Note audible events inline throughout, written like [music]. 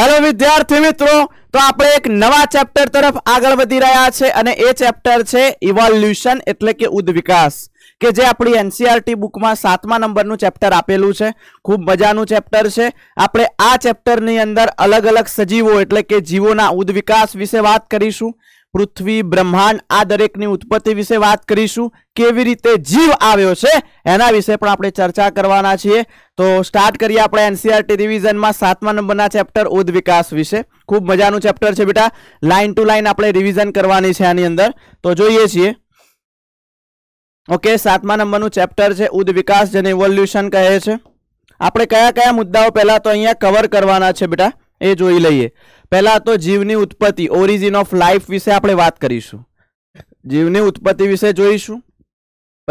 hello વિદ્યાર્થી મિત્રો તો આપણે એક નવા ચેપ્ટર તરફ આગળ વધી રહ્યા છે અને એ ચેપ્ટર છે ઇવોલ્યુશન એટલે કે ઉદ્વિકાસ કે જે આપણી એનસીઆરટી બુકમાં સાતમા નંબરનું ચેપ્ટર આપેલું છે ખૂબ મજાનું ચેપ્ટર છે આપણે આ ચેપ્ટરની અંદર અલગ અલગ સજીવો એટલે કે જીવોના ઉદ્વિકાસ વિશે વાત કરીશું પૃથ્વી બ્રહ્માંડ આ દરેકની ઉત્પત્તિ વિશે વાત કરીશું કેવી રીતે જીવ આવ્યો છે એના વિશે પણ આપણે ચર્ચા કરવાના છીએ તો સ્ટાર્ટ કરીએ આપણે એનસીઆરટી રિવિઝનમાં e સાતમા નંબરના ચેપ્ટર ઉદ વિકાસ વિશે ખૂબ મજાનું ચેપ્ટર છે બેટા લાઇન ટુ લાઇન આપણે રિવિઝન કરવાની છે આની અંદર તો જોઈએ છીએ ઓકે સાતમા નંબરનું ચેપ્ટર છે ઉદ વિકાસ જેને ઇવોલ્યુશન કહે છે આપણે કયા કયા મુદ્દાઓ પહેલાં તો અહીંયા કવર કરવાના છે બેટા એ જોઈ લઈએ પહેલાં તો જીવની ઉત્પત્તિ ઓરિજિન ઓફ લાઈફ વિશે આપણે વાત કરીશું જીવની ઉત્પત્તિ વિશે જોઈશું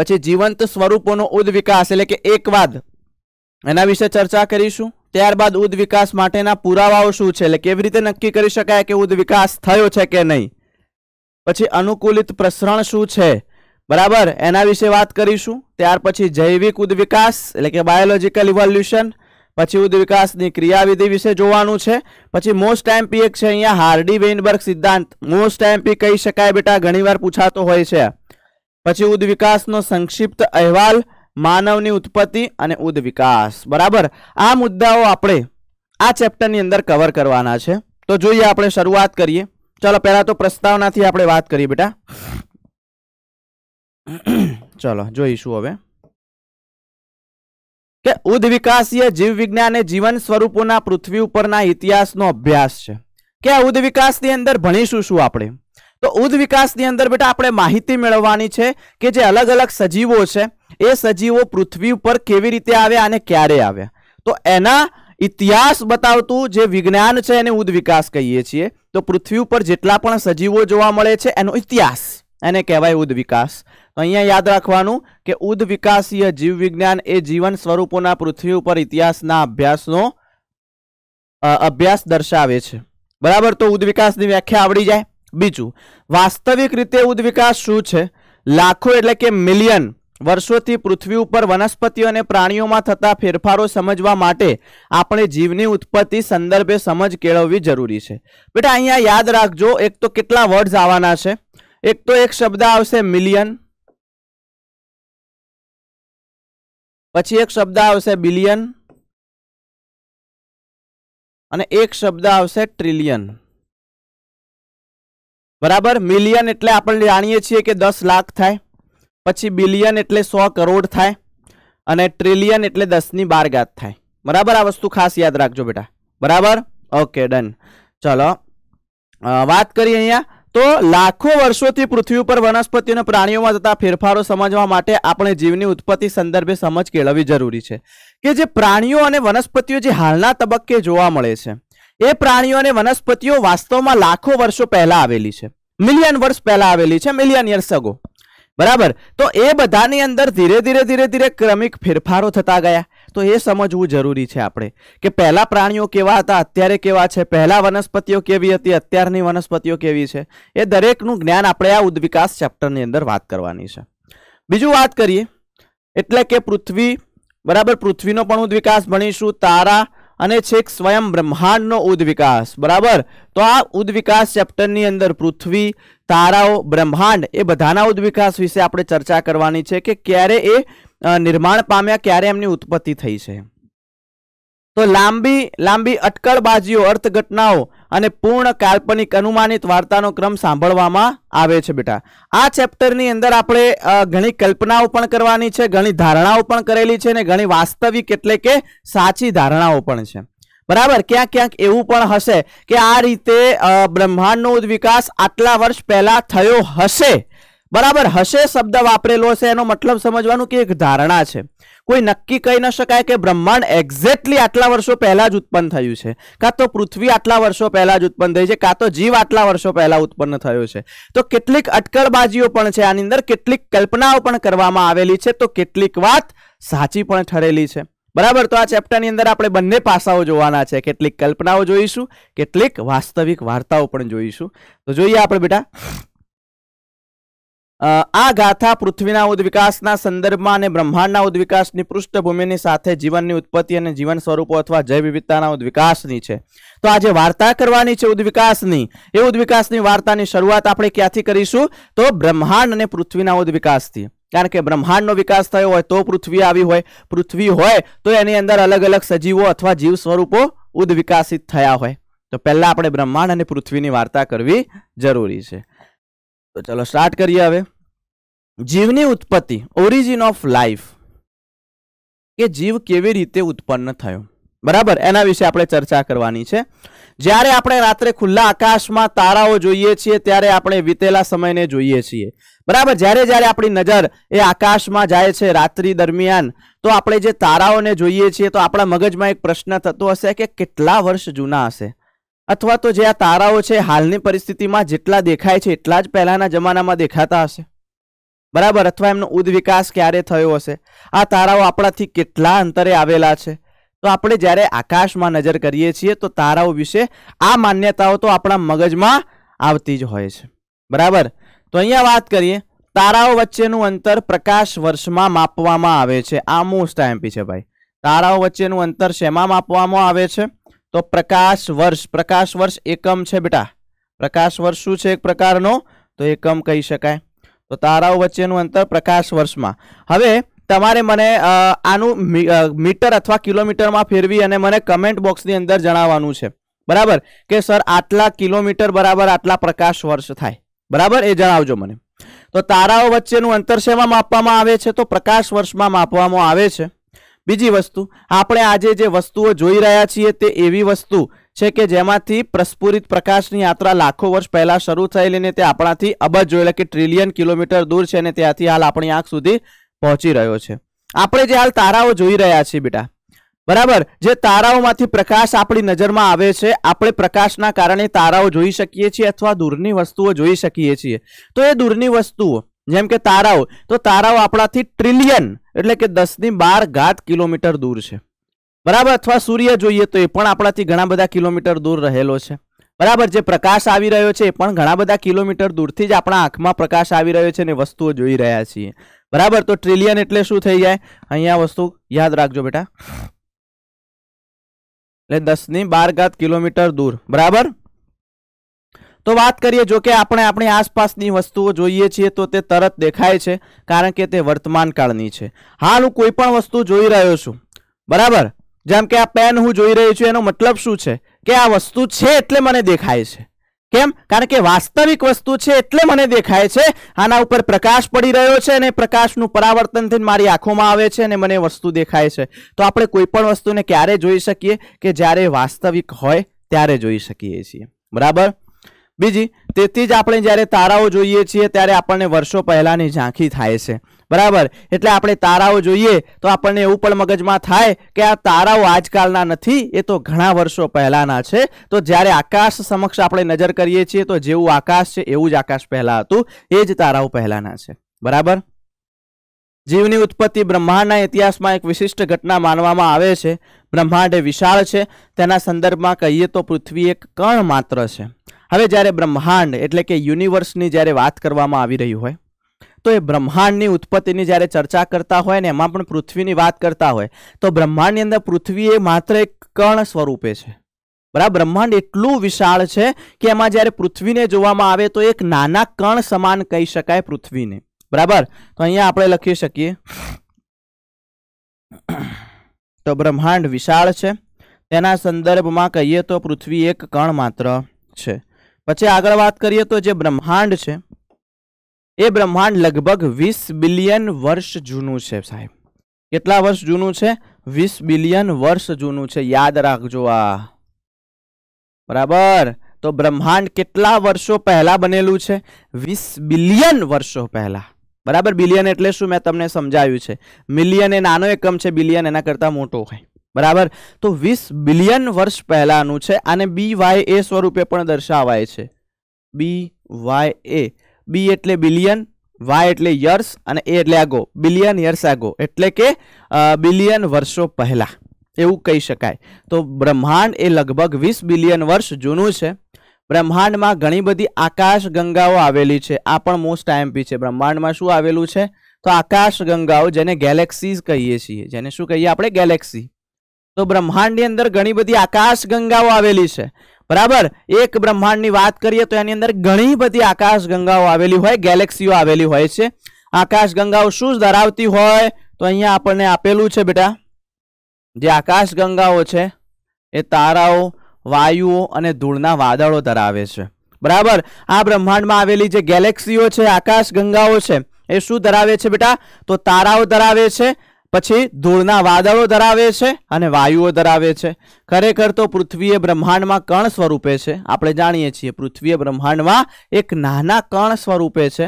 પછી જીવંત સ્વરૂપોનો ઉદ્વિકાસ એટલે કે એકવાદ એના વિશે ચર્ચા કરીશું ત્યારબાદ ઉદ્વિકાસ માટેના પુરાવાઓ શું છે એટલે કેવી રીતે નક્કી કરી શકાય કે ઉદ્વિકાસ થયો છે કે નહીં પછી અનુકૂલિત પ્રસરણ શું છે બરાબર એના વિશે વાત કરીશું ત્યાર પછી જૈવિક ઉદ્વિકાસ એટલે કે બાયોલોજિકલ ઇવોલ્યુશન પછી ઉદ વિકાસની ક્રિયાવિધિ વિશે જોવાનું છે પછી મોસ્ટ એમ્પી એક છે અહીંયા હાર્ડી વેઇનબર્ગ સિદ્ધાંત મોસ્ટ એમપી કહી શકાય બેટા ઘણીવાર પૂછાતો હોય છે પછી ઉદ વિકાસનો સંક્ષિપ્ત અહેવાલ માનવની ઉત્પત્તિ અને ઉદ વિકાસ બરાબર આ મુદ્દાઓ આપણે આ ચેપ્ટરની અંદર કવર કરવાના છે તો જોઈએ આપણે શરૂઆત કરીએ ચલો પહેલાં તો પ્રસ્તાવનાથી આપણે વાત કરીએ બેટા ચલો જોઈશું હવે કે ઉદ્વિકાસીય જીવ વિજ્ઞાન એ જીવન સ્વરૂપોના પૃથ્વી ઉપરના ઇતિહાસનો અભ્યાસ છે કે આ ઉદ્વિકાસની અંદર ભણીશું શું આપણે તો ઉદ્વિકાસની અંદર બેટા આપણે માહિતી મેળવવાની છે કે જે અલગ અલગ સજીવો છે એ સજીવો પૃથ્વી ઉપર કેવી રીતે આવ્યા અને ક્યારે આવ્યા તો એના ઇતિહાસ બતાવતું જે વિજ્ઞાન છે એને ઉદ્વિકાસ કહીએ છીએ તો પૃથ્વી ઉપર જેટલા પણ સજીવો જોવા મળે છે એનો ઇતિહાસ એને કહેવાય ઉદ્વિકાસ અહીંયા યાદ રાખવાનું કે ઉદ વિકાસીય જીવવિજ્ઞાન એ જીવન સ્વરૂપોના પૃથ્વી ઉપર ઇતિહાસના અભ્યાસનો અભ્યાસ દર્શાવે છે બરાબર તો ઉદ્વિકાસની વ્યાખ્યા આવડી જાય બીજું વાસ્તવિક રીતે ઉદ્વિકાસ શું છે લાખો એટલે કે મિલિયન વર્ષોથી પૃથ્વી ઉપર વનસ્પતિઓ અને પ્રાણીઓમાં થતા ફેરફારો સમજવા માટે આપણે જીવની ઉત્પત્તિ સંદર્ભે સમજ કેળવવી જરૂરી છે બેટા અહીંયા યાદ રાખજો એક તો કેટલા વર્ડ્સ આવવાના છે એક તો એક શબ્દ આવશે મિલિયન પછી એક શબ્દ આવશે બિલિયન અને એક શબ્દ આવશે ટ્રિલિયન બરાબર મિલિયન એટલે આપણે જાણીએ છીએ કે દસ લાખ થાય પછી બિલિયન એટલે સો કરોડ થાય અને ટ્રિલિયન એટલે દસની બાર ગાત થાય બરાબર આ વસ્તુ ખાસ યાદ રાખજો બેટા બરાબર ઓકે ડન ચલો વાત કરીએ અહીંયા તો લાખો વર્ષોથી પૃથ્વી ઉપર વનસ્પતિ અને પ્રાણીઓમાં થતા ફેરફારો સમજવા માટે આપણે જીવની ઉત્પત્તિ સંદર્ભે સમજ કેળવવી જરૂરી છે કે જે પ્રાણીઓ અને વનસ્પતિઓ જે હાલના તબક્કે જોવા મળે છે એ પ્રાણીઓ અને વનસ્પતિઓ વાસ્તવમાં લાખો વર્ષો પહેલા આવેલી છે મિલિયન વર્ષ પહેલા આવેલી છે મિલિયન યર્સ અગો બરાબર તો એ બધાની અંદર ધીરે ધીરે ધીરે ધીરે ક્રમિક ફેરફારો થતા ગયા તો એ સમજવું જરૂરી છે આપણે કે પહેલા પ્રાણીઓ કેવા હતા અત્યારે કેવા છે પહેલા વનસ્પતિઓ કેવી હતી અત્યારની વનસ્પતિઓ કેવી છે એ દરેકનું જ્ઞાન આપણે આ ઉદ્વિકાસ ચેપ્ટરની અંદર વાત કરવાની છે બીજું વાત કરીએ એટલે કે પૃથ્વી બરાબર પૃથ્વીનો પણ ઉદ્વિકાસ ભણીશું તારા અને છેક સ્વયં બ્રહ્માંડનો ઉદ્વિકાસ બરાબર તો આ ઉદ્વિકાસ ચેપ્ટરની અંદર પૃથ્વી તારાઓ બ્રહ્માંડ એ બધાના ઉદ્વિકાસ વિશે આપણે ચર્ચા કરવાની છે કે ક્યારે એ નિર્માણ પામ્યા ક્યારે એમની ઉત્પત્તિ થઈ છે તો લાંબી લાંબી અટકળબાજીઓ અર્થઘટનાઓ અને પૂર્ણ કાલ્પનિક અનુમાનિત વાર્તાનો ક્રમ સાંભળવામાં આવે છે બેટા આ ચેપ્ટરની અંદર આપણે ઘણી કલ્પનાઓ પણ કરવાની છે ઘણી ધારણાઓ પણ કરેલી છે અને ઘણી વાસ્તવિક એટલે કે સાચી ધારણાઓ પણ છે બરાબર ક્યાંક ક્યાંક એવું પણ હશે કે આ રીતે બ્રહ્માંડનો વિકાસ આટલા વર્ષ પહેલા થયો હશે બરાબર હશે શબ્દ વાપરેલો છે એનો મતલબ સમજવાનું કે એક ધારણા છે કોઈ નક્કી કહી ન શકાય કે બ્રહ્માંડ એક્ઝેક્ટલી આટલા વર્ષો પહેલાં જ ઉત્પન્ન થયું છે કાં તો પૃથ્વી આટલા વર્ષો પહેલાં જ ઉત્પન્ન થઈ છે કાં તો જીવ આટલા વર્ષો પહેલાં ઉત્પન્ન થયો છે તો કેટલીક અટકળબાજીઓ પણ છે આની અંદર કેટલીક કલ્પનાઓ પણ કરવામાં આવેલી છે તો કેટલીક વાત સાચી પણ ઠરેલી છે બરાબર તો આ ચેપ્ટરની અંદર આપણે બંને પાસાઓ જોવાના છે કેટલીક કલ્પનાઓ જોઈશું કેટલીક વાસ્તવિક વાર્તાઓ પણ જોઈશું તો જોઈએ આપણે બેટા આ ગાથા પૃથ્વીના ઉદ્વિકાસના સંદર્ભમાં અને બ્રહ્માંડના ઉદ્વિકાસની પૃષ્ઠભૂમિની સાથે જીવનની ઉત્પત્તિ અને જીવન સ્વરૂપો અથવા જૈવ વિવિધતાના ઉદ્વિકાસની છે તો આ જે વાર્તા કરવાની છે ઉદ્વિકાસની એ ઉદ્વિકાસની વાર્તાની શરૂઆત આપણે ક્યાંથી કરીશું તો બ્રહ્માંડ અને પૃથ્વીના ઉદ્વિકાસથી કારણ કે બ્રહ્માંડનો વિકાસ થયો હોય તો પૃથ્વી આવી હોય પૃથ્વી હોય તો એની અંદર અલગ અલગ સજીવો અથવા જીવ સ્વરૂપો ઉદ્વિકાસિત થયા હોય તો પહેલાં આપણે બ્રહ્માંડ અને પૃથ્વીની વાર્તા કરવી જરૂરી છે તો ચલો સ્ટાર્ટ કરીએ હવે જીવની ઉત્પત્તિ ઓરિજિન ઓફ લાઈફ કે જીવ કેવી રીતે ઉત્પન્ન થયો બરાબર એના વિશે આપણે ચર્ચા કરવાની છે જ્યારે આપણે રાત્રે ખુલ્લા આકાશમાં તારાઓ જોઈએ છીએ ત્યારે આપણે વીતેલા સમયને જોઈએ છીએ બરાબર જ્યારે જ્યારે આપણી નજર એ આકાશમાં જાય છે રાત્રિ દરમિયાન તો આપણે જે તારાઓને જોઈએ છીએ તો આપણા મગજમાં એક પ્રશ્ન થતો હશે કે કેટલા વર્ષ જૂના હશે અથવા તો જે આ તારાઓ છે હાલની પરિસ્થિતિમાં જેટલા દેખાય છે એટલા જ પહેલાંના જમાનામાં દેખાતા હશે બરાબર અથવા એમનો ઉદ્વિકાસ ક્યારે થયો હશે આ તારાઓ આપણાથી કેટલા અંતરે આવેલા છે તો આપણે જ્યારે આકાશમાં નજર કરીએ છીએ તો તારાઓ વિશે આ માન્યતાઓ તો આપણા મગજમાં આવતી જ હોય છે બરાબર તો અહીંયા વાત કરીએ તારાઓ વચ્ચેનું અંતર પ્રકાશ વર્ષમાં માપવામાં આવે છે આ મોસ્ટ આઈએમપી છે ભાઈ તારાઓ વચ્ચેનું અંતર શેમાં માપવામાં આવે છે તો પ્રકાશ વર્ષ પ્રકાશ વર્ષ એકમ છે બેટા પ્રકાશ વર્ષ શું છે એક પ્રકારનો તો એકમ કહી શકાય તો તારાઓ વચ્ચેનું અંતર પ્રકાશ વર્ષમાં હવે તમારે મને આનું મીટર અથવા કિલોમીટરમાં ફેરવી અને મને કમેન્ટ બોક્સની અંદર જણાવવાનું છે બરાબર કે સર આટલા કિલોમીટર બરાબર આટલા પ્રકાશ વર્ષ થાય બરાબર એ જણાવજો મને તો તારાઓ વચ્ચેનું અંતર શેમાં માપવામાં આવે છે તો પ્રકાશ વર્ષમાં માપવામાં આવે છે બીજી વસ્તુ આપણે આજે જે વસ્તુઓ જોઈ રહ્યા છીએ તે એવી વસ્તુ છે કે જેમાંથી પ્રસ્ફુરિત પ્રકાશની યાત્રા લાખો વર્ષ પહેલાં શરૂ થયેલી અને તે આપણાથી અબજ એટલે કે ટ્રિલિયન કિલોમીટર દૂર છે અને ત્યાંથી હાલ આપણી આંખ સુધી પહોંચી રહ્યો છે આપણે જે હાલ તારાઓ જોઈ રહ્યા છીએ બેટા બરાબર જે તારાઓમાંથી પ્રકાશ આપણી નજરમાં આવે છે આપણે પ્રકાશના કારણે તારાઓ જોઈ શકીએ છીએ અથવા દૂરની વસ્તુઓ જોઈ શકીએ છીએ તો એ દૂરની વસ્તુઓ જેમ કે તારાઓ તો તારાઓ આપણાથી ટ્રિલિયન એટલે કે દસની બાર ઘાત કિલોમીટર દૂર છે બરાબર અથવા સૂર્ય જોઈએ તો એ પણ આપણાથી ઘણા બધા કિલોમીટર દૂર રહેલો છે બરાબર જે પ્રકાશ આવી રહ્યો છે એ પણ ઘણા બધા કિલોમીટર દૂરથી જ આપણા આંખમાં પ્રકાશ આવી રહ્યો છે અને વસ્તુઓ જોઈ રહ્યા છીએ બરાબર તો ટ્રિલિયન એટલે શું થઈ જાય અહીંયા વસ્તુ યાદ રાખજો બેટા એટલે દસની બાર ગાત કિલોમીટર દૂર બરાબર તો વાત કરીએ જો કે આપણે આપણી આસપાસની વસ્તુઓ જોઈએ છીએ તો તે તરત દેખાય છે કારણ કે તે વર્તમાન કાળની છે હાલ હું કોઈ પણ વસ્તુ જોઈ રહ્યો છું બરાબર જેમ કે આ પેન હું જોઈ રહ્યો છું એનો મતલબ શું છે કે આ વસ્તુ છે એટલે મને દેખાય છે કેમ કારણ કે વાસ્તવિક વસ્તુ છે એટલે મને દેખાય છે આના ઉપર પ્રકાશ પડી રહ્યો છે અને પ્રકાશનું પરાવર્તન થઈને મારી આંખોમાં આવે છે અને મને વસ્તુ દેખાય છે તો આપણે કોઈ પણ વસ્તુને ક્યારે જોઈ શકીએ કે જ્યારે વાસ્તવિક હોય ત્યારે જોઈ શકીએ છીએ બરાબર બીજી તેથી જ આપણે જ્યારે તારાઓ જોઈએ છીએ ત્યારે આપણને વર્ષો પહેલાંની ઝાંખી થાય છે બરાબર એટલે આપણે તારાઓ જોઈએ તો આપણને એવું પણ મગજમાં થાય કે આ તારાઓ આજકાલના નથી એ તો ઘણા વર્ષો પહેલાંના છે તો જ્યારે આકાશ સમક્ષ આપણે નજર કરીએ છીએ તો જેવું આકાશ છે એવું જ આકાશ પહેલાં હતું એ જ તારાઓ પહેલાંના છે બરાબર જીવની ઉત્પત્તિ બ્રહ્માંડના ઇતિહાસમાં એક વિશિષ્ટ ઘટના માનવામાં આવે છે બ્રહ્માંડ એ વિશાળ છે તેના સંદર્ભમાં કહીએ તો પૃથ્વી એક કણ માત્ર છે હવે જ્યારે બ્રહ્માંડ એટલે કે યુનિવર્સની જ્યારે વાત કરવામાં આવી રહી હોય તો એ બ્રહ્માંડની ઉત્પત્તિની જ્યારે ચર્ચા કરતા હોય ને એમાં પણ પૃથ્વીની વાત કરતા હોય તો બ્રહ્માંડની અંદર પૃથ્વી એ માત્ર એક કણ સ્વરૂપે છે બરાબર બ્રહ્માંડ એટલું વિશાળ છે કે એમાં જ્યારે પૃથ્વીને જોવામાં આવે તો એક નાના કણ સમાન કહી શકાય પૃથ્વીને બરાબર તો અહીંયા આપણે લખી શકીએ તો બ્રહ્માંડ વિશાળ છે તેના સંદર્ભમાં કહીએ તો પૃથ્વી એક કણ માત્ર છે પછી આગળ વાત કરીએ તો જે બ્રહ્માંડ છે એ બ્રહ્માંડ લગભગ વીસ બિલિયન વર્ષ જૂનું છે સાહેબ કેટલા વર્ષ જૂનું છે વીસ બિલિયન વર્ષ જૂનું છે યાદ રાખજો આ બરાબર તો બ્રહ્માંડ કેટલા વર્ષો પહેલા બનેલું છે વીસ બિલિયન વર્ષો પહેલા બરાબર બિલિયન એટલે શું મેં તમને સમજાવ્યું છે મિલિયન એ નાનો એકમ છે બિલિયન એના કરતાં મોટો હોય બરાબર તો વીસ બિલિયન વર્ષ પહેલાંનું છે અને બી વાય એ સ્વરૂપે પણ દર્શાવાય છે બી વાય એ બી એટલે બિલિયન વાય એટલે યર્સ અને એ એટલે આગો બિલિયન યર્સ આગો એટલે કે બિલિયન વર્ષો પહેલાં એવું કહી શકાય તો બ્રહ્માંડ એ લગભગ વીસ બિલિયન વર્ષ જૂનું છે બ્રહ્માંડમાં ઘણી બધી આકાશ ગંગાઓ આવેલી છે આ પણ મોસ્ટ આઈએમપી છે બ્રહ્માંડમાં શું આવેલું છે તો આકાશ ગંગાઓ જેને ગેલેક્સીઝ કહીએ છીએ જેને શું કહીએ આપણે ગેલેક્સી તો બ્રહ્માંડની અંદર ઘણી બધી આકાશ ગંગાઓ આવેલી છે બરાબર એક બ્રહ્માંડની વાત કરીએ તો એની અંદર ઘણી બધી આકાશ ગંગાઓ આવેલી હોય ગેલેક્સીઓ આવેલી હોય છે આકાશ ગંગાઓ શું ધરાવતી હોય તો અહીંયા આપણને આપેલું છે બેટા જે આકાશ ગંગાઓ છે એ તારાઓ વાયુઓ અને ધૂળના વાદળો ધરાવે છે બરાબર આ બ્રહ્માંડમાં આવેલી જે ગેલેક્સીઓ છે આકાશ ગંગાઓ છે એ શું ધરાવે છે બેટા તો તારાઓ ધરાવે છે પછી ધૂળના વાદળો ધરાવે છે અને વાયુઓ ધરાવે છે ખરેખર તો પૃથ્વીએ બ્રહ્માંડમાં કણ સ્વરૂપે છે આપણે જાણીએ છીએ પૃથ્વીએ બ્રહ્માંડમાં એક નાના કણ સ્વરૂપે છે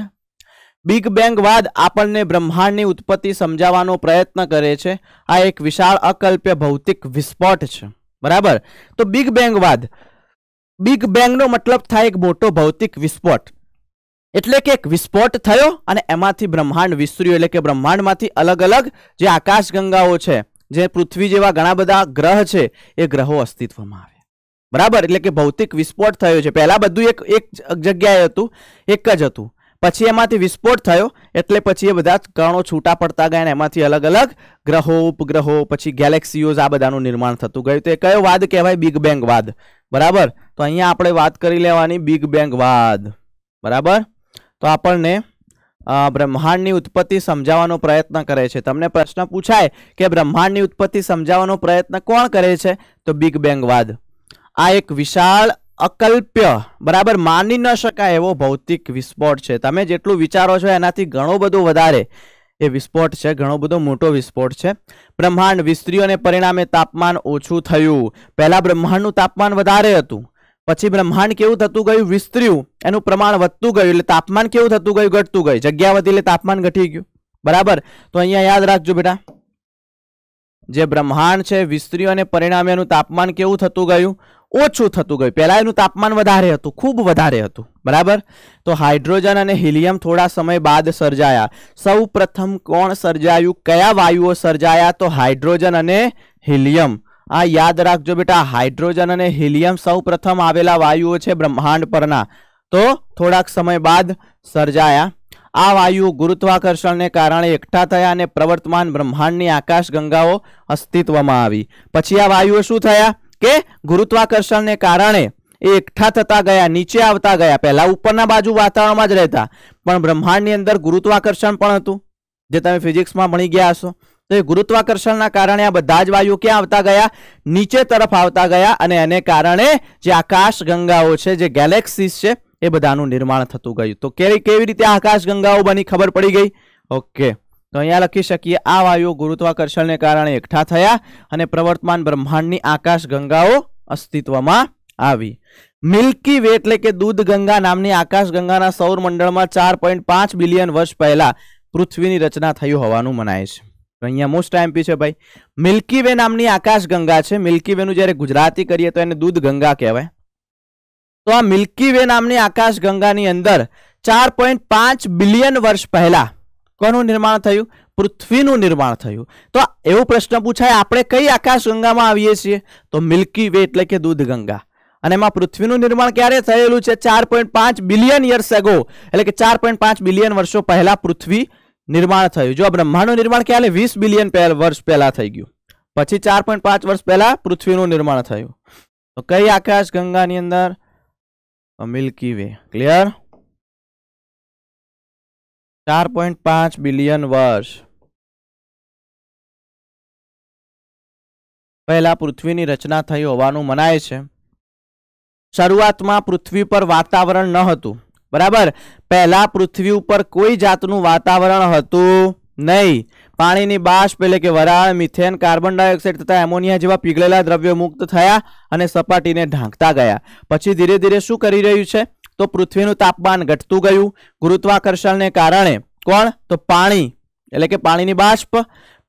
બિગ બેંગવાદ આપણને બ્રહ્માંડની ઉત્પત્તિ સમજાવવાનો પ્રયત્ન કરે છે આ એક વિશાળ અકલ્પ્ય ભૌતિક વિસ્ફોટ છે બરાબર તો બિગ બેંગવાદ બિગ બેંગનો મતલબ થાય એક મોટો ભૌતિક વિસ્ફોટ એટલે કે એક વિસ્ફોટ થયો અને એમાંથી બ્રહ્માંડ વિસ્તર્યું એટલે કે બ્રહ્માંડમાંથી અલગ અલગ જે આકાશ ગંગાઓ છે જે પૃથ્વી જેવા ઘણા બધા ગ્રહ છે એ ગ્રહો અસ્તિત્વમાં આવે બરાબર એટલે કે ભૌતિક વિસ્ફોટ થયો છે પહેલાં બધું એક એક જગ્યાએ હતું એક જ હતું પછી એમાંથી વિસ્ફોટ થયો એટલે પછી એ બધા કણો છૂટા પડતા ગયા અને એમાંથી અલગ અલગ ગ્રહો ઉપગ્રહો પછી ગેલેક્સીઓઝ આ બધાનું નિર્માણ થતું ગયું તો એ કયો વાદ કહેવાય બિગ બેંગ વાદ બરાબર તો અહીંયા આપણે વાત કરી લેવાની બિગ બેંગ વાદ બરાબર તો આપણને બ્રહ્માંડની ઉત્પત્તિ સમજાવવાનો પ્રયત્ન કરે છે તમને પ્રશ્ન પૂછાય કે બ્રહ્માંડની ઉત્પત્તિ સમજાવવાનો પ્રયત્ન કોણ કરે છે તો બિગ બેંગવાદ આ એક વિશાળ અકલ્પ્ય બરાબર માની ન શકાય એવો ભૌતિક વિસ્ફોટ છે તમે જેટલું વિચારો છો એનાથી ઘણો બધો વધારે એ વિસ્ફોટ છે ઘણો બધો મોટો વિસ્ફોટ છે બ્રહ્માંડ વિસ્ત્રીઓને પરિણામે તાપમાન ઓછું થયું પહેલાં બ્રહ્માંડનું તાપમાન વધારે હતું પછી બ્રહ્માંડ કેવું થતું ગયું વિસ્તર્યું એનું પ્રમાણ વધતું ગયું એટલે તાપમાન કેવું થતું ગયું ઘટતું ગયું જગ્યા વધી એટલે તાપમાન ઘટી ગયું બરાબર તો અહીંયા યાદ રાખજો બેટા જે બ્રહ્માંડ છે વિસ્તર્યું અને પરિણામે એનું તાપમાન કેવું થતું ગયું ઓછું થતું ગયું પહેલાં એનું તાપમાન વધારે હતું ખૂબ વધારે હતું બરાબર તો હાઇડ્રોજન અને હિલિયમ થોડા સમય બાદ સર્જાયા સૌ પ્રથમ કોણ સર્જાયું કયા વાયુઓ સર્જાયા તો હાઇડ્રોજન અને હિલિયમ આ યાદ રાખજો બેટા હાઇડ્રોજન અને હિલિયમ સૌપ્રથમ આવેલા વાયુઓ છે બ્રહ્માંડ પરના તો થોડાક સમય બાદ સર્જાયા આ વાયુઓ ગુરુત્વાકર્ષણને કારણે એકઠા થયા અને પ્રવર્તમાન બ્રહ્માંડની આકાશ ગંગાઓ અસ્તિત્વમાં આવી પછી આ વાયુઓ શું થયા કે ગુરુત્વાકર્ષણને કારણે એ એકઠા થતા ગયા નીચે આવતા ગયા પહેલા ઉપરના બાજુ વાતાવરણમાં જ રહેતા પણ બ્રહ્માંડની અંદર ગુરુત્વાકર્ષણ પણ હતું જે તમે ફિઝિક્સમાં ભણી ગયા હશો તો એ ગુરુત્વાકર્ષણના કારણે આ બધા જ વાયુ ક્યાં આવતા ગયા નીચે તરફ આવતા ગયા અને એને કારણે જે આકાશ ગંગાઓ છે જે ગેલેક્સીસ છે એ બધાનું નિર્માણ થતું ગયું તો કેવી કેવી રીતે આકાશ ગંગાઓ બની ખબર પડી ગઈ ઓકે તો અહીંયા લખી શકીએ આ વાયુઓ ગુરુત્વાકર્ષણને કારણે એકઠા થયા અને પ્રવર્તમાન બ્રહ્માંડની આકાશ ગંગાઓ અસ્તિત્વમાં આવી મિલ્કી વે એટલે કે દૂધ ગંગા નામની આકાશ ગંગાના સૌર મંડળમાં ચાર પોઈન્ટ પાંચ બિલિયન વર્ષ પહેલા પૃથ્વીની રચના થયું હોવાનું મનાય છે તો અહીંયા મોસ્ટ ટાઈમ પી છે ભાઈ મિલ્કી વે નામની આકાશ ગંગા છે મિલ્કી વેનું જ્યારે ગુજરાતી કરીએ તો એને દૂધ ગંગા કહેવાય તો આ મિલ્કી વે નામની આકાશ ગંગાની અંદર ચાર પોઈન્ટ પાંચ બિલિયન વર્ષ પહેલા કોનું નિર્માણ થયું પૃથ્વીનું નિર્માણ થયું તો એવો પ્રશ્ન પૂછાય આપણે કઈ આકાશ ગંગામાં આવીએ છીએ તો મિલ્કી વે એટલે કે દૂધ ગંગા અને એમાં પૃથ્વીનું નિર્માણ ક્યારે થયેલું છે ચાર પોઈન્ટ પાંચ બિલિયન યર્સ એગો એટલે કે ચાર પોઈન્ટ પાંચ બિલિયન વર્ષો પહેલા પૃથ્વી નિર્માણ થયું જો બ્રહ્માંડનું નિર્માણ ક્યારે વીસ બિલિયન વર્ષ પહેલાં થઈ ગયું પછી ચાર પોઈન્ટ પાંચ વર્ષ પહેલાં પૃથ્વીનું નિર્માણ થયું તો કઈ આકાશ ગંગાની અંદર મિલ્કી વે ક્લિયર ચાર પોઈન્ટ પાંચ બિલિયન વર્ષ પહેલા પૃથ્વીની રચના થઈ હોવાનું મનાય છે શરૂઆતમાં પૃથ્વી પર વાતાવરણ ન હતું બરાબર પહેલા પૃથ્વી ઉપર કોઈ જાતનું વાતાવરણ હતું નહીં પાણીની બાષ્પ એટલે કે વરાળ મિથેન કાર્બન ડાયોક્સાઇડ તથા એમોનિયા જેવા પીગળેલા દ્રવ્યો મુક્ત થયા અને સપાટીને ઢાંકતા ગયા પછી ધીરે ધીરે શું કરી રહ્યું છે તો પૃથ્વીનું તાપમાન ઘટતું ગયું ગુરુત્વાકર્ષણને કારણે કોણ તો પાણી એટલે કે પાણીની બાષ્પ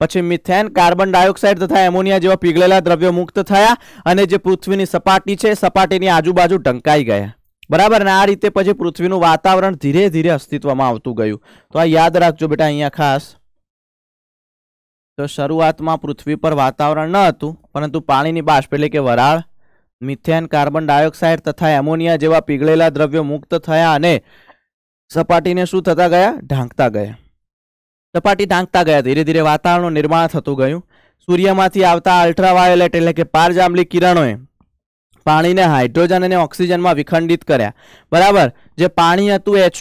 પછી મિથેન કાર્બન ડાયોક્સાઇડ તથા એમોનિયા જેવા પીગળેલા દ્રવ્યો મુક્ત થયા અને જે પૃથ્વીની સપાટી છે સપાટીની આજુબાજુ ઢંકાઈ ગયા બરાબર ને આ રીતે પછી પૃથ્વીનું વાતાવરણ ધીરે ધીરે અસ્તિત્વમાં આવતું ગયું તો આ યાદ રાખજો બેટા અહીંયા ખાસ તો શરૂઆતમાં પૃથ્વી પર વાતાવરણ ન હતું પરંતુ પાણીની બાષ્પ એટલે કે વરાળ મિથેન કાર્બન ડાયોક્સાઇડ તથા એમોનિયા જેવા પીગળેલા દ્રવ્યો મુક્ત થયા અને સપાટીને શું થતા ગયા ઢાંકતા ગયા સપાટી ઢાંકતા ગયા ધીરે ધીરે વાતાવરણનું નિર્માણ થતું ગયું સૂર્યમાંથી આવતા અલ્ટ્રાવાયોલેટ એટલે કે પારજાંબલી કિરણોએ પાણીને હાઇડ્રોજન અને ઓક્સિજનમાં વિખંડિત કર્યા બરાબર જે પાણી હતું એચ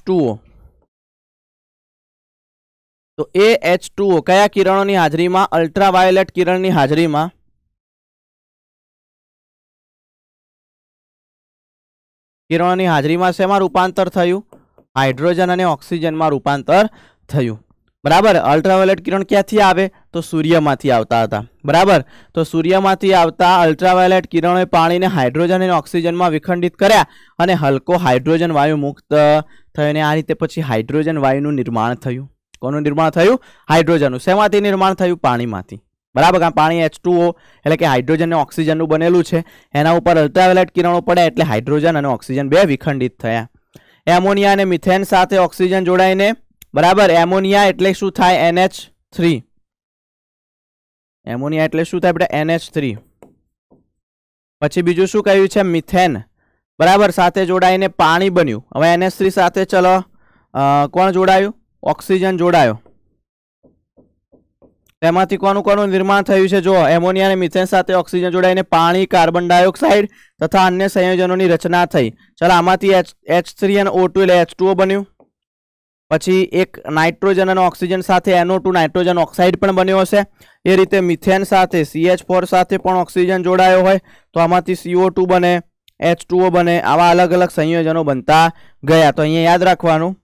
તો એ એચ કયા કિરણોની હાજરીમાં અલ્ટ્રાવાયોલેટ કિરણની હાજરીમાં કિરણોની હાજરીમાં શેમાં રૂપાંતર થયું હાઇડ્રોજન અને ઓક્સિજનમાં રૂપાંતર થયું બરાબર અલ્ટ્રાવાયોલેટ કિરણ ક્યાંથી આવે તો સૂર્યમાંથી આવતા હતા બરાબર તો સૂર્યમાંથી આવતા અલ્ટ્રાવાયોલેટ કિરણોએ પાણીને હાઇડ્રોજન અને ઓક્સિજનમાં વિખંડિત કર્યા અને હલકો હાઇડ્રોજન વાયુ મુક્ત થઈને આ રીતે પછી હાઇડ્રોજન વાયુનું નિર્માણ થયું કોનું નિર્માણ થયું હાઇડ્રોજનનું શેમાંથી નિર્માણ થયું પાણીમાંથી બરાબર કારણ પાણી એચ એટલે કે હાઇડ્રોજન અને ઓક્સિજનનું બનેલું છે એના ઉપર અલ્ટ્રાવાયોલેટ કિરણો પડે એટલે હાઇડ્રોજન અને ઓક્સિજન બે વિખંડિત થયા એમોનિયા અને મિથેન સાથે ઓક્સિજન જોડાઈને બરાબર એમોનિયા એટલે શું થાય એનએચ થ્રી એમોનિયા એટલે શું થાય આપણે એનએચ થ્રી પછી બીજું શું કહ્યું છે મિથેન બરાબર સાથે જોડાઈને પાણી બન્યું હવે એનએચ થ્રી સાથે ચલો કોણ જોડાયું ઓક્સિજન જોડાયો એમાંથી કોનું કોનું નિર્માણ થયું છે જો એમોનિયા અને મિથેન સાથે ઓક્સિજન જોડાઈને પાણી કાર્બન ડાયોક્સાઇડ તથા અન્ય સંયોજનોની રચના થઈ ચલો આમાંથી એચ એચ થ્રી અને ઓ ટુ એટલે એચ ટુઓ બન્યું પછી એક નાઇટ્રોજન અને ઓક્સિજન સાથે એનો ટુ નાઇટ્રોજન ઓક્સાઇડ પણ બન્યો હશે એ રીતે મિથેન સાથે સીએચ ફોર સાથે પણ ઓક્સિજન જોડાયો હોય તો આમાંથી સીઓ ટુ બને એચ ટુઓ બને આવા અલગ અલગ સંયોજનો બનતા ગયા તો અહીંયા યાદ રાખવાનું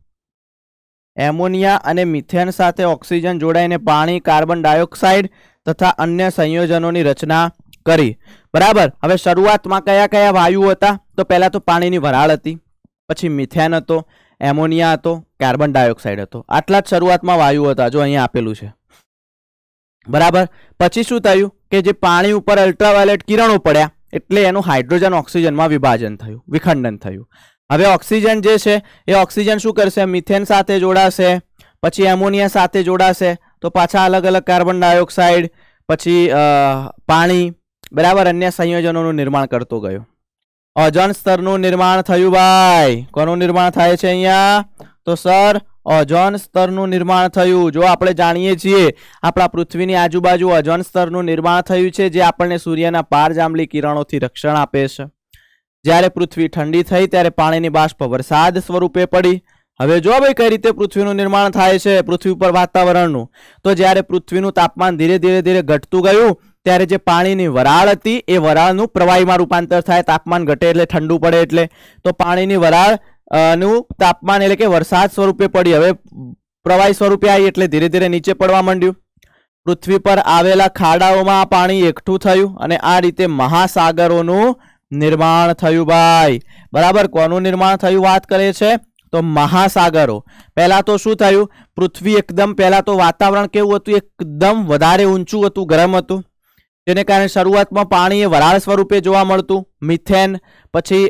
એમોનિયા અને મિથેન સાથે ઓક્સિજન જોડાઈને પાણી કાર્બન ડાયોક્સાઇડ તથા અન્ય સંયોજનોની રચના કરી બરાબર હવે શરૂઆતમાં કયા કયા વાયુ હતા તો પહેલાં તો પાણીની વરાળ હતી પછી મિથેન હતો એમોનિયા હતો કાર્બન ડાયોક્સાઇડ હતો આટલા જ શરૂઆતમાં વાયુ હતા જો અહીંયા આપેલું છે બરાબર પછી શું થયું કે જે પાણી ઉપર અલ્ટ્રાવાયોલેટ કિરણો પડ્યા એટલે એનું હાઇડ્રોજન ઓક્સિજનમાં વિભાજન થયું વિખંડન થયું હવે ઓક્સિજન જે છે એ ઓક્સિજન શું કરશે મિથેન સાથે જોડાશે પછી એમોનિયા સાથે જોડાશે તો પાછા અલગ અલગ કાર્બન ડાયોક્સાઇડ પછી પાણી બરાબર અન્ય સંયોજનોનું નિર્માણ કરતો ગયો ઓઝોન સ્તરનું નિર્માણ થયું ભાઈ કોનું નિર્માણ થાય છે અહીંયા તો સર ઓઝોન સ્તરનું નિર્માણ થયું જો આપણે જાણીએ છીએ આપણા પૃથ્વીની આજુબાજુ ઓઝોન સ્તરનું નિર્માણ થયું છે જે આપણને સૂર્યના પારજાંબલી કિરણોથી રક્ષણ આપે છે જ્યારે પૃથ્વી ઠંડી થઈ ત્યારે પાણીની બાષ્પ વરસાદ સ્વરૂપે પડી હવે જો ભાઈ કઈ રીતે પૃથ્વીનું નિર્માણ થાય છે પૃથ્વી ઉપર વાતાવરણનું તો જ્યારે પૃથ્વીનું તાપમાન ધીરે ધીરે ધીરે ઘટતું ગયું ત્યારે જે પાણીની વરાળ હતી એ વરાળનું પ્રવાહીમાં રૂપાંતર થાય તાપમાન ઘટે એટલે ઠંડુ પડે એટલે તો પાણીની વરાળ નું તાપમાન એટલે કે વરસાદ સ્વરૂપે પડી હવે પ્રવાહી સ્વરૂપે આવી એટલે ધીરે ધીરે નીચે પડવા માંડ્યું પૃથ્વી પર આવેલા ખાડાઓમાં આ પાણી એકઠું થયું અને આ રીતે મહાસાગરોનું નિર્માણ થયું ભાઈ બરાબર કોનું નિર્માણ થયું વાત કરે છે તો મહાસાગરો પહેલાં તો શું થયું પૃથ્વી એકદમ પહેલાં તો વાતાવરણ કેવું હતું એકદમ વધારે ઊંચું હતું ગરમ હતું તેને કારણે શરૂઆતમાં પાણી એ વરાળ સ્વરૂપે જોવા મળતું મિથેન પછી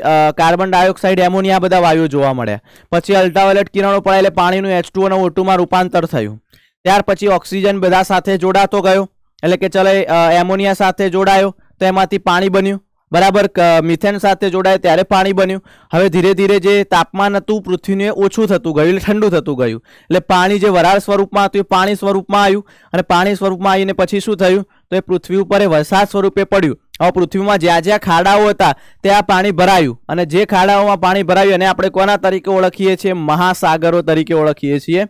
કાર્બન ડાયોક્સાઇડ એમોનિયા બધા વાયુઓ જોવા મળ્યા પછી અલ્ટ્રાવાયોલેટ કિરણો પડે એટલે પાણીનું એચ ટુ અને ઓટુમાં રૂપાંતર થયું ત્યાર પછી ઓક્સિજન બધા સાથે જોડાતો ગયો એટલે કે ચલો એમોનિયા સાથે જોડાયો તો એમાંથી પાણી બન્યું બરાબર મિથેન સાથે જોડાય ત્યારે પાણી બન્યું હવે ધીરે ધીરે જે તાપમાન હતું પૃથ્વીને ઓછું થતું ગયું એટલે ઠંડુ થતું ગયું એટલે પાણી જે વરાળ સ્વરૂપમાં હતું એ પાણી સ્વરૂપમાં આવ્યું અને પાણી સ્વરૂપમાં આવીને પછી શું થયું તો એ પૃથ્વી ઉપર એ વરસાદ સ્વરૂપે પડ્યું હવે પૃથ્વીમાં જ્યાં જ્યાં ખાડાઓ હતા ત્યાં પાણી ભરાયું અને જે ખાડાઓમાં પાણી ભરાયું એને આપણે કોના તરીકે ઓળખીએ છીએ મહાસાગરો તરીકે ઓળખીએ છીએ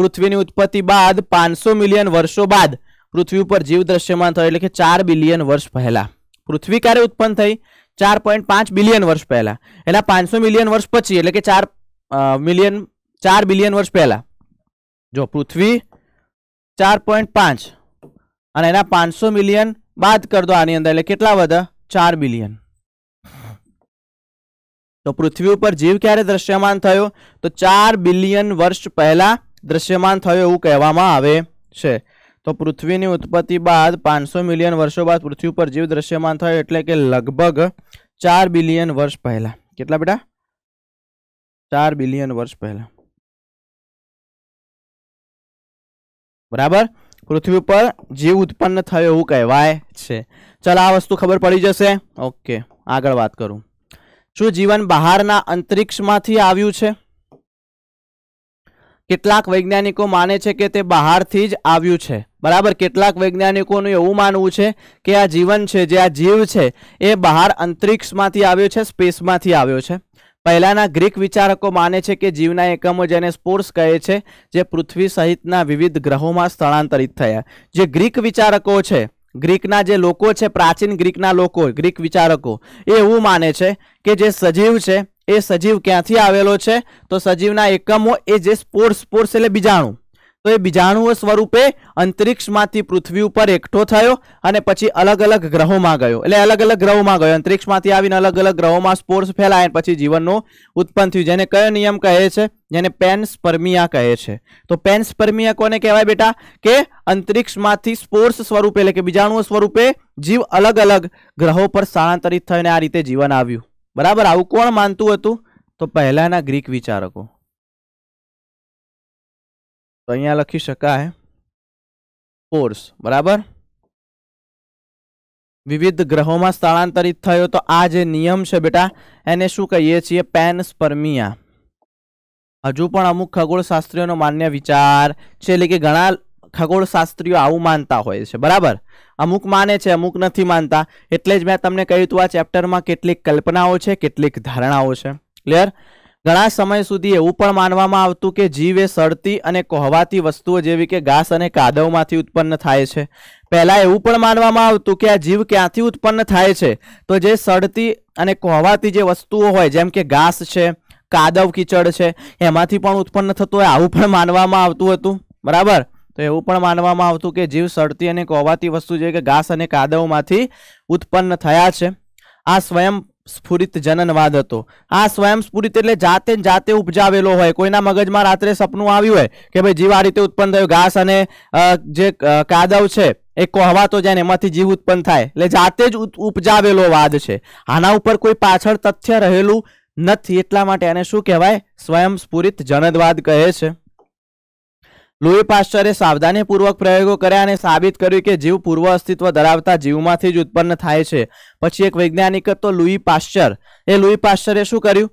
પૃથ્વીની ઉત્પત્તિ બાદ પાંચસો મિલિયન વર્ષો બાદ પૃથ્વી ઉપર જીવ દ્રશ્યમાન થયો એટલે કે ચાર બિલિયન વર્ષ પહેલા પૃથ્વી ક્યારે ઉત્પન્ન થઈ ચાર પોઈન્ટ પાંચ બિલિયન વર્ષ પહેલા એના પાંચસો મિલિયન વર્ષ પછી એટલે કે ચાર મિલિયન ચાર બિલિયન વર્ષ પહેલા જો પૃથ્વી ચાર પોઈન્ટ પાંચ અને એના પાંચસો મિલિયન બાદ કરી દો આની અંદર એટલે કેટલા વધે ચાર બિલિયન તો પૃથ્વી ઉપર જીવ ક્યારે દ્રશ્યમાન થયો તો ચાર બિલિયન વર્ષ પહેલા દ્રશ્યમાન થયો એવું કહેવામાં આવે છે તો પૃથ્વીની ઉત્પત્તિ બાદ પાંચસો મિલિયન વર્ષો બાદ પૃથ્વી ઉપર જીવ દ્રશ્યમાન થયો એટલે કે લગભગ ચાર બિલિયન વર્ષ પહેલા કેટલા બેટા ચાર બિલિયન વર્ષ પહેલા બરાબર પૃથ્વી પર જીવ ઉત્પન્ન થયો એવું કહેવાય છે ચાલ આ વસ્તુ ખબર પડી જશે ઓકે આગળ વાત કરું શું જીવન બહારના અંતરિક્ષમાંથી આવ્યું છે કેટલાક વૈજ્ઞાનિકો માને છે કે તે બહારથી જ આવ્યું છે બરાબર કેટલાક વૈજ્ઞાનિકોનું એવું માનવું છે કે આ જીવન છે જે આ જીવ છે એ બહાર અંતરિક્ષમાંથી આવ્યો છે સ્પેસમાંથી આવ્યો છે પહેલાંના ગ્રીક વિચારકો માને છે કે જીવના એકમો જેને સ્પોર્સ કહે છે જે પૃથ્વી સહિતના વિવિધ ગ્રહોમાં સ્થળાંતરિત થયા જે ગ્રીક વિચારકો છે ગ્રીકના જે લોકો છે પ્રાચીન ગ્રીકના લોકો ગ્રીક વિચારકો એ એવું માને છે કે જે સજીવ છે એ સજીવ ક્યાંથી આવેલો છે તો સજીવના એકમો એ જે સ્પોર્સ સ્પોર્સ એટલે બીજાણું તો એ બીજાણુઓ સ્વરૂપે અંતરિક્ષમાંથી પૃથ્વી ઉપર એકઠો થયો અને પછી અલગ અલગ ગ્રહોમાં ગયો એટલે અલગ અલગ ગ્રહોમાં ગયો અંતરિક્ષમાંથી આવીને અલગ અલગ ગ્રહોમાં સ્પોર્ટ્સ ફેલાય પછી જીવનનો ઉત્પન્ન થયું જેને કયો નિયમ કહે છે જેને પેન્સપર્મિયા કહે છે તો પેન્સપર્મિયા કોને કહેવાય બેટા કે અંતરિક્ષમાંથી સ્પોર્ટ્સ સ્વરૂપે એટલે કે બીજાણુઓ સ્વરૂપે જીવ અલગ અલગ ગ્રહો પર સ્થળાંતરિત થઈને આ રીતે જીવન આવ્યું બરાબર આવું કોણ માનતું હતું તો પહેલાંના ગ્રીક વિચારકો તો અહીંયા લખી શકાય કોર્સ બરાબર વિવિધ ગ્રહોમાં સ્થળાંતરિત થયો તો આ જે નિયમ છે બેટા એને શું કહીએ છીએ પેનસ્પર્મિયા હજુ પણ અમુક ખગોળશાસ્ત્રીઓનો માન્ય વિચાર છે એટલે કે ઘણા ખગોળશાસ્ત્રીઓ આવું માનતા હોય છે બરાબર અમુક માને છે અમુક નથી માનતા એટલે જ મેં તમને કહ્યું હતું આ ચેપ્ટરમાં કેટલીક કલ્પનાઓ છે કેટલીક ધારણાઓ છે ક્લિયર ઘણા સમય સુધી એવું પણ માનવામાં આવતું કે જીવ એ સડતી અને કોહવાતી વસ્તુઓ જેવી કે ઘાસ અને કાદવમાંથી ઉત્પન્ન થાય છે પહેલાં એવું પણ માનવામાં આવતું કે આ જીવ ક્યાંથી ઉત્પન્ન થાય છે તો જે સડતી અને કોહવાતી જે વસ્તુઓ હોય જેમ કે ઘાસ છે કાદવ કીચડ છે એમાંથી પણ ઉત્પન્ન થતું હોય આવું પણ માનવામાં આવતું હતું બરાબર તો એવું પણ માનવામાં આવતું કે જીવ સડતી અને કોહવાતી વસ્તુ જે કે ઘાસ અને કાદવમાંથી ઉત્પન્ન થયા છે આ સ્વયં સ્ફુરિત જનનવાદ હતો આ સ્વયંસ્ફુરિત એટલે જાતે જાતે ઉપજાવેલો હોય કોઈના મગજમાં રાત્રે સપનું આવ્યું હોય કે ભાઈ જીવ આ રીતે ઉત્પન્ન થયું ઘાસ અને જે કાદવ છે એ કહેવાતો જાય ને એમાંથી જીવ ઉત્પન્ન થાય એટલે જાતે જ ઉપજાવેલો વાદ છે આના ઉપર કોઈ પાછળ તથ્ય રહેલું નથી એટલા માટે આને શું કહેવાય સ્વયંસ્ફુરિત જનદવાદ કહે છે લોહી પાશ્ચરે સાવધાનીપૂર્વક પ્રયોગો કર્યા અને સાબિત કર્યું કે જીવ પૂર્વ અસ્તિત્વ ધરાવતા જીવમાંથી જ ઉત્પન્ન થાય છે પછી એક વૈજ્ઞાનિક હતો લુઈ પાશ્ચર એ લુઈ પાશ્ચરે શું કર્યું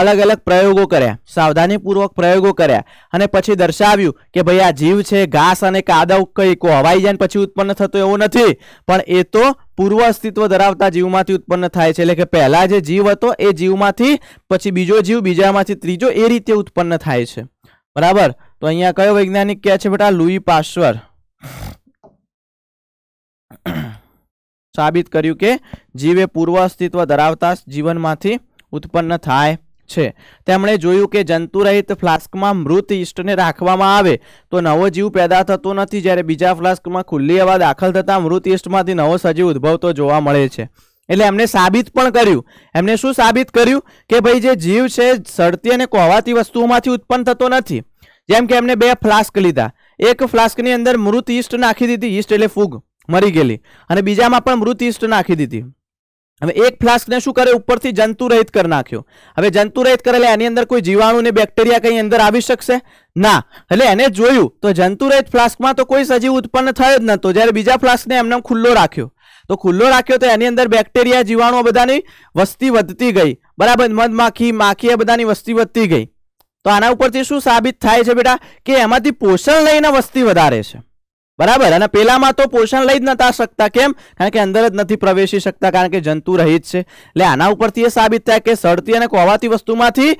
અલગ અલગ પ્રયોગો કર્યા સાવધાનીપૂર્વક પ્રયોગો કર્યા અને પછી દર્શાવ્યું કે ભાઈ આ જીવ છે ઘાસ અને કાદવ કઈ કો હવાઈ જાય પછી ઉત્પન્ન થતો એવું નથી પણ એ તો પૂર્વ અસ્તિત્વ ધરાવતા જીવમાંથી ઉત્પન્ન થાય છે એટલે કે પહેલા જે જીવ હતો એ જીવમાંથી પછી બીજો જીવ બીજામાંથી ત્રીજો એ રીતે ઉત્પન્ન થાય છે બરાબર તો અહીંયા કયો વૈજ્ઞાનિક કે છે બેટા લુઈ પાશ્વર સાબિત કર્યું કે જીવ એ પૂર્વ અસ્તિત્વ ધરાવતા જીવનમાંથી ઉત્પન્ન થાય છે તેમણે જોયું કે જંતુરહિત ફ્લાસ્કમાં મૃત ઈસ્ટને રાખવામાં આવે તો નવો જીવ પેદા થતો નથી જ્યારે બીજા ફ્લાસ્કમાં ખુલ્લી હવા દાખલ થતાં મૃત ઈસ્ટમાંથી નવો સજીવ ઉદભવતો જોવા મળે છે એટલે એમને સાબિત પણ કર્યું એમને શું સાબિત કર્યું કે ભાઈ જે જીવ છે સડતી અને કોવાતી વસ્તુઓમાંથી ઉત્પન્ન થતો નથી જેમ કે એમને બે ફ્લાસ્ક લીધા એક ફ્લાસ્કની અંદર મૃત ઈસ્ટ નાખી દીધી ઈસ્ટ એટલે ફૂગ મરી ગયેલી અને બીજામાં પણ મૃત ઈસ્ટ નાખી દીધી હવે એક ફ્લાસ્કને શું કરે ઉપરથી જંતુરહિત કરી નાખ્યો હવે જંતુરહિત કરે એટલે એની અંદર કોઈ જીવાણુ ને બેક્ટેરિયા કંઈ અંદર આવી શકશે ના એટલે એને જોયું તો જંતુરહિત ફ્લાસ્કમાં તો કોઈ સજીવ ઉત્પન્ન થયો જ નહોતો જ્યારે બીજા ફ્લાસ્કને એમને ખુલ્લો રાખ્યો તો ખુલ્લો રાખ્યો તો એની અંદર બેક્ટેરિયા જીવાણુઓ બધાની વસ્તી વધતી ગઈ બરાબર મધમાખી માખી એ બધાની વસ્તી વધતી ગઈ તો આના ઉપરથી શું સાબિત થાય છે બેટા કે એમાંથી પોષણ લઈને વસ્તી વધારે છે બરાબર અને પેલામાં તો પોષણ લઈ જ નતા શકતા કેમ કારણ કે અંદર જ નથી પ્રવેશી શકતા કારણ કે જંતુ રહિત છે એટલે આના ઉપરથી એ સાબિત થાય કે સડતી અને કોવાતી વસ્તુમાંથી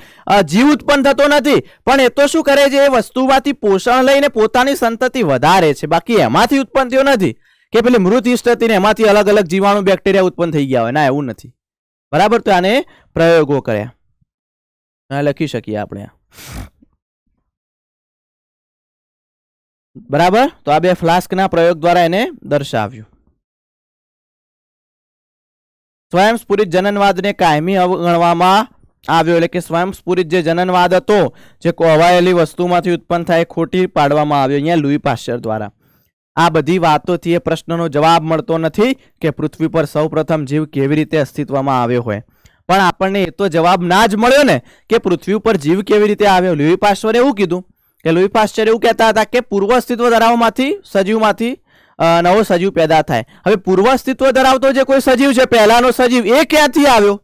જીવ ઉત્પન્ન થતો નથી પણ એ તો શું કરે છે એ વસ્તુમાંથી પોષણ લઈને પોતાની સંતતિ વધારે છે બાકી એમાંથી ઉત્પન્ન થયો નથી કે પેલી મૃત ઈષ્ટતીને એમાંથી અલગ અલગ જીવાણુ બેક્ટેરિયા ઉત્પન્ન થઈ ગયા હોય ના એવું નથી બરાબર તો આને પ્રયોગો કર્યા લખી શકીએ આપણે બરાબર તો આ બે ફ્લાસ્કના પ્રયોગ દ્વારા એને દર્શાવ્યું સ્વયંસ્ફુરિત જનનવાદને કાયમી અવગણવામાં આવ્યો એટલે કે સ્વયંસ્ફુરિત જે જનનવાદ હતો જે કોવાયેલી વસ્તુમાંથી ઉત્પન્ન થાય ખોટી પાડવામાં આવ્યો અહીંયા લુઈ પાશ્ચર દ્વારા આ બધી વાતોથી એ પ્રશ્નનો જવાબ મળતો નથી કે પૃથ્વી પર સૌપ્રથમ જીવ કેવી રીતે અસ્તિત્વમાં આવ્યો હોય પણ આપણને એ તો જવાબ ના જ મળ્યો ને કે પૃથ્વી ઉપર જીવ કેવી રીતે આવ્યો લુઈ પાશ્ચર એવું કીધું કે લુઈ પાશ્ચર એવું કહેતા હતા કે પૂર્વ અસ્તિત્વ ધરાવમાંથી સજીવમાંથી નવો સજીવ પેદા થાય હવે પૂર્વ અસ્તિત્વ ધરાવતો જે કોઈ સજીવ છે પહેલાનો સજીવ એ ક્યાંથી આવ્યો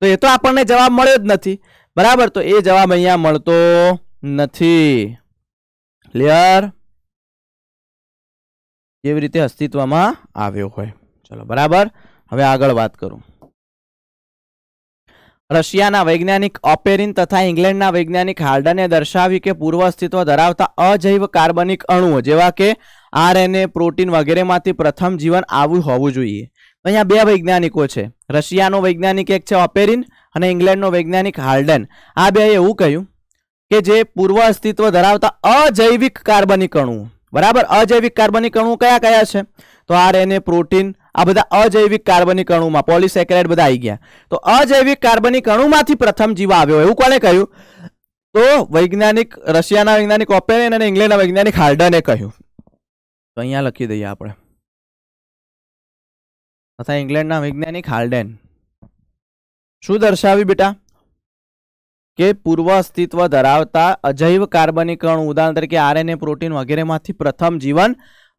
તો એ તો આપણને જવાબ મળ્યો જ નથી બરાબર તો એ જવાબ અહીંયા મળતો નથી ક્લિયર કેવી રીતે અસ્તિત્વમાં આવ્યો હોય ચલો બરાબર હવે આગળ વાત કરું રશિયાના વૈજ્ઞાનિક ઓપેરિન તથા ઇંગ્લેન્ડના વૈજ્ઞાનિક હાર્ડને દર્શાવ્યું કે પૂર્વ અસ્તિત્વ ધરાવતા અજૈવ કાર્બનિક અણુઓ જેવા કે આરએનએ પ્રોટીન વગેરેમાંથી પ્રથમ જીવન આવું હોવું જોઈએ અહીંયા બે વૈજ્ઞાનિકો છે રશિયાનો વૈજ્ઞાનિક એક છે ઓપેરિન અને ઇંગ્લેન્ડનો વૈજ્ઞાનિક હાર્ડન આ બે એવું કહ્યું કે જે પૂર્વ અસ્તિત્વ ધરાવતા અજૈવિક કાર્બનિક અણુઓ બરાબર અજૈવિક કાર્બનિક અણુઓ કયા કયા છે તો આરએનએ પ્રોટીન આ બધા અજૈવિક કાર્બનિક અણુમાં પોલિસેક્રાઇડ બધા આવી ગયા તો અજૈવિક કાર્બનિક અણુમાંથી પ્રથમ જીવા આવ્યો એવું કોણે કહ્યું તો વૈજ્ઞાનિક રશિયાના વૈજ્ઞાનિક ઓપેરેન અને ઇંગ્લેન્ડના વૈજ્ઞાનિક હાર્ડને કહ્યું તો અહીંયા લખી દઈએ આપણે તથા ઇંગ્લેન્ડના વૈજ્ઞાનિક હાર્ડેન શું દર્શાવ્યું બેટા કે પૂર્વ અસ્તિત્વ ધરાવતા અજૈવ કાર્બનિક અણુ ઉદાહરણ તરીકે આરએનએ પ્રોટીન વગેરેમાંથી પ્રથમ જીવન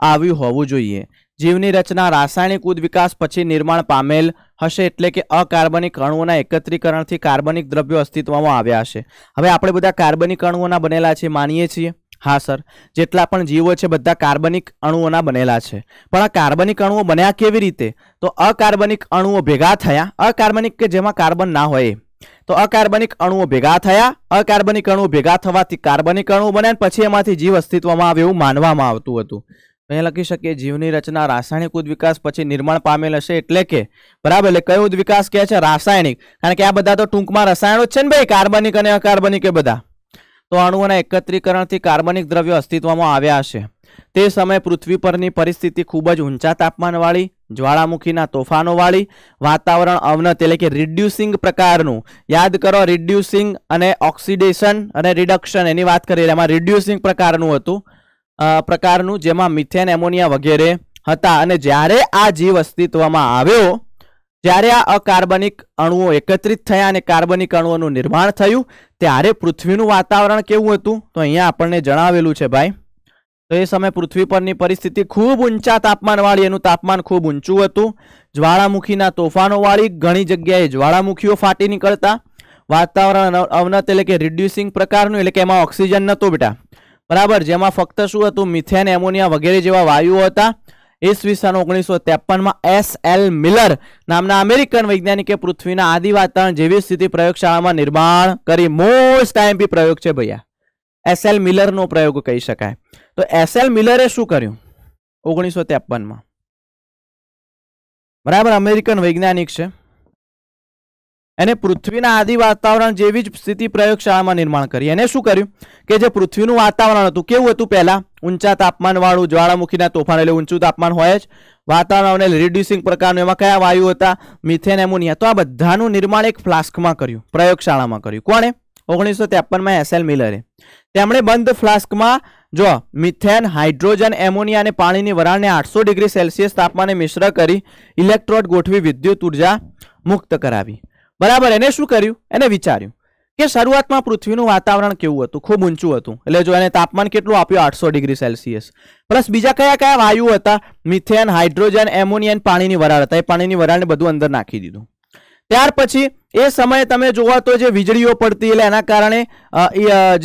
આવ્યું હોવું જોઈએ જીવની રચના રાસાયણિક ઉદ્વિકાસ પછી નિર્માણ પામેલ હશે એટલે કે અકાર્બનિક અણુઓના એકત્રીકરણથી કાર્બનિક દ્રવ્યો અસ્તિત્વમાં આવ્યા હશે હવે આપણે બધા કાર્બનિક અણુઓના બનેલા છે માનીએ છીએ હા સર જેટલા પણ જીવો છે બધા કાર્બનિક અણુઓના બનેલા છે પણ આ કાર્બનિક અણુઓ બન્યા કેવી રીતે તો અકાર્બનિક અણુઓ ભેગા થયા અકાર્બનિક કે જેમાં કાર્બન ના હોય તો અકાર્બનિક અણુઓ ભેગા થયા અકાર્બનિક અણુઓ ભેગા થવાથી કાર્બનિક અણુઓ બન્યા પછી એમાંથી જીવ અસ્તિત્વમાં આવે એવું માનવામાં આવતું હતું તો અહીંયા લખી શકીએ જીવની રચના રાસાયણિક ઉદ્વિકાસ પછી નિર્માણ પામેલ હશે એટલે કે બરાબર એટલે કયો ઉદ્વિકાસ કહે છે રાસાયણિક કારણ કે આ બધા તો ટૂંકમાં રસાયણો જ છે ને ભાઈ કાર્બનિક અને અકાર્બનિક એ બધા તો અણુઓના એકત્રીકરણથી કાર્બનિક દ્રવ્યો અસ્તિત્વમાં આવ્યા હશે તે સમયે પૃથ્વી પરની પરિસ્થિતિ ખૂબ જ ઊંચા તાપમાનવાળી જ્વાળામુખીના તોફાનોવાળી વાતાવરણ અવનત એટલે કે રિડ્યુસિંગ પ્રકારનું યાદ કરો રિડ્યુસિંગ અને ઓક્સિડેશન અને રિડક્શન એની વાત કરી એમાં રિડ્યુસિંગ પ્રકારનું હતું પ્રકારનું જેમાં મિથેન એમોનિયા વગેરે હતા અને જ્યારે આ જીવ અસ્તિત્વમાં આવ્યો જ્યારે આ અકાર્બનિક અણુઓ એકત્રિત થયા અને કાર્બનિક અણુઓનું નિર્માણ થયું ત્યારે પૃથ્વીનું વાતાવરણ કેવું હતું તો અહીંયા આપણને જણાવેલું છે ભાઈ તો એ સમયે પૃથ્વી પરની પરિસ્થિતિ ખૂબ ઊંચા તાપમાનવાળી એનું તાપમાન ખૂબ ઊંચું હતું જ્વાળામુખીના તોફાનોવાળી ઘણી જગ્યાએ જ્વાળામુખીઓ ફાટી નીકળતા વાતાવરણ અવનત એટલે કે રિડ્યુસિંગ પ્રકારનું એટલે કે એમાં ઓક્સિજન નહોતું બેટા બરાબર જેમાં ફક્ત શું હતું મિથેન એમોનિયા વગેરે જેવા વાયુઓ હતા ઈસવી સન ઓગણીસો ત્રેપનમાં એસ એલ મિલર નામના અમેરિકન વૈજ્ઞાનિકે પૃથ્વીના આદિ વાતાવરણ જેવી સ્થિતિ પ્રયોગશાળામાં નિર્માણ કરી મોસ્ટ આઈએમપી પ્રયોગ છે ભૈયા એસ એલ મિલરનો પ્રયોગ કહી શકાય તો એસ એલ મિલરે શું કર્યું ઓગણીસો ત્રેપનમાં બરાબર અમેરિકન વૈજ્ઞાનિક છે એને પૃથ્વીના આદિ વાતાવરણ જેવી જ સ્થિતિ પ્રયોગશાળામાં નિર્માણ કરી એને શું કર્યું કે જે પૃથ્વીનું વાતાવરણ હતું કેવું હતું પહેલાં ઊંચા તાપમાનવાળું જ્વાળામુખીના તોફાન એટલે ઊંચું તાપમાન હોય જ વાતાવરણ અને રિડ્યુસિંગ પ્રકારનું એમાં કયા વાયુ હતા મિથેન એમોનિયા તો આ બધાનું નિર્માણ એક ફ્લાસ્કમાં કર્યું પ્રયોગશાળામાં કર્યું કોણે ઓગણીસો ત્રેપનમાં એસ એલ મિલરે તેમણે બંધ ફ્લાસ્કમાં જો મિથેન હાઇડ્રોજન એમોનિયા અને પાણીની વરાળને આઠસો ડિગ્રી સેલ્સિયસ તાપમાને મિશ્ર કરી ઇલેક્ટ્રોડ ગોઠવી વિદ્યુત ઉર્જા મુક્ત કરાવી બરાબર એને શું કર્યું એને વિચાર્યું કે શરૂઆતમાં પૃથ્વીનું વાતાવરણ કેવું હતું ખૂબ ઊંચું હતું એટલે જો એને તાપમાન કેટલું આપ્યું આઠસો ડિગ્રી સેલ્સિયસ પ્લસ બીજા કયા કયા વાયુ હતા મિથેન હાઇડ્રોજન એમોનિયન પાણીની વરાળ હતા એ પાણીની વરાળને બધું અંદર નાખી દીધું ત્યાર પછી એ સમયે તમે જોવા તો જે વીજળીઓ પડતી એટલે એના કારણે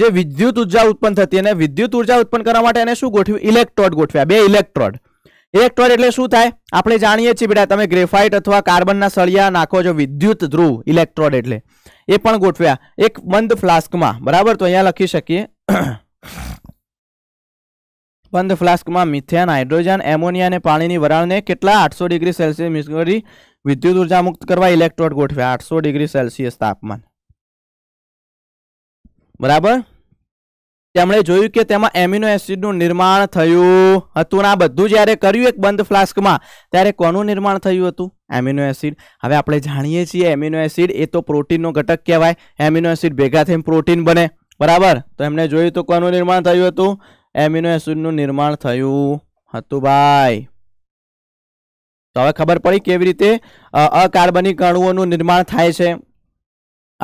જે વિદ્યુત ઉર્જા ઉત્પન્ન થતી અને વિદ્યુત ઉર્જા ઉત્પન્ન કરવા માટે એને શું ગોઠવ્યું ઇલેક્ટ્રોડ ગોઠવ્યા બે ઇલેક્ટ્રોડ ઇલેક્ટ્રોન એટલે શું થાય આપણે જાણીએ છીએ બેટા તમે ગ્રેફાઇટ અથવા કાર્બનના સળિયા નાખો છો વિદ્યુત ધ્રુવ ઇલેક્ટ્રોન એટલે એ પણ ગોઠવ્યા એક બંધ ફ્લાસ્કમાં બરાબર તો અહીંયા લખી શકીએ બંધ [coughs] ફ્લાસ્કમાં મિથેન હાઇડ્રોજન એમોનિયા અને પાણીની વરાળને કેટલા આઠસો ડિગ્રી સેલ્સિયસ મિક્સ કરી વિદ્યુત ઉર્જા મુક્ત કરવા ઇલેક્ટ્રોન ગોઠવ્યા આઠસો ડિગ્રી સેલ્સિયસ તાપમાન બરાબર તેમણે જોયું કે તેમાં એમિનો એસિડનું નિર્માણ થયું હતું આ બધું જ્યારે કર્યું એક બંધ ફ્લાસ્કમાં ત્યારે કોનું નિર્માણ થયું હતું એમિનો એસિડ હવે આપણે જાણીએ છીએ એમિનો એસિડ એ તો પ્રોટીનનો ઘટક કહેવાય એમિનો એસિડ ભેગા થઈને પ્રોટીન બને બરાબર તો એમણે જોયું તો કોનું નિર્માણ થયું હતું એમિનો એસિડનું નિર્માણ થયું હતું ભાઈ તો હવે ખબર પડી કેવી રીતે અકાર્બનિક અણુઓનું નિર્માણ થાય છે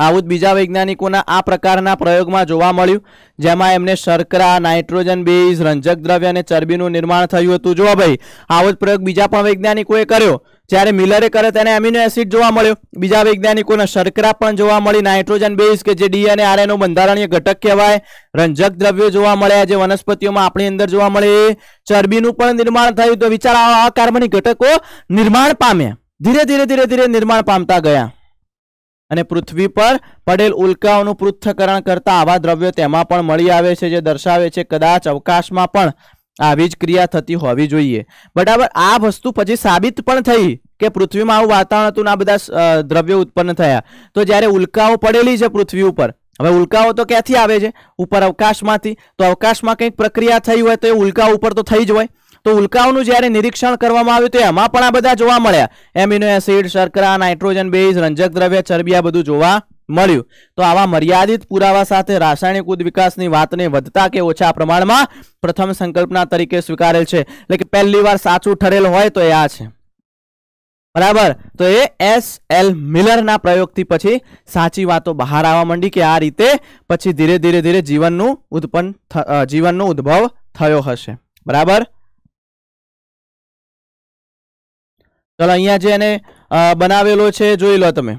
આવું જ બીજા વૈજ્ઞાનિકોના આ પ્રકારના પ્રયોગમાં જોવા મળ્યું જેમાં એમને શર્કરા નાઇટ્રોજન બેઝ રંજક દ્રવ્ય અને ચરબીનું નિર્માણ થયું હતું જો ભાઈ આવો જ પ્રયોગ બીજા પણ વૈજ્ઞાનિકોએ કર્યો જ્યારે મિલરે કરે તેને એમિનો એસિડ જોવા મળ્યો બીજા વૈજ્ઞાનિકોને શર્કરા પણ જોવા મળી નાઇટ્રોજન બેઝ કે જે ડી અને આરએનો બંધારણીય ઘટક કહેવાય રંજક દ્રવ્યો જોવા મળ્યા જે વનસ્પતિઓમાં આપણી અંદર જોવા મળે ચરબીનું પણ નિર્માણ થયું તો વિચાર આ કાર્બનિક ઘટકો નિર્માણ પામ્યા ધીરે ધીરે ધીરે ધીરે નિર્માણ પામતા ગયા અને પૃથ્વી પર પડેલ ઉલ્કાઓનું પૃથ્થકરણ કરતા આવા દ્રવ્યો તેમાં પણ મળી આવે છે જે દર્શાવે છે કદાચ અવકાશમાં પણ આવી જ ક્રિયા થતી હોવી જોઈએ બરાબર આ વસ્તુ પછી સાબિત પણ થઈ કે પૃથ્વીમાં આવું વાતાવરણ હતું આ બધા દ્રવ્યો ઉત્પન્ન થયા તો જ્યારે ઉલ્કાઓ પડેલી છે પૃથ્વી ઉપર હવે ઉલ્કાઓ તો ક્યાંથી આવે છે ઉપર અવકાશમાંથી તો અવકાશમાં કંઈક પ્રક્રિયા થઈ હોય તો એ ઉલ્કા ઉપર તો થઈ જ હોય તો ઉલ્કાઓનું જ્યારે નિરીક્ષણ કરવામાં આવ્યું તો એમાં પણ આ બધા જોવા મળ્યા એમિનો એસિડ શર્કરા નાઇટ્રોજન બેઝ રંજક દ્રવ્ય ચરબી આ બધું જોવા મળ્યું તો આવા મર્યાદિત પુરાવા સાથે રાસાયણિક ઉદ્વિકાસની વાતને વધતા કે ઓછા પ્રમાણમાં પ્રથમ સંકલ્પના તરીકે સ્વીકારેલ છે એટલે કે પહેલી વાર સાચું ઠરેલ હોય તો એ આ છે બરાબર તો એ એસ એલ મિલરના પ્રયોગથી પછી સાચી વાતો બહાર આવવા માંડી કે આ રીતે પછી ધીરે ધીરે ધીરે જીવનનું ઉત્પન્ન જીવનનો ઉદ્ભવ થયો હશે બરાબર ચલો અહીંયા જે એને બનાવેલો છે જોઈ લો તમે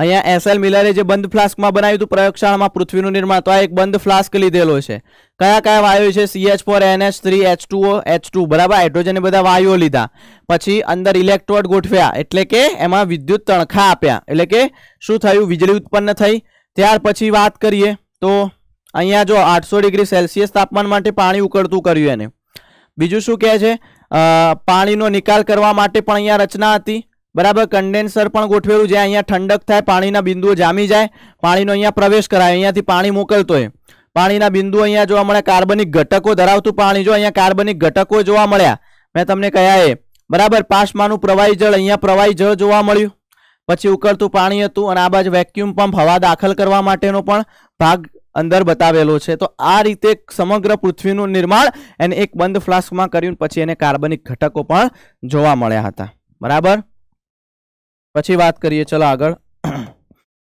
અહીંયા એસએલ મિલરે જે બંધ ફ્લાસ્કમાં બનાવ્યું હતું પ્રયોગશાળામાં પૃથ્વીનું નિર્માણ તો આ એક બંધ ફ્લાસ્ક લીધેલો છે કયા કયા વાયુ છે CH four NH three H two H two બરાબર હાઇડ્રોજન બધા વાયુઓ લીધા પછી અંદર ઇલેક્ટ્રોડ ગોઠવ્યા એટલે કે એમાં વિદ્યુત તણખા આપ્યા એટલે કે શું થયું વીજળી ઉત્પન્ન થઈ ત્યાર પછી વાત કરીએ તો અહીંયા જો આઠસો ડિગ્રી સેલ્સિયસ તાપમાન માટે પાણી ઉકળતું કર્યું એને બીજું શું કહે છે પાણીનો નિકાલ કરવા માટે પણ અહીંયા રચના હતી બરાબર કન્ડેન્સર પણ ગોઠવેલું છે અહીંયા ઠંડક થાય પાણીના બિંદુઓ જામી જાય પાણીનો અહીંયા પ્રવેશ કરાય અહીંયાથી પાણી મોકલતો હોય પાણીના બિંદુ અહીંયા જોવા મળ્યા કાર્બનિક ઘટકો ધરાવતું પાણી જો અહીંયા કાર્બનિક ઘટકો જોવા મળ્યા મેં તમને કહ્યા એ બરાબર પાસમાનું પ્રવાહી જળ અહીંયા પ્રવાહી જળ જોવા મળ્યું પછી ઉકળતું પાણી હતું અને આ બાજુ વેક્યુમ પંપ હવા દાખલ કરવા માટેનો પણ ભાગ અંદર બતાવેલો છે તો આ રીતે સમગ્ર પૃથ્વીનું નિર્માણ એને એક બંધ ફ્લાસ્કમાં કર્યું પછી એને કાર્બનિક ઘટકો પણ જોવા મળ્યા હતા બરાબર પછી વાત કરીએ ચલો આગળ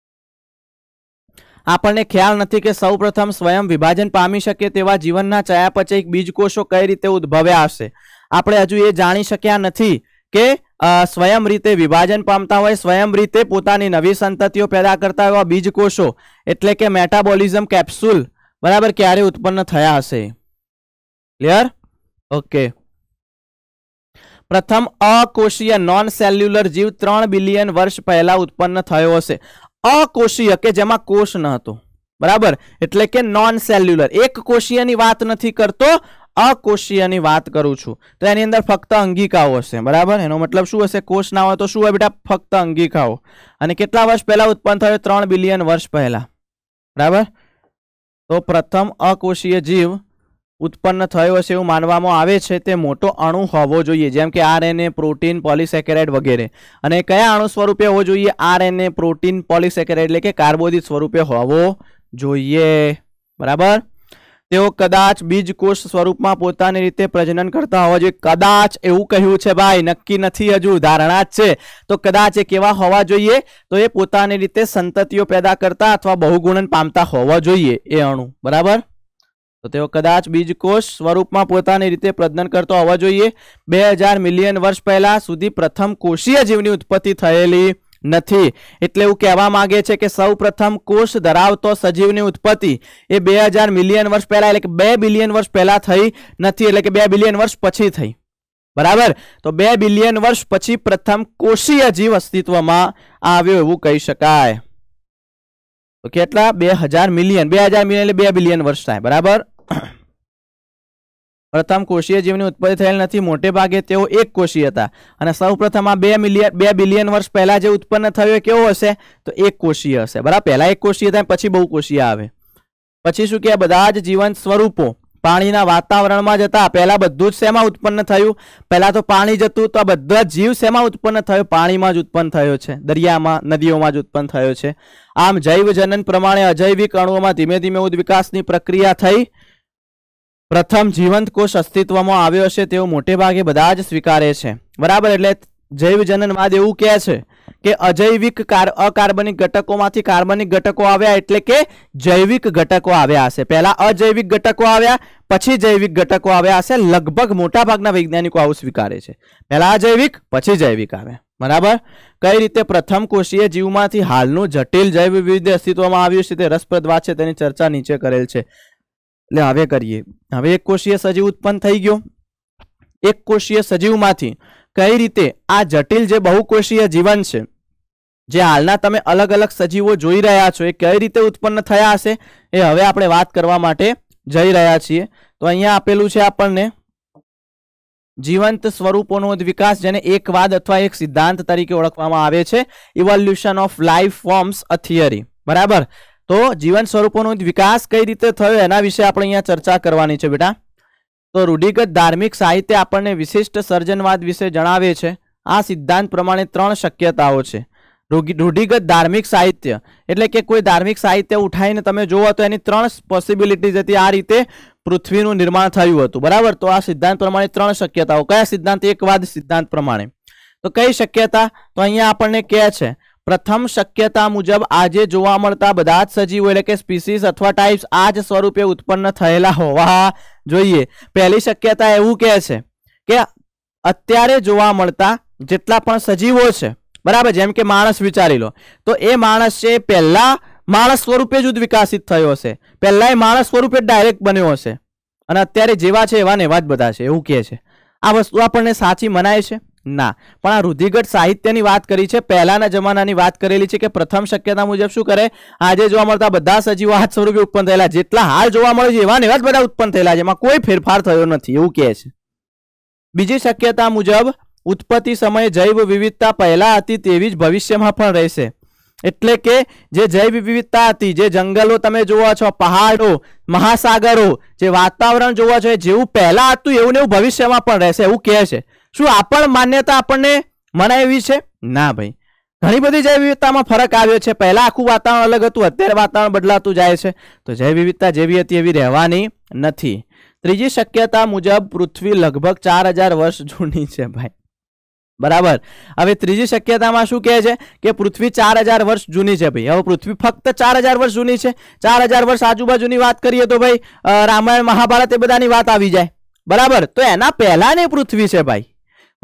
[clears throat] આપણને ખ્યાલ નથી કે સૌપ્રથમ સ્વયં વિભાજન પામી શકે તેવા જીવનના ચયાપચય બીજકોષો કઈ રીતે ઉદ્ભવ્યા હશે આપણે હજુ એ જાણી શક્યા નથી કે સ્વયં રીતે વિભાજન પામતા હોય સ્વયં રીતે પોતાની નવી સંતાનો પેદા કરતા હોયા બીજકોષો એટલે કે મેટાબોલિઝમ કેપ્સ્યુલ બરાબર ક્યારે ઉત્પન્ન થયા હશે ક્લિયર ઓકે પ્રથમ અકોષીય નોન સેલ્યુલર જીવ 3 બિલિયન વર્ષ પહેલા ઉત્પન્ન થયો હશે અકોષીય કે જેમાં કોષ ન હતો બરાબર એટલે કે નોન સેલ્યુલર એક કોષીયની વાત નથી કરતો અકોષીયની વાત કરું છું તો એની અંદર ફક્ત અંગિકાઓ હશે બરાબર એનો મતલબ શું હશે કોષ ના હોય તો શું હોય બેટા ફક્ત અંગિકાઓ અને કેટલા વર્ષ પહેલાં ઉત્પન્ન થયો ત્રણ બિલિયન વર્ષ પહેલાં બરાબર તો પ્રથમ અકોષીય જીવ ઉત્પન્ન થયો હશે એવું માનવામાં આવે છે તે મોટો અણુ હોવો જોઈએ જેમ કે આરએનએ પ્રોટીન પોલિસેકેરાઇડ વગેરે અને કયા અણુ સ્વરૂપે હોવો જોઈએ આરએનએ પ્રોટીન પોલિસેકેરાઇડ એટલે કે કાર્બોદિત સ્વરૂપે હોવો જોઈએ બરાબર તેઓ કદાચ બીજકોષ સ્વરૂપમાં પોતાની રીતે પ્રજનન કરતા હોવા જોઈએ કદાચ એવું કહ્યું છે ભાઈ નક્કી નથી હજુ ધારણા જ છે તો કદાચ એ કેવા હોવા જોઈએ તો એ પોતાની રીતે સંતતિઓ પેદા કરતા અથવા બહુગુણન પામતા હોવા જોઈએ એ અણુ બરાબર તો તેઓ કદાચ બીજકોષ સ્વરૂપમાં પોતાની રીતે પ્રજનન કરતો હોવા જોઈએ બે મિલિયન વર્ષ પહેલા સુધી પ્રથમ કોષીય જીવની ઉત્પત્તિ થયેલી નથી એટલે એવું કહેવા માંગે છે કે સૌપ્રથમ કોષ ધરાવતો સજીવની ઉત્પત્તિ એ 2000 મિલિયન વર્ષ પહેલા એટલે કે 2 બિલિયન વર્ષ પહેલા થઈ નથી એટલે કે 2 બિલિયન વર્ષ પછી થઈ બરાબર તો 2 બિલિયન વર્ષ પછી પ્રથમ કોષીય જીવ અસ્તિત્વમાં આવ્યો એવું કહી શકાય તો કેટલા 2000 મિલિયન 2000 મિલિયન એટલે 2 બિલિયન વર્ષ થાય બરાબર પ્રથમ કોષીય જીવની ઉત્પત્તિ થયેલ નથી મોટે ભાગે તેઓ એક કોષીય હતા અને સૌપ્રથમ આ બે મિલિયન બે બિલિયન વર્ષ પહેલાં જે ઉત્પન્ન થયો કેવો હશે તો એક કોષીય હશે બરાબર પહેલાં એક કોષીય થાય પછી બહુ કોષીય આવે પછી શું કે બધા જ જીવન સ્વરૂપો પાણીના વાતાવરણમાં જતા પહેલાં બધું જ શેમાં ઉત્પન્ન થયું પહેલાં તો પાણી જતું તો આ બધા જીવ શેમાં ઉત્પન્ન થયો પાણીમાં જ ઉત્પન્ન થયો છે દરિયામાં નદીઓમાં જ ઉત્પન્ન થયો છે આમ જૈવ જનન પ્રમાણે અજૈવિક અણુઓમાં ધીમે ધીમે ઉદ્વિકાસની પ્રક્રિયા થઈ પ્રથમ જીવંત કોષ અસ્તિત્વમાં આવ્યો હશે તેવું મોટે ભાગે બધા જ સ્વીકારે છે બરાબર એટલે જૈવ જનનવાદ એવું કહે છે કે અજૈવિક અકાર્બનિક ઘટકોમાંથી કાર્બનિક ઘટકો આવ્યા એટલે કે જૈવિક ઘટકો આવ્યા હશે પહેલા અજૈવિક ઘટકો આવ્યા પછી જૈવિક ઘટકો આવ્યા હશે લગભગ મોટાભાગના વૈજ્ઞાનિકો આવું સ્વીકારે છે પહેલા અજૈવિક પછી જૈવિક આવે બરાબર કઈ રીતે પ્રથમ કોષીય જીવમાંથી હાલનું જટિલ જૈવ વિવિધ અસ્તિત્વમાં આવ્યું છે તે રસપ્રદ વાત છે તેની ચર્ચા નીચે કરેલ છે એટલે હવે કરીએ હવે એક કોષીય સજીવ ઉત્પન્ન થઈ ગયો એક કોષીય સજીવમાંથી કઈ રીતે આ જટિલ જે બહુકોષીય જીવન છે જે હાલના તમે અલગ અલગ સજીવો જોઈ રહ્યા છો એ કઈ રીતે ઉત્પન્ન થયા હશે એ હવે આપણે વાત કરવા માટે જઈ રહ્યા છીએ તો અહીંયા આપેલું છે આપણને જીવંત સ્વરૂપોનો વિકાસ જેને એકવાદ અથવા એક સિદ્ધાંત તરીકે ઓળખવામાં આવે છે evolution of life forms a theory બરાબર તો જીવન સ્વરૂપોનો વિકાસ કઈ રીતે થયો એના વિશે આપણે અહીંયા ચર્ચા કરવાની છે બેટા તો રૂઢિગત ધાર્મિક સાહિત્ય આપણને વિશિષ્ટ સર્જનવાદ વિશે જણાવે છે આ સિદ્ધાંત પ્રમાણે ત્રણ શક્યતાઓ છે રૂઢિગત ધાર્મિક સાહિત્ય એટલે કે કોઈ ધાર્મિક સાહિત્ય ઉઠાવીને તમે જોવો તો એની ત્રણ પોસિબિલિટીઝ હતી આ રીતે પૃથ્વીનું નિર્માણ થયું હતું બરાબર તો આ સિદ્ધાંત પ્રમાણે ત્રણ શક્યતાઓ કયા સિદ્ધાંત એકવાદ સિદ્ધાંત પ્રમાણે તો કઈ શક્યતા તો અહીંયા આપણને કહે છે પ્રથમ શક્યતા મુજબ આજે જોવા મળતા બધા જ સજીવો એટલે કે સ્પીસીસ અથવા ટાઈપ્સ આ જ સ્વરૂપે ઉત્પન્ન થયેલા હોવા જોઈએ પહેલી શક્યતા એવું કહે છે કે અત્યારે જોવા મળતા જેટલા પણ સજીવો છે બરાબર જેમ કે માણસ વિચારી લો તો એ માણસ છે પહેલા માણસ સ્વરૂપે જ વિકસિત થયો હશે પહેલાં એ માણસ સ્વરૂપે ડાયરેક્ટ બન્યો હશે અને અત્યારે જેવા છે એવા ને એવા જ બધા છે એવું કહે છે આ વસ્તુ આપણને સાચી મનાય છે ના પણ આ રુધિગત સાહિત્યની વાત કરી છે પહેલાના જમાનાની વાત કરેલી છે કે પ્રથમ શક્યતા મુજબ શું કરે આજે જોવા મળતા બધા સજીવો હાથ સ્વરૂપે ઉત્પન્ન થયેલા જેટલા હાલ જોવા મળે છે એવા ને એવા જ બધા ઉત્પન્ન થયેલા છે એમાં કોઈ ફેરફાર થયો નથી એવું કહે છે બીજી શક્યતા મુજબ ઉત્પત્તિ સમયે જૈવ વિવિધતા પહેલા હતી તેવી જ ભવિષ્યમાં પણ રહેશે એટલે કે જે જૈવ વિવિધતા હતી જે જંગલો તમે જોવા છો પહાડો મહાસાગરો જે વાતાવરણ જોવા છો જેવું પહેલા હતું એવું ને એવું ભવિષ્યમાં પણ રહેશે એવું કહે છે શું આ પણ માન્યતા આપણને એવી છે ના ભાઈ ઘણી બધી જૈવ વિવિધતામાં ફરક આવ્યો છે પહેલા આખું વાતાવરણ અલગ હતું અત્યારે વાતાવરણ બદલાતું જાય છે તો જૈવ વિવિધતા જેવી હતી એવી રહેવાની નથી ત્રીજી શક્યતા મુજબ પૃથ્વી લગભગ ચાર હજાર વર્ષ જૂની છે ભાઈ બરાબર હવે ત્રીજી શક્યતામાં શું કહે છે કે પૃથ્વી ચાર હજાર વર્ષ જૂની છે ભાઈ હવે પૃથ્વી ફક્ત ચાર હજાર વર્ષ જૂની છે ચાર હજાર વર્ષ આજુબાજુની વાત કરીએ તો ભાઈ રામાયણ મહાભારત એ બધાની વાત આવી જાય બરાબર તો એના પહેલાની પૃથ્વી છે ભાઈ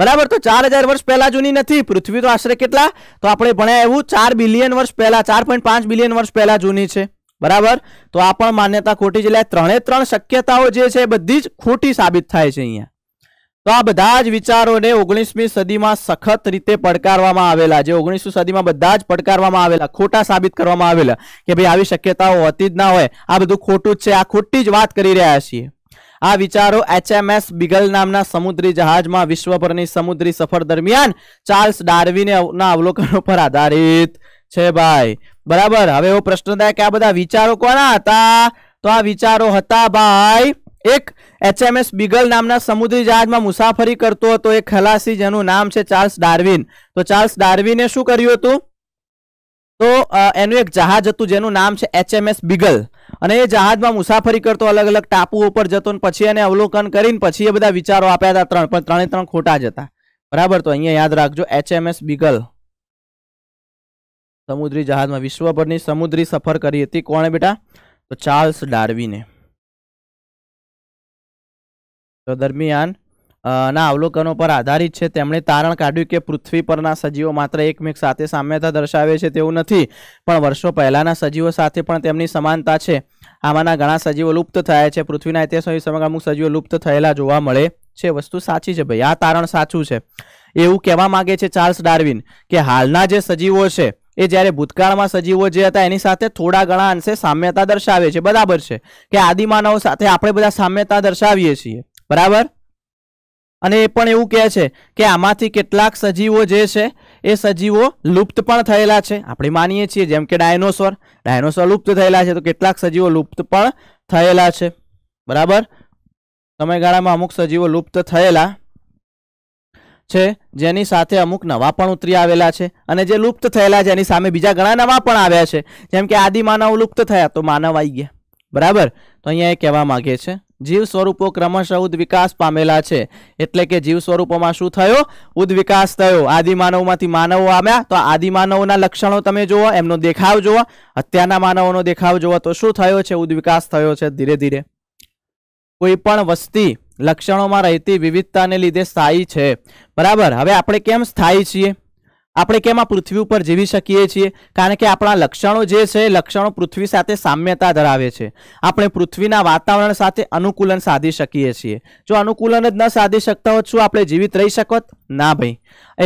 બરાબર તો ચાર હજાર વર્ષ પહેલા જૂની નથી પૃથ્વી તો આશરે કેટલા તો આપણે ભણ્યા એવું ચાર બિલિયન વર્ષ પહેલા ચાર પોઈન્ટ પાંચ બિલિયન વર્ષ પહેલા જૂની છે બરાબર તો આ પણ માન્યતા ખોટી છે એટલે ત્રણે ત્રણ શક્યતાઓ જે છે બધી જ ખોટી સાબિત થાય છે અહીંયા તો આ બધા જ વિચારોને ઓગણીસમી સદીમાં સખત રીતે પડકારવામાં આવેલા જે ઓગણીસમી સદીમાં બધા જ પડકારવામાં આવેલા ખોટા સાબિત કરવામાં આવેલા કે ભાઈ આવી શક્યતાઓ હોતી જ ના હોય આ બધું ખોટું જ છે આ ખોટી જ વાત કરી રહ્યા છીએ આ વિચારો એચએમએસ બિગલ નામના સમુદ્રી જહાજમાં વિશ્વભરની સમુદ્રી સફર દરમિયાન ચાર્લ્સ ડાર્વીને અવલોકનો પર આધારિત છે ભાઈ બરાબર હવે એવો પ્રશ્ન થાય કે આ બધા વિચારો કોના હતા તો આ વિચારો હતા ભાઈ એક એચએમએસ બિગલ નામના સમુદ્રી જહાજમાં મુસાફરી કરતો હતો એક ખલાસી જેનું નામ છે ચાર્લ્સ ડાર્વિન તો ચાર્લ્સ ડાર્વિને શું કર્યું હતું તો એનું એક જહાજ હતું જેનું નામ છે એચએમએસ બિગલ અને એ જહાજમાં મુસાફરી કરતો અલગ અલગ ટાપુઓ પર જતો ને પછી એને અવલોકન કરીને પછી એ બધા વિચારો આપ્યા હતા ત્રણ પણ ત્રણે ત્રણ ખોટા જ હતા બરાબર તો અહીંયા યાદ રાખજો એચએમએસ બીગલ સમુદ્રી જહાજમાં વિશ્વભરની સમુદ્રી સફર કરી હતી કોણે બેટા તો ચાર્લ્સ ડાર્વીને તો દરમિયાન ના અવલોકનો પર આધારિત છે તેમણે તારણ કાઢ્યું કે પૃથ્વી પરના સજીવો માત્ર એકમેક સાથે સામ્યતા દર્શાવે છે તેવું નથી પણ વર્ષો પહેલાંના સજીવો સાથે પણ તેમની સમાનતા છે આમાંના ઘણા સજીવો લુપ્ત થયા છે પૃથ્વીના ઇતિહાસમાં સમગ્ર અમુક સજીવો લુપ્ત થયેલા જોવા મળે છે વસ્તુ સાચી છે ભાઈ આ તારણ સાચું છે એવું કહેવા માગે છે ચાર્લ્સ ડાર્વિન કે હાલના જે સજીવો છે એ જ્યારે ભૂતકાળમાં સજીવો જે હતા એની સાથે થોડા ઘણા અંશે સામ્યતા દર્શાવે છે બરાબર છે કે આદિમાનવ સાથે આપણે બધા સામ્યતા દર્શાવીએ છીએ બરાબર અને એ પણ એવું કહે છે કે આમાંથી કેટલાક સજીવો જે છે એ સજીવો લુપ્ત પણ થયેલા છે આપણે માનીએ છીએ જેમ કે ડાયનોસોર ડાયનોસોર લુપ્ત થયેલા છે તો કેટલાક સજીવો લુપ્ત પણ થયેલા છે બરાબર સમયગાળામાં અમુક સજીવો લુપ્ત થયેલા છે જેની સાથે અમુક નવા પણ ઉતરી આવેલા છે અને જે લુપ્ત થયેલા છે એની સામે બીજા ઘણા નવા પણ આવ્યા છે જેમ કે આદિ માનવ લુપ્ત થયા તો માનવ આવી ગયા બરાબર તો અહીંયા એ કહેવા માગે છે જીવ સ્વરૂપો ક્રમશઃ ઉદ્વિકાસ પામેલા છે એટલે કે જીવ સ્વરૂપોમાં શું થયો ઉદ્વિકાસ થયો આદિમાનવમાંથી માનવો આવ્યા તો આદિમાનવના લક્ષણો તમે જુઓ એમનો દેખાવ જુઓ અત્યારના માનવોનો દેખાવ જુઓ તો શું થયો છે ઉદ્વિકાસ થયો છે ધીરે ધીરે કોઈ પણ વસ્તી લક્ષણોમાં રહેતી વિવિધતાને લીધે સ્થાયી છે બરાબર હવે આપણે કેમ સ્થાયી છીએ આપણે કેમ આ પૃથ્વી ઉપર જીવી શકીએ છીએ કારણ કે આપણા લક્ષણો જે છે લક્ષણો પૃથ્વી સાથે સામ્યતા ધરાવે છે આપણે પૃથ્વીના વાતાવરણ સાથે અનુકૂલન સાધી શકીએ છીએ જો અનુકૂલન જ ન સાધી શકતા હોત શું આપણે જીવિત રહી શકત ના ભાઈ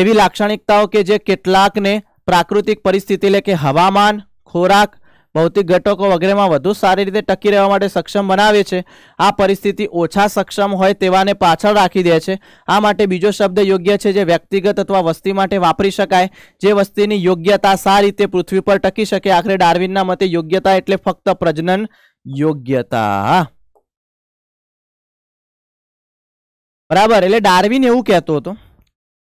એવી લાક્ષણિકતાઓ કે જે કેટલાકને પ્રાકૃતિક પરિસ્થિતિ એટલે કે હવામાન ખોરાક ભૌતિક ઘટકો વગેરેમાં વધુ સારી રીતે ટકી રહેવા માટે સક્ષમ બનાવે છે આ પરિસ્થિતિ ઓછા સક્ષમ હોય તેવાને પાછળ રાખી દે છે આ માટે બીજો શબ્દ યોગ્ય છે જે વ્યક્તિગત અથવા વસ્તી માટે વાપરી શકાય જે વસ્તીની યોગ્યતા સારી રીતે પૃથ્વી પર ટકી શકે આખરે ડાર્વિનના મતે યોગ્યતા એટલે ફક્ત પ્રજનન યોગ્યતા બરાબર એટલે ડાર્વિન એવું કહેતો હતો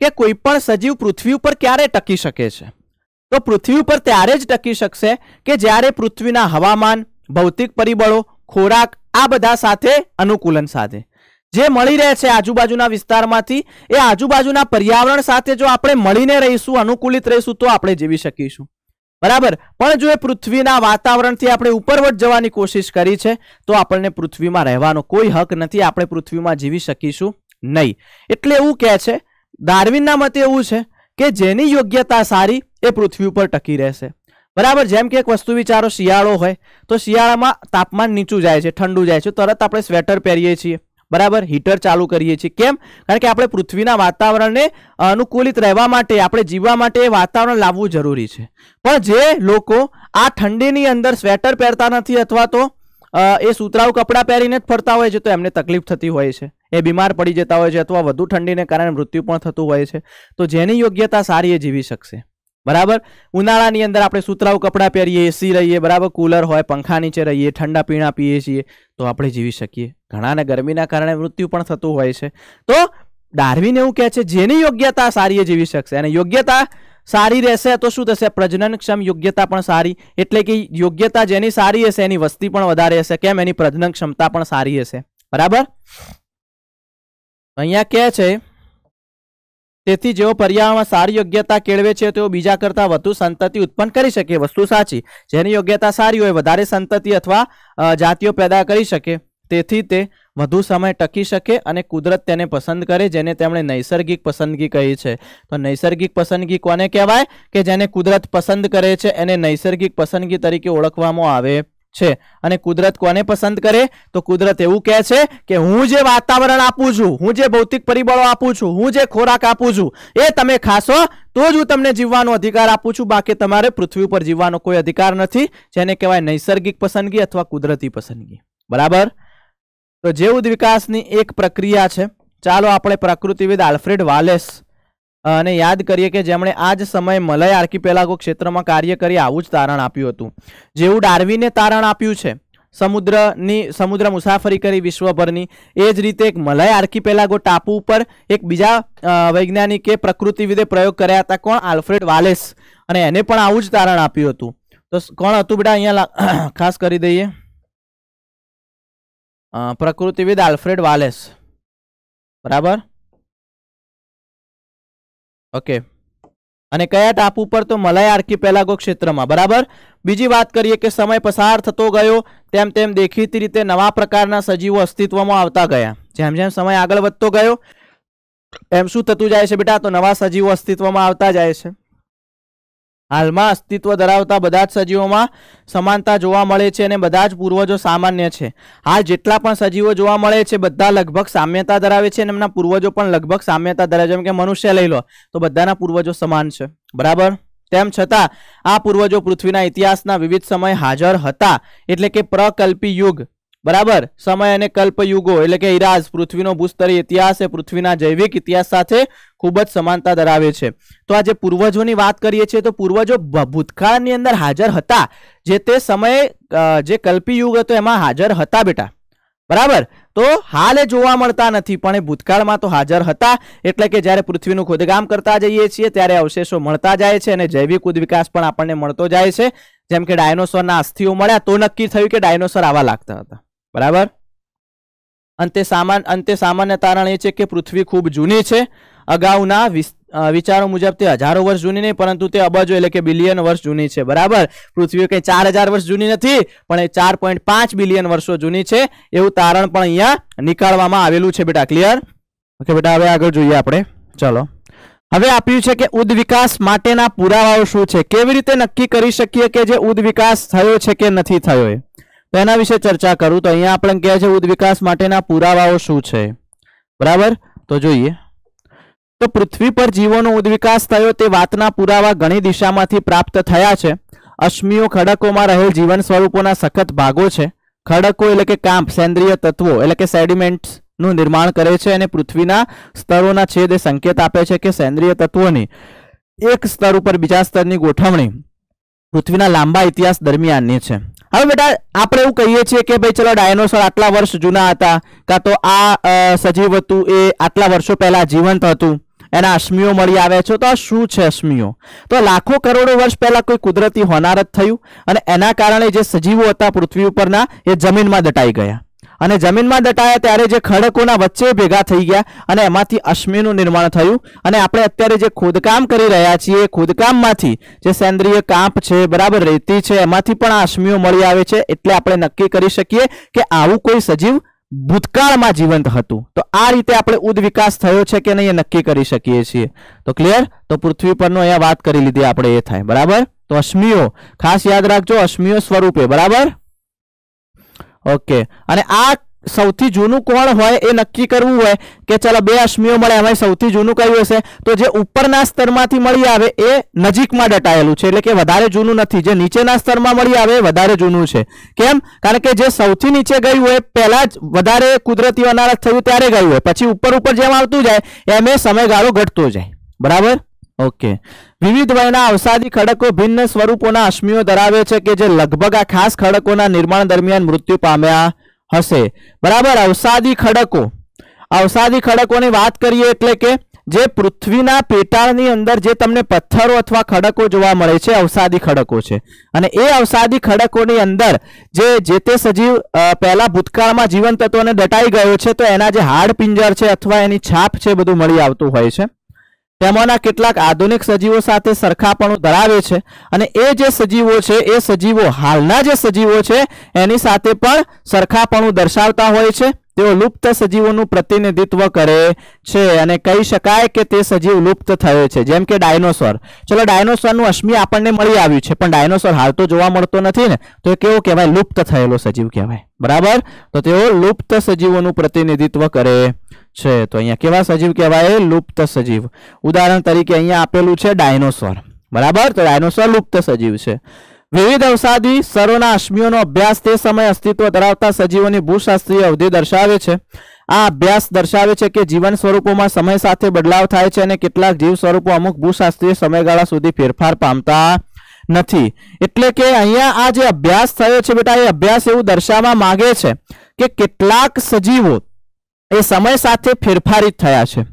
કે કોઈ પણ સજીવ પૃથ્વી ઉપર ક્યારે ટકી શકે છે તો પૃથ્વી પર ત્યારે જ ટકી શકશે કે જ્યારે પૃથ્વીના હવામાન ભૌતિક પરિબળો ખોરાક આ બધા સાથે અનુકૂલન સાધે જે મળી રહે છે આજુબાજુના વિસ્તારમાંથી એ આજુબાજુના પર્યાવરણ સાથે જો આપણે મળીને રહીશું અનુકૂલિત રહીશું તો આપણે જીવી શકીશું બરાબર પણ જો એ પૃથ્વીના વાતાવરણથી આપણે ઉપરવટ જવાની કોશિશ કરી છે તો આપણને પૃથ્વીમાં રહેવાનો કોઈ હક નથી આપણે પૃથ્વીમાં જીવી શકીશું નહીં એટલે એવું કહે છે ડાર્વિનના મતે એવું છે કે જેની યોગ્યતા સારી એ પૃથ્વી ઉપર ટકી રહેશે બરાબર જેમ કે એક વસ્તુ વિચારો શિયાળો હોય તો શિયાળામાં તાપમાન નીચું જાય છે ઠંડુ જાય છે તરત આપણે સ્વેટર પહેરીએ છીએ બરાબર હીટર ચાલુ કરીએ છીએ કેમ કારણ કે આપણે પૃથ્વીના વાતાવરણને અનુકૂલિત રહેવા માટે આપણે જીવવા માટે એ વાતાવરણ લાવવું જરૂરી છે પણ જે લોકો આ ઠંડીની અંદર સ્વેટર પહેરતા નથી અથવા તો એ સુતરાઉ કપડાં પહેરીને જ ફરતા હોય છે તો એમને તકલીફ થતી હોય છે એ બીમાર પડી જતા હોય છે અથવા વધુ ઠંડીને કારણે મૃત્યુ પણ થતું હોય છે તો જેની યોગ્યતા સારી એ જીવી શકશે બરાબર ઉનાળાની અંદર આપણે સુતરાઉ કપડાં પહેરીએ એસી રહીએ બરાબર કુલર હોય પંખા નીચે રહીએ ઠંડા પીણા પીએ છીએ તો આપણે જીવી શકીએ ઘણાને ગરમીના કારણે મૃત્યુ પણ થતું હોય છે તો ડાર્વિન એવું કહે છે જેની યોગ્યતા સારી એ જીવી શકશે અને યોગ્યતા સારી રહેશે તો શું થશે પ્રજનનક્ષમ યોગ્યતા પણ સારી એટલે કે યોગ્યતા જેની સારી હશે એની વસ્તી પણ વધારે હશે કેમ એની પ્રજનન ક્ષમતા પણ સારી હશે બરાબર અહીંયા કહે છે તેથી જેઓ પર્યાવરણમાં સારી યોગ્યતા કેળવે છે તેઓ બીજા કરતાં વધુ સંતતિ ઉત્પન્ન કરી શકે વસ્તુ સાચી જેની યોગ્યતા સારી હોય વધારે સંતતિ અથવા જાતિઓ પેદા કરી શકે તેથી તે વધુ સમય ટકી શકે અને કુદરત તેને પસંદ કરે જેને તેમણે નૈસર્ગિક પસંદગી કહી છે તો નૈસર્ગિક પસંદગી કોને કહેવાય કે જેને કુદરત પસંદ કરે છે એને નૈસર્ગિક પસંદગી તરીકે ઓળખવામાં આવે છે અને કુદરત કોને પસંદ કરે તો કુદરત એવું કહે છે કે હું જે વાતાવરણ આપું છું હું જે ભૌતિક પરિબળો આપું છું હું જે ખોરાક આપું છું એ તમે ખાશો તો જ હું તમને જીવવાનો અધિકાર આપું છું બાકી તમારે પૃથ્વી ઉપર જીવવાનો કોઈ અધિકાર નથી જેને કહેવાય નૈસર્ગિક પસંદગી અથવા કુદરતી પસંદગી બરાબર તો જેવું વિકાસની એક પ્રક્રિયા છે ચાલો આપણે પ્રકૃતિવિદ આલ્ફ્રેડ વાલેસ અને યાદ કરીએ કે જેમણે આ જ સમયે મલય આર્કિપેલાગો ક્ષેત્રમાં કાર્ય કરી આવું જ તારણ આપ્યું હતું જેવું ડાર્વિને તારણ આપ્યું છે સમુદ્રની સમુદ્ર મુસાફરી કરી વિશ્વભરની એ જ રીતે એક મલય આર્કિપેલાગો ટાપુ ઉપર એક બીજા વૈજ્ઞાનિકે પ્રકૃતિવિદે પ્રયોગ કર્યા હતા કોણ આલ્ફ્રેડ વાલેસ અને એને પણ આવું જ તારણ આપ્યું હતું તો કોણ હતું બેટા અહીંયા [clears throat] ખાસ કરી દઈએ પ્રકૃતિવિદ આલ્ફ્રેડ વાલેસ બરાબર ઓકે અને કયા ટાપુ ઉપર તો મલાય આર્કિપેલાગો ક્ષેત્રમાં બરાબર બીજી વાત કરીએ કે સમય પસાર થતો ગયો તેમ તેમ દેખીતી રીતે નવા પ્રકારના સજીવો અસ્તિત્વમાં આવતા ગયા જેમ જેમ સમય આગળ વધતો ગયો એમ શું થતું જાય છે બેટા તો નવા સજીવો અસ્તિત્વમાં આવતા જાય છે હાલમાં અસ્તિત્વ ધરાવતા બધા જ સજીવોમાં સમાનતા જોવા મળે છે અને બધા જ પૂર્વજો સામાન્ય છે હાલ જેટલા પણ સજીવો જોવા મળે છે બધા લગભગ સામ્યતા ધરાવે છે અને એમના પૂર્વજો પણ લગભગ સામ્યતા ધરાવે છે જેમ કે મનુષ્ય લઈ લો તો બધાના પૂર્વજો સમાન છે બરાબર તેમ છતાં આ પૂર્વજો પૃથ્વીના ઇતિહાસના વિવિધ સમય હાજર હતા એટલે કે પ્રકલ્પી યુગ બરાબર સમય અને કલ્પ યુગો એટલે કે ઇરાજ પૃથ્વીનો ભૂસ્તરીય ઇતિહાસ એ પૃથ્વીના જૈવિક ઇતિહાસ સાથે ખૂબ જ સમાનતા ધરાવે છે તો આ જે પૂર્વજોની વાત કરીએ છીએ તો પૂર્વજો ભૂતકાળની અંદર હાજર હતા જે તે સમયે જે કલ્પયુગ હતો એમાં હાજર હતા બેટા બરાબર તો હાલે જોવા મળતા નથી પણ એ ભૂતકાળમાં તો હાજર હતા એટલે કે જ્યારે પૃથ્વીનું ખોદકામ કરતા જઈએ છીએ ત્યારે અવશેષો મળતા જાય છે અને જૈવિક ઉદ્વિકાસ પણ આપણને મળતો જાય છે જેમ કે ડાયનોસોરના અસ્થિઓ મળ્યા તો નક્કી થયું કે ડાયનોસોર આવા લાગતા હતા બરાબર અંતે સામાન અંતે સામાન્ય તારણ એ છે કે પૃથ્વી ખૂબ જૂની છે અગાઉના વિચારો મુજબ તે હજારો વર્ષ જૂની નહીં પરંતુ તે અબજો એટલે કે બિલિયન વર્ષ જૂની છે બરાબર પૃથ્વી કંઈ ચાર હજાર વર્ષ જૂની નથી પણ એ ચાર પોઈન્ટ પાંચ બિલિયન વર્ષો જૂની છે એવું તારણ પણ અહીંયા નીકાળવામાં આવેલું છે બેટા ક્લિયર ઓકે બેટા હવે આગળ જોઈએ આપણે ચલો હવે આપ્યું છે કે ઉદ્વિકાસ માટેના પુરાવાઓ શું છે કેવી રીતે નક્કી કરી શકીએ કે જે ઉદ્વિકાસ થયો છે કે નથી થયો એ તો એના વિશે ચર્ચા કરું તો અહીંયા આપણે કહે છે ઉદ્વિકાસ માટેના પુરાવાઓ શું છે બરાબર તો જોઈએ તો પૃથ્વી પર જીવોનો ઉદ્વિકાસ થયો તે વાતના પુરાવા ઘણી દિશામાંથી પ્રાપ્ત થયા છે અશ્મિઓ ખડકોમાં રહેલ જીવન સ્વરૂપોના સખત ભાગો છે ખડકો એટલે કે કામ સેન્દ્રિય તત્વો એટલે કે સેડિમેન્ટનું નિર્માણ કરે છે અને પૃથ્વીના સ્તરોના છેદે સંકેત આપે છે કે સેન્દ્રિય તત્વોની એક સ્તર ઉપર બીજા સ્તરની ગોઠવણી પૃથ્વીના લાંબા ઇતિહાસ દરમિયાનની છે હવે બેટા આપણે એવું કહીએ છીએ કે ભાઈ ચલો ડાયનોસોર આટલા વર્ષ જૂના હતા કાં તો આ સજીવ હતું એ આટલા વર્ષો પહેલાં જીવંત હતું એના અશ્મિઓ મળી આવે છે તો આ શું છે અશ્મિઓ તો લાખો કરોડો વર્ષ પહેલાં કોઈ કુદરતી હોનારત થયું અને એના કારણે જે સજીવો હતા પૃથ્વી ઉપરના એ જમીનમાં દટાઈ ગયા અને જમીનમાં દટાયા ત્યારે જે ખડકોના વચ્ચે ભેગા થઈ ગયા અને એમાંથી અશ્મિનું નિર્માણ થયું અને આપણે અત્યારે જે ખોદકામ કરી રહ્યા છીએ ખોદકામમાંથી જે સેન્દ્રીય કાંપ છે બરાબર રેતી છે એમાંથી પણ આ અશ્મિઓ મળી આવે છે એટલે આપણે નક્કી કરી શકીએ કે આવું કોઈ સજીવ ભૂતકાળમાં જીવંત હતું તો આ રીતે આપણે ઉદવિકાસ થયો છે કે નહીં એ નક્કી કરી શકીએ છીએ તો ક્લિયર તો પૃથ્વી પરનો અહીંયા વાત કરી લીધી આપણે એ થાય બરાબર તો અશ્મિઓ ખાસ યાદ રાખજો અશ્મિઓ સ્વરૂપે બરાબર ઓકે અને આ સૌથી જૂનું કોણ હોય એ નક્કી કરવું હોય કે ચાલો બે અશ્મિઓ મળે એમાં સૌથી જૂનું કયું હશે તો જે ઉપરના સ્તરમાંથી મળી આવે એ નજીકમાં દટાયેલું છે એટલે કે વધારે જૂનું નથી જે નીચેના સ્તરમાં મળી આવે એ વધારે જૂનું છે કેમ કારણ કે જે સૌથી નીચે ગયું હોય પહેલાં જ વધારે કુદરતી અનારસ થયું ત્યારે ગયું હોય પછી ઉપર ઉપર જેમ આવતું જાય એમ એ સમયગાળો ઘટતો જાય બરાબર ઓકે વિવિધ વયના અવસાદી ખડકો ભિન્ન સ્વરૂપોના અશ્મિઓ ધરાવે છે કે જે લગભગ આ ખાસ ખડકોના નિર્માણ દરમિયાન મૃત્યુ પામ્યા હશે બરાબર અવસાદી ખડકો અવસાદી ખડકોની વાત કરીએ એટલે કે જે પૃથ્વીના પેટાળની અંદર જે તમને પથ્થરો અથવા ખડકો જોવા મળે છે અવસાદી ખડકો છે અને એ અવસાદી ખડકોની અંદર જે જે તે સજીવ પહેલા ભૂતકાળમાં જીવન તત્વોને દટાઈ ગયો છે તો એના જે હાડ પિંજર છે અથવા એની છાપ છે બધું મળી આવતું હોય છે તેમાંના કેટલાક આધુનિક સજીવો સાથે સરખાપણું ધરાવે છે અને એ જે સજીવો છે એ સજીવો હાલના જે સજીવો છે એની સાથે પણ સરખાપણું દર્શાવતા હોય છે તેઓ લુપ્ત સજીવોનું પ્રતિનિધિત્વ કરે છે અને કહી શકાય કે તે સજીવ લુપ્ત થયો છે જેમ કે ડાયનોસોર ચલો ડાયનોસોરનું અશ્મિ આપણને મળી આવ્યું છે પણ ડાયનોસોર હાલ તો જોવા મળતો નથી ને તો એ કેવો કહેવાય લુપ્ત થયેલો સજીવ કહેવાય બરાબર તો તેઓ લુપ્ત સજીવોનું પ્રતિનિધિત્વ કરે છે તો અહીંયા કેવા સજીવ કહેવાય લુપ્ત સજીવ ઉદાહરણ તરીકે અહીંયા આપેલું છે ડાયનોસોર બરાબર તો ડાયનોસોર લુપ્ત સજીવ છે વિવિધ અવસાદી સરોના અશ્મિઓનો અભ્યાસ તે સમયે અસ્તિત્વ ધરાવતા સજીવોની ભૂશાસ્ત્રીય અવધિ દર્શાવે છે આ અભ્યાસ દર્શાવે છે કે જીવન સ્વરૂપોમાં સમય સાથે બદલાવ થાય છે અને કેટલાક જીવ સ્વરૂપો અમુક ભૂશાસ્ત્રીય સમયગાળા સુધી ફેરફાર પામતા નથી એટલે કે અહીંયા આ જે અભ્યાસ થયો છે બેટા એ અભ્યાસ એવું દર્શાવવા માંગે છે કે કેટલાક સજીવો એ સમય સાથે ફેરફારિત થયા છે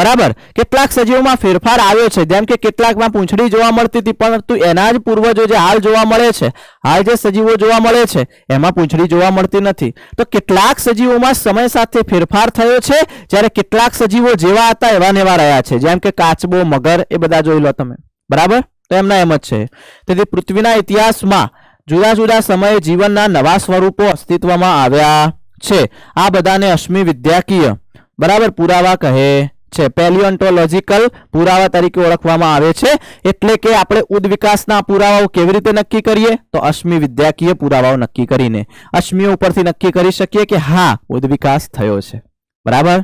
બરાબર કેટલાક સજીવોમાં ફેરફાર આવ્યો છે જેમ કે કેટલાકમાં પૂંછડી જોવા મળતી હતી પરંતુ એના જ પૂર્વજો જે હાલ જોવા મળે છે હાલ જે સજીવો જોવા મળે છે એમાં પૂંછડી જોવા મળતી નથી તો કેટલાક સજીવોમાં સમય સાથે ફેરફાર થયો છે જ્યારે કેટલાક સજીવો જેવા હતા એવા નેવા રહ્યા છે જેમ કે કાચબો મગર એ બધા જોઈ લો તમે બરાબર તો એમના એમ જ છે તેથી પૃથ્વીના ઇતિહાસમાં જુદા જુદા સમયે જીવનના નવા સ્વરૂપો અસ્તિત્વમાં આવ્યા છે આ બધાને અશ્મિ વિદ્યાકીય બરાબર પુરાવા કહે છે પેલિયોન્ટોલોજીકલ પુરાવા તરીકે ઓળખવામાં આવે છે એટલે કે આપણે ઉદ્વિકાસના પુરાવાઓ કેવી રીતે નક્કી કરીએ તો અશ્મિ વિદ્યાકીય પુરાવાઓ નક્કી કરીને અશ્મિ ઉપરથી નક્કી કરી શકીએ કે હા ઉદ્વિકાસ થયો છે બરાબર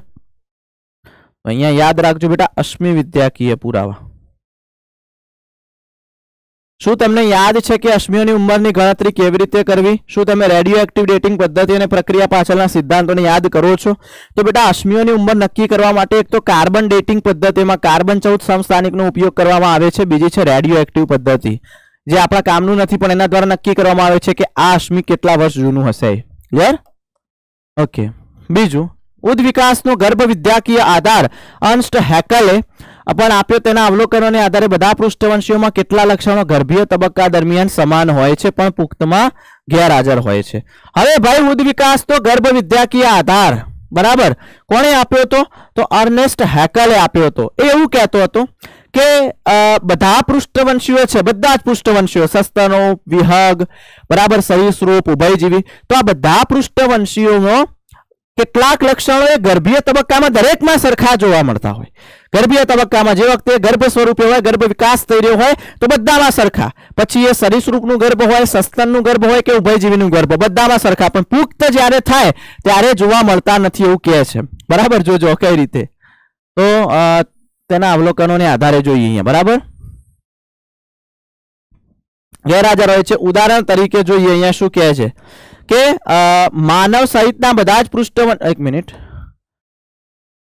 અહીંયા યાદ રાખજો બેટા અશ્મિ વિદ્યાકીય પુરાવા શું તમને યાદ છે કે અશ્મિઓની ઉંમરની ગણતરી કેવી રીતે કરવી શું તમે રેડિયો એક્ટિવ ડેટિંગ પદ્ધતિ અને પ્રક્રિયા પાછળના સિદ્ધાંતોને યાદ કરો છો તો બેટા અશ્મિઓની ઉંમર નક્કી કરવા માટે એક તો કાર્બન ડેટિંગ પદ્ધતિમાં કાર્બન ચૌદ સમસ્થાનિકનો ઉપયોગ કરવામાં આવે છે બીજી છે રેડિયો એક્ટિવ પદ્ધતિ જે આપણા કામનું નથી પણ એના દ્વારા નક્કી કરવામાં આવે છે કે આ અશ્મિ કેટલા વર્ષ જૂનું હશે ક્લિયર ઓકે બીજું ઉદ્વિકાસનો ગર્ભ વિદ્યાકીય આધાર અન્સ્ટ હેકલે પણ આપ્યો તેના અવલોકનોને આધારે બધા પૃષ્ઠવંશીઓમાં કેટલા લક્ષણો ગર્ભીય તબક્કા દરમિયાન સમાન હોય છે પણ પુખ્તમાં ગેરહાજર હોય છે હવે ભાઈ ઉદ વિકાસ તો ગર્ભ વિદ્યાકીય આધાર બરાબર કોણે આપ્યો હતો તો અર્નેસ્ટ હેકલે આપ્યો હતો એ એવું કહેતો હતો કે બધા પૃષ્ઠવંશીઓ છે બધા જ પૃષ્ઠવંશીઓ સસ્તનો વિહગ બરાબર સરીસૃપ ઉભયજીવી તો આ બધા પૃષ્ઠવંશીઓનો કેટલાક લક્ષણો એ ગર્ભીય તબક્કામાં દરેકમાં સરખા જોવા મળતા હોય ગર્ભીય તબક્કામાં જે વખતે ગર્ભ સ્વરૂપે હોય ગર્ભ વિકાસ થઈ રહ્યો હોય તો બધામાં સરખા પછી એ સરીસૃપનું ગર્ભ હોય સસ્તનનું ગર્ભ હોય કે ઉભયજીવીનું ગર્ભ બધામાં સરખા પણ પુખ્ત જ્યારે થાય ત્યારે જોવા મળતા નથી એવું કહે છે બરાબર જોજો કઈ રીતે તો તેના અવલોકનોને આધારે જોઈએ અહીંયા બરાબર ગેરહાજર હોય છે ઉદાહરણ તરીકે જોઈએ અહીંયા શું કહે છે કે માનવ સહિતના બધા જ પૃષ્ઠ એક મિનિટ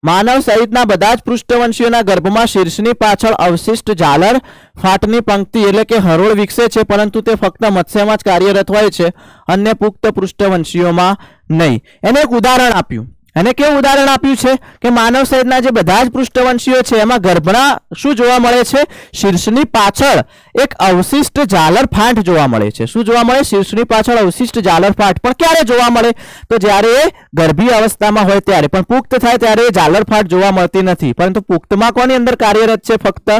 માનવ સહિતના બધા જ પૃષ્ઠવંશીઓના ગર્ભમાં શીર્ષની પાછળ અવશિષ્ટ ઝાલર ફાટની પંક્તિ એટલે કે હરોળ વિકસે છે પરંતુ તે ફક્ત મત્સ્યમાં જ કાર્યરત હોય છે અન્ય પુખ્ત પૃષ્ઠવંશીઓમાં નહીં એને એક ઉદાહરણ આપ્યું એને કેવું ઉદાહરણ આપ્યું છે કે માનવ શરીરના જે બધા જ પૃષ્ઠવંશીઓ છે એમાં ગર્ભના શું જોવા મળે છે શીર્ષની પાછળ એક અવશિષ્ટ ઝાલર ફાંટ જોવા મળે છે શું જોવા મળે શીર્ષની પાછળ અવશિષ્ટ ઝાલર ફાંટ પણ ક્યારે જોવા મળે તો જ્યારે એ ગર્ભી અવસ્થામાં હોય ત્યારે પણ પુખ્ત થાય ત્યારે એ ઝાલર ફાંટ જોવા મળતી નથી પરંતુ પુખ્તમાં કોની અંદર કાર્યરત છે ફક્ત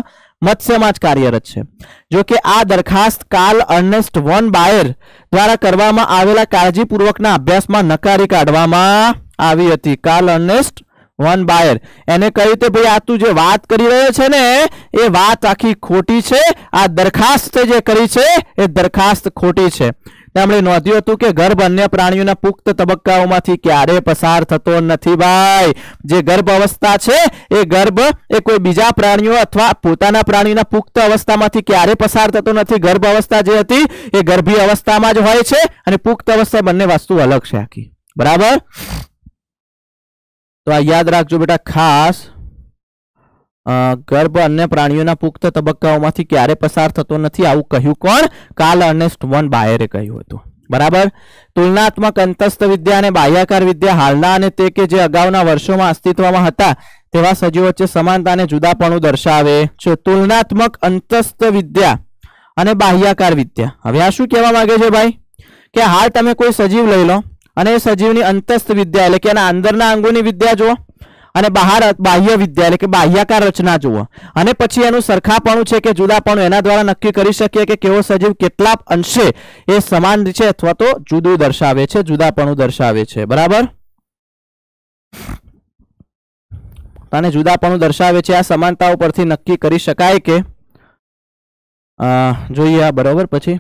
મત્સ્યમાં જ કાર્યરત છે જો કે આ દરખાસ્ત કાલ અર્નેસ્ટ વન બાયર દ્વારા કરવામાં આવેલા કાળજીપૂર્વકના અભ્યાસમાં નકારી કાઢવામાં આવી હતી કાર્લ અર્નેસ્ટ વન બાયર એને કહ્યું કે ભાઈ આ તું જે વાત કરી રહ્યો છે ને એ વાત આખી ખોટી છે આ દરખાસ્ત જે કરી છે એ દરખાસ્ત ખોટી છે તેમણે નોંધ્યું હતું કે ગર્ભ અન્ય પ્રાણીઓના પુખ્ત તબક્કાઓમાંથી ક્યારે પસાર થતો નથી ભાઈ જે ગર્ભ અવસ્થા છે એ ગર્ભ એ કોઈ બીજા પ્રાણીઓ અથવા પોતાના પ્રાણીના પુખ્ત અવસ્થામાંથી ક્યારે પસાર થતો નથી ગર્ભ અવસ્થા જે હતી એ ગર્ભી અવસ્થામાં જ હોય છે અને પુખ્ત અવસ્થા બંને વસ્તુ અલગ છે આખી બરાબર તો આ યાદ રાખજો બેટા ખાસ ગર્ભ અન્ય પ્રાણીઓના પુખ્ત તબક્કાઓમાંથી ક્યારે પસાર થતો નથી આવું કહ્યું કોણ કાલ અર્નેસ્ટ વન બાયરે કહ્યું હતું બરાબર તુલનાત્મક અંતસ્થ વિદ્યા અને બાહ્યાકાર વિદ્યા હાલના અને તે કે જે અગાઉના વર્ષોમાં અસ્તિત્વમાં હતા તેવા સજીવ વચ્ચે સમાનતા અને જુદાપણું દર્શાવે છે તુલનાત્મક અંતસ્થ વિદ્યા અને બાહ્યાકાર વિદ્યા હવે આ શું કહેવા માંગે છે ભાઈ કે હાલ તમે કોઈ સજીવ લઈ લો અને સજીવની અંતસ્થ વિદ્યા એટલે કે એના અંદરના અંગોની વિદ્યા જુઓ અને બહાર બાહ્ય વિદ્યા એટલે કે બાહ્યાકાર રચના જુઓ અને પછી એનું સરખાપણું છે કે જુદાપણું એના દ્વારા નક્કી કરી શકીએ કે કેવો સજીવ કેટલા અંશે એ સમાન છે અથવા તો જુદું દર્શાવે છે જુદાપણું દર્શાવે છે બરાબર અને જુદાપણું દર્શાવે છે આ સમાનતા ઉપરથી નક્કી કરી શકાય કે જોઈએ આ બરાબર પછી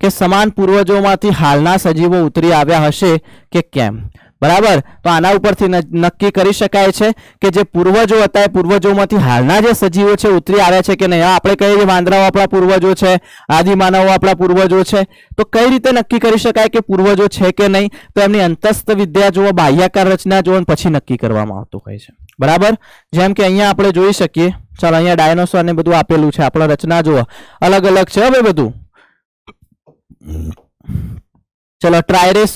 કે સમાન પૂર્વજોમાંથી હાલના સજીવો ઉતરી આવ્યા હશે કે કેમ બરાબર તો આના ઉપરથી નક્કી કરી શકાય છે કે જે પૂર્વજો હતા એ પૂર્વજોમાંથી હાલના જે સજીવો છે ઉતરી આવ્યા છે કે નહીં આપણે કહીએ છીએ વાંદરાઓ આપણા પૂર્વજો છે આદિમાનવો આપણા પૂર્વજો છે તો કઈ રીતે નક્કી કરી શકાય કે પૂર્વજો છે કે નહીં તો એમની અંતસ્થ વિદ્યા જુઓ બાહ્યાકાર રચના જુઓ પછી નક્કી કરવામાં આવતું હોય છે બરાબર જેમ કે અહીંયા આપણે જોઈ શકીએ ચાલો અહીંયા ડાયનોસોર ને બધું આપેલું છે આપણા રચના જુઓ અલગ અલગ છે હવે બધું ચલો ટ્રાયરેસ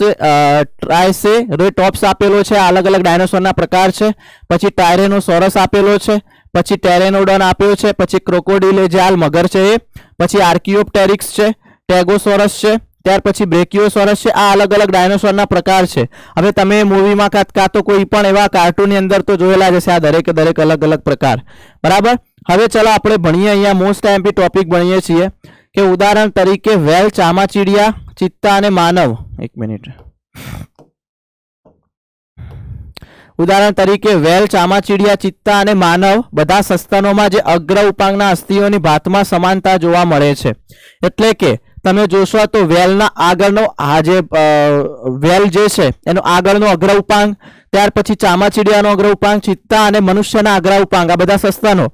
ટ્રાયસે રેટોપ્સ આપેલો છે અલગ અલગ ડાયનોસોરના પ્રકાર છે પછી ટાયરેનો સોરસ આપેલો છે પછી ટેરેનોડન આપ્યો છે પછી ક્રોકોડિલે જાલ મગર છે એ પછી આર્કિયોપ્ટેરિક્સ છે ટેગોસોરસ છે ત્યાર પછી બ્રેકિયોસોરસ છે આ અલગ અલગ ડાયનોસોરના પ્રકાર છે હવે તમે મૂવીમાં કાં તો કોઈ પણ એવા કાર્ટૂનની અંદર તો જોયેલા જશે આ દરેકે દરેક અલગ અલગ પ્રકાર બરાબર હવે ચલો આપણે ભણીએ અહીંયા મોસ્ટ ટાઈમ ટોપિક ભણીએ છીએ કે ઉદાહરણ તરીકે વેલ ચામાચીડિયા ચિત્તા અને માનવ એક મિનિટ ઉદાહરણ તરીકે વેલ ચામાચીડિયા ચિત્તા અને માનવ બધા સસ્તનોમાં જે અગ્ર ઉપાંગના અસ્થિઓની ભાતમાં સમાનતા જોવા મળે છે એટલે કે તમે જોશો તો વેલના આગળનો આ જે વેલ જે છે એનો આગળનો અગ્ર ઉપાંગ ત્યાર પછી ચામાચીડિયાનો અગ્ર ઉપાંગ ચિત્તા અને મનુષ્યના અગ્ર ઉપાંગ આ બધા સસ્તનો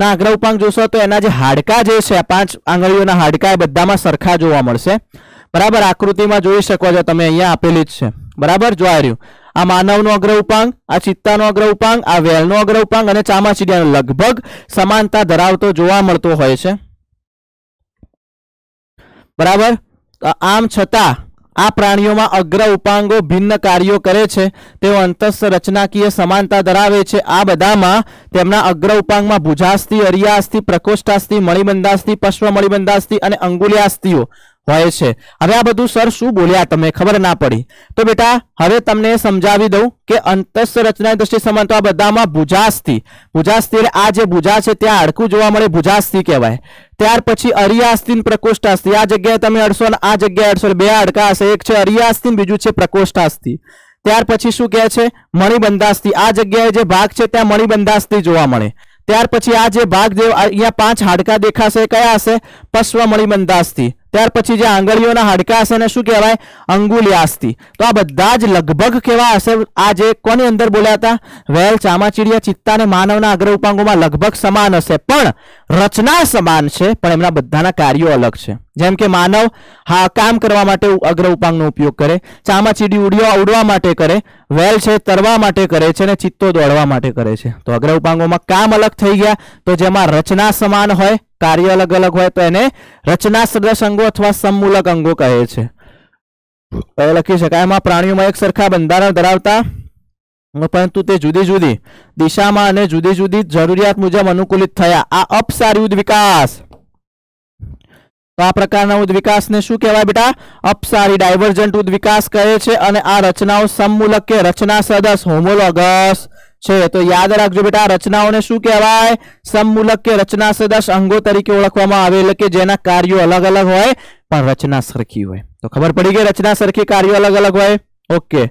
ના અગ્ર ઉપાંગ જોશો તો એના જે હાડકા જે છે પાંચ આંગળીઓના હાડકા એ બધામાં સરખા જોવા મળશે બરાબર આકૃતિમાં જોઈ શકો છો તમે અહીંયા આપેલી જ છે બરાબર જોઈ રહ્યું આ માનવનો અગ્ર ઉપાંગ આ ચિત્તાનો અગ્ર ઉપાંગ આ વેલનો અગ્ર ઉપાંગ અને ચામાચીડિયાનો લગભગ સમાનતા ધરાવતો જોવા મળતો હોય છે બરાબર આમ છતાં આ પ્રાણીઓમાં અગ્ર ઉપાંગો ભિન્ન કાર્યો કરે છે તેઓ અંતસ્થ રચનાકીય સમાનતા ધરાવે છે આ બધામાં તેમના અગ્ર ઉપાંગમાં ભુજાસ્થિ અરિયાસ્થિ પ્રકોષ્ઠાસ્થિ મણિબંધાસ્થિ પશ્વ મણિબંધાસ્થિ અને અંગુલ્યાસ્થિઓ હોય છે હવે આ બધું સર શું બોલ્યા તમે ખબર ના પડી તો બેટા હવે તમને સમજાવી દઉં કે અંતસ્થ રચના દ્રષ્ટિ સમાન તો આ બધામાં ભુજાસ્થિ ભુજાસ્થિ આ જે ભુજા છે ત્યાં હડકું જોવા મળે ભુજાસ્થિ કહેવાય ત્યાર પછી અરિયાસ્થિન પ્રકોષ્ઠાસ્થિ આ જગ્યાએ તમે અડશો અને આ જગ્યાએ અડશો બે હાડકા હશે એક છે અરિયાસ્થિન બીજું છે પ્રકોષ્ઠાસ્થિ ત્યાર પછી શું કહે છે મણિબંધાસ્થિ આ જગ્યાએ જે ભાગ છે ત્યાં મણિબંધાસ્થિ જોવા મળે ત્યાર પછી આ જે ભાગ જે અહીંયા પાંચ હાડકા દેખાશે કયા હશે પશ્વ મણિબંધાસ્થિ ત્યાર પછી જે આંગળીઓના હાડકા હશે એને શું કહેવાય અંગુલિયાસ્થિ તો આ બધા જ લગભગ કેવા હશે આ જે કોની અંદર બોલ્યા હતા વેલ ચામાચીડિયા ચિત્તા અને માનવના અગ્ર ઉપાંગોમાં લગભગ સમાન હશે પણ રચના સમાન છે પણ એમના બધાના કાર્યો અલગ છે જેમ કે માનવ હા કામ કરવા માટે અગ્ર ઉપાંગનો ઉપયોગ કરે ચામાચીડી ઉડીઓ ઉડવા માટે કરે વેલ છે તરવા માટે કરે છે અને ચિત્તો દોડવા માટે કરે છે તો અગ્ર ઉપાંગોમાં કામ અલગ થઈ ગયા તો જેમાં રચના સમાન હોય કાર્ય અલગ અલગ હોય તો એને રચના સદસ અંગો અથવા સમમૂલક અંગો કહે છે લખી શકાય એમાં પ્રાણીઓમાં એક સરખા બંધારણ ધરાવતા પરંતુ તે જુદી જુદી દિશામાં અને જુદી જુદી જરૂરિયાત મુજબ અનુકૂલિત થયા આ અપસારી વિકાસ તો આ પ્રકારના ઉદ્વિકાસને શું કહેવાય બેટા અપસારી ડાયવર્જન્ટ ઉદ્વિકાસ કહે છે અને આ રચનાઓ સમમૂલક કે રચના સદસ હોમોલોગસ છે તો યાદ રાખજો બેટા રચનાઓને શું કહેવાય સમમૂલક કે રચના સદશ અંગો તરીકે ઓળખવામાં આવે એટલે કે જેના કાર્યો અલગ અલગ હોય પણ રચના સરખી હોય તો ખબર પડી ગઈ રચના સરખી કાર્યો અલગ અલગ હોય ઓકે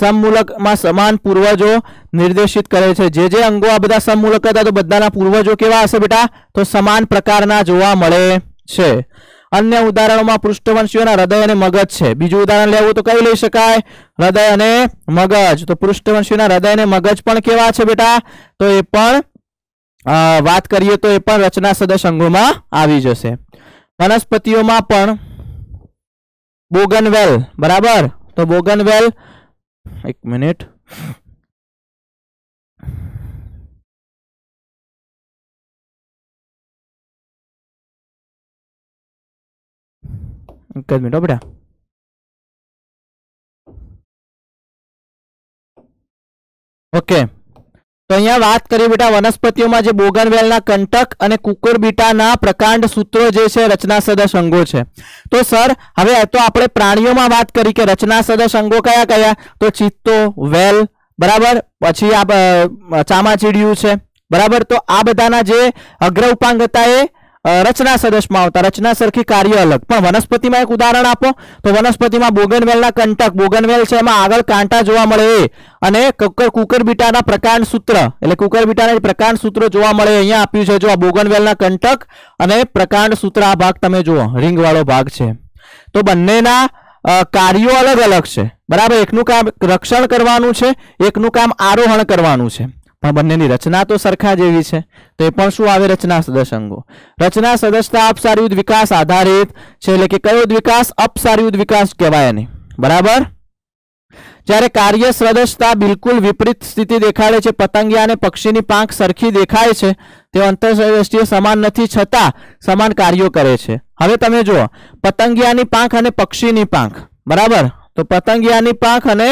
સમમૂલકમાં સમાન પૂર્વજો નિર્દેશિત કરે છે જે જે અંગો આ બધા સમમૂલક હતા તો બધાના પૂર્વજો કેવા હશે બેટા તો સમાન પ્રકારના જોવા મળે છે અન્ય ઉદાહરણોમાં પૃષ્ઠવંશીઓના હૃદય અને મગજ છે બીજું ઉદાહરણ લેવું તો કયું લઈ શકાય હૃદય અને મગજ તો પૃષ્ઠવંશીઓના હૃદય અને મગજ પણ કેવા છે બેટા તો એ પણ વાત કરીએ તો એ પણ રચના સદસ અંગોમાં આવી જશે વનસ્પતિઓમાં પણ બોગનવેલ બરાબર તો બોગનવેલ એક minute Cần mình đó bây okay તો અહીંયા વાત કરીએ બેટા વનસ્પતિઓમાં જે બોગનવેલના કંટક અને કુકુરબીટાના પ્રકાંડ સૂત્રો જે છે રચના સદસ અંગો છે તો સર હવે તો આપણે પ્રાણીઓમાં વાત કરી કે રચના સદસ અંગો કયા કયા તો ચિત્તો વેલ બરાબર પછી આ ચામાચીડિયું છે બરાબર તો આ બધાના જે અગ્ર ઉપાંગ હતા એ રચના સદસ્યમાં આવતા રચના સરખી કાર્ય અલગ પણ વનસ્પતિમાં એક ઉદાહરણ આપો તો વનસ્પતિમાં બોગનવેલના કંટક બોગનવેલ છે એમાં આગળ કાંટા જોવા મળે એ અને કુકરબીટાના પ્રકાંડ સૂત્ર એટલે કુકરબીટાના પ્રકાંડ સૂત્રો જોવા મળે અહીંયા આપ્યું છે જો આ બોગનવેલના કંટક અને પ્રકાંડ સૂત્ર આ ભાગ તમે જુઓ રીંગવાળો ભાગ છે તો બંનેના કાર્યો અલગ અલગ છે બરાબર એકનું કામ રક્ષણ કરવાનું છે એકનું કામ આરોહણ કરવાનું છે પણ બંનેની રચના તો સરખા જેવી છે તો એ પણ શું આવે રચના સદસ અંગો રચના સદસ્યતા અપસારી વિકાસ આધારિત છે એટલે કે કયો વિકાસ અપસારી વિકાસ કહેવાય એને બરાબર જ્યારે કાર્ય સદસ્યતા બિલકુલ વિપરીત સ્થિતિ દેખાડે છે પતંગિયા અને પક્ષીની પાંખ સરખી દેખાય છે તે અંતરદ્રષ્ટિએ સમાન નથી છતાં સમાન કાર્યો કરે છે હવે તમે જુઓ પતંગિયાની પાંખ અને પક્ષીની પાંખ બરાબર તો પતંગિયાની પાંખ અને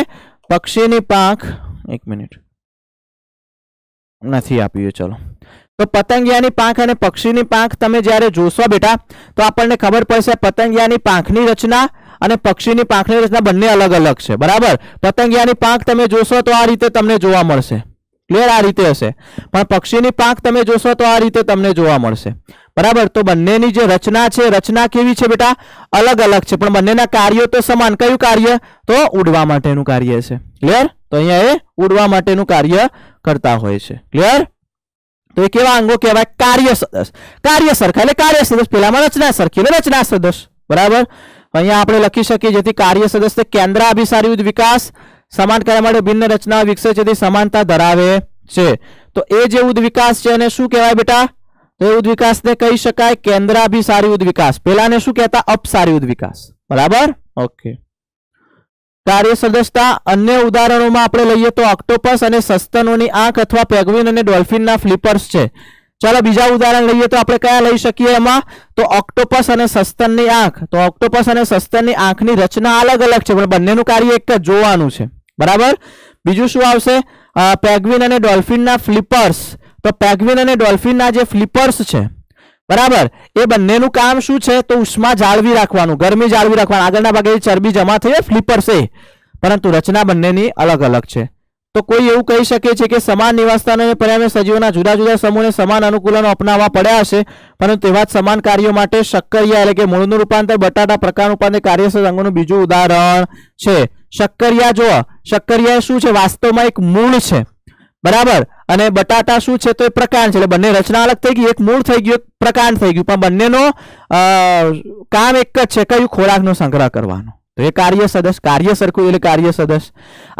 પક્ષીની પાંખ એક મિનિટ નથી આપ્યું ચલો તો પતંગિયાની પાંખ અને પક્ષીની પાંખ તમે જ્યારે જોશો બેટા તો આપણને ખબર પડશે પતંગિયાની પાંખની રચના અને પક્ષીની પાંખની રચના બંને અલગ અલગ છે બરાબર પતંગિયાની પાંખ તમે જોશો તો આ રીતે તમને જોવા મળશે ક્લિયર આ રીતે હશે પણ પક્ષીની પાંખ તમે જોશો તો આ રીતે તમને જોવા મળશે બરાબર તો બંનેની જે રચના છે રચના કેવી છે બેટા અલગ અલગ છે પણ બંનેના કાર્યો તો સમાન કયું કાર્ય તો ઉડવા માટેનું કાર્ય છે ક્લિયર તો અહીંયા એ ઉડવા માટેનું કાર્ય કરતા હોય છે ક્લિયર તો એ કેવા અંગો કહેવાય કાર્ય સદસ કાર્ય સરખા એટલે કાર્ય સદસ પેલામાં રચના સરખી એટલે રચના સદસ બરાબર અહીંયા આપણે લખી શકીએ જેથી કાર્ય સદસ્ય કેન્દ્રાભિસારી વિકાસ સમાન કરવા માટે ભિન્ન રચના વિકસે છે સમાનતા ધરાવે છે તો એ જે ઉદ્વિકાસ છે એને શું કહેવાય બેટા તો એ ઉદ્વિકાસને કહી શકાય કેન્દ્રાભિસારી ઉદ્વિકાસ પેલાને શું કહેતા અપસારી ઉદ્વિકાસ બરાબર ઓકે કાર્ય સદસ્યતા અન્ય ઉદાહરણોમાં આપણે લઈએ તો ઓક્ટોપસ અને સસ્તનોની આંખ અથવા પેગવિન અને ડોલ્ફિનના ફ્લિપર્સ છે ચાલો બીજા ઉદાહરણ લઈએ તો આપણે કયા લઈ શકીએ એમાં તો ઓક્ટોપસ અને સસ્તનની આંખ તો ઓક્ટોપસ અને સસ્તનની આંખની રચના અલગ અલગ છે પણ બંનેનું કાર્ય એક જ જોવાનું છે બરાબર બીજું શું આવશે પેગવિન અને ડોલ્ફિનના ફ્લિપર્સ તો પેગ્વિન અને ડોલ્ફિનના જે ફ્લિપર્સ છે બરાબર એ બંનેનું કામ શું છે તો ઉષ્મા જાળવી રાખવાનું ગરમી જાળવી રાખવાનું આગળના ભાગે ચરબી જમા થઈ ફ્લિપર છે પરંતુ રચના બંનેની અલગ અલગ છે તો કોઈ એવું કહી શકે છે કે સમાન અને પરિણામે સજીવોના જુદા જુદા સમૂહને સમાન અનુકૂલનો અપનાવવા પડ્યા હશે પરંતુ તેવા જ સમાન કાર્યો માટે શક્કરિયા એટલે કે મૂળનું રૂપાંતર બટાટા પ્રકારનું રૂપાંતર કાર્યશીલ અંગોનું બીજું ઉદાહરણ છે શક્કરિયા જુઓ શક્કરિયા શું છે વાસ્તવમાં એક મૂળ છે બરાબર અને બટાટા શું છે તો એ પ્રકાંડ છે એટલે બંને રચના અલગ થઈ ગઈ એક મૂળ થઈ ગયું એક પ્રકાંડ થઈ ગયું પણ બંનેનો કામ એક જ છે કયું ખોરાકનો સંગ્રહ કરવાનો તો એ કાર્ય સદસ્ય કાર્ય સરખું એટલે કાર્ય સદસ્ય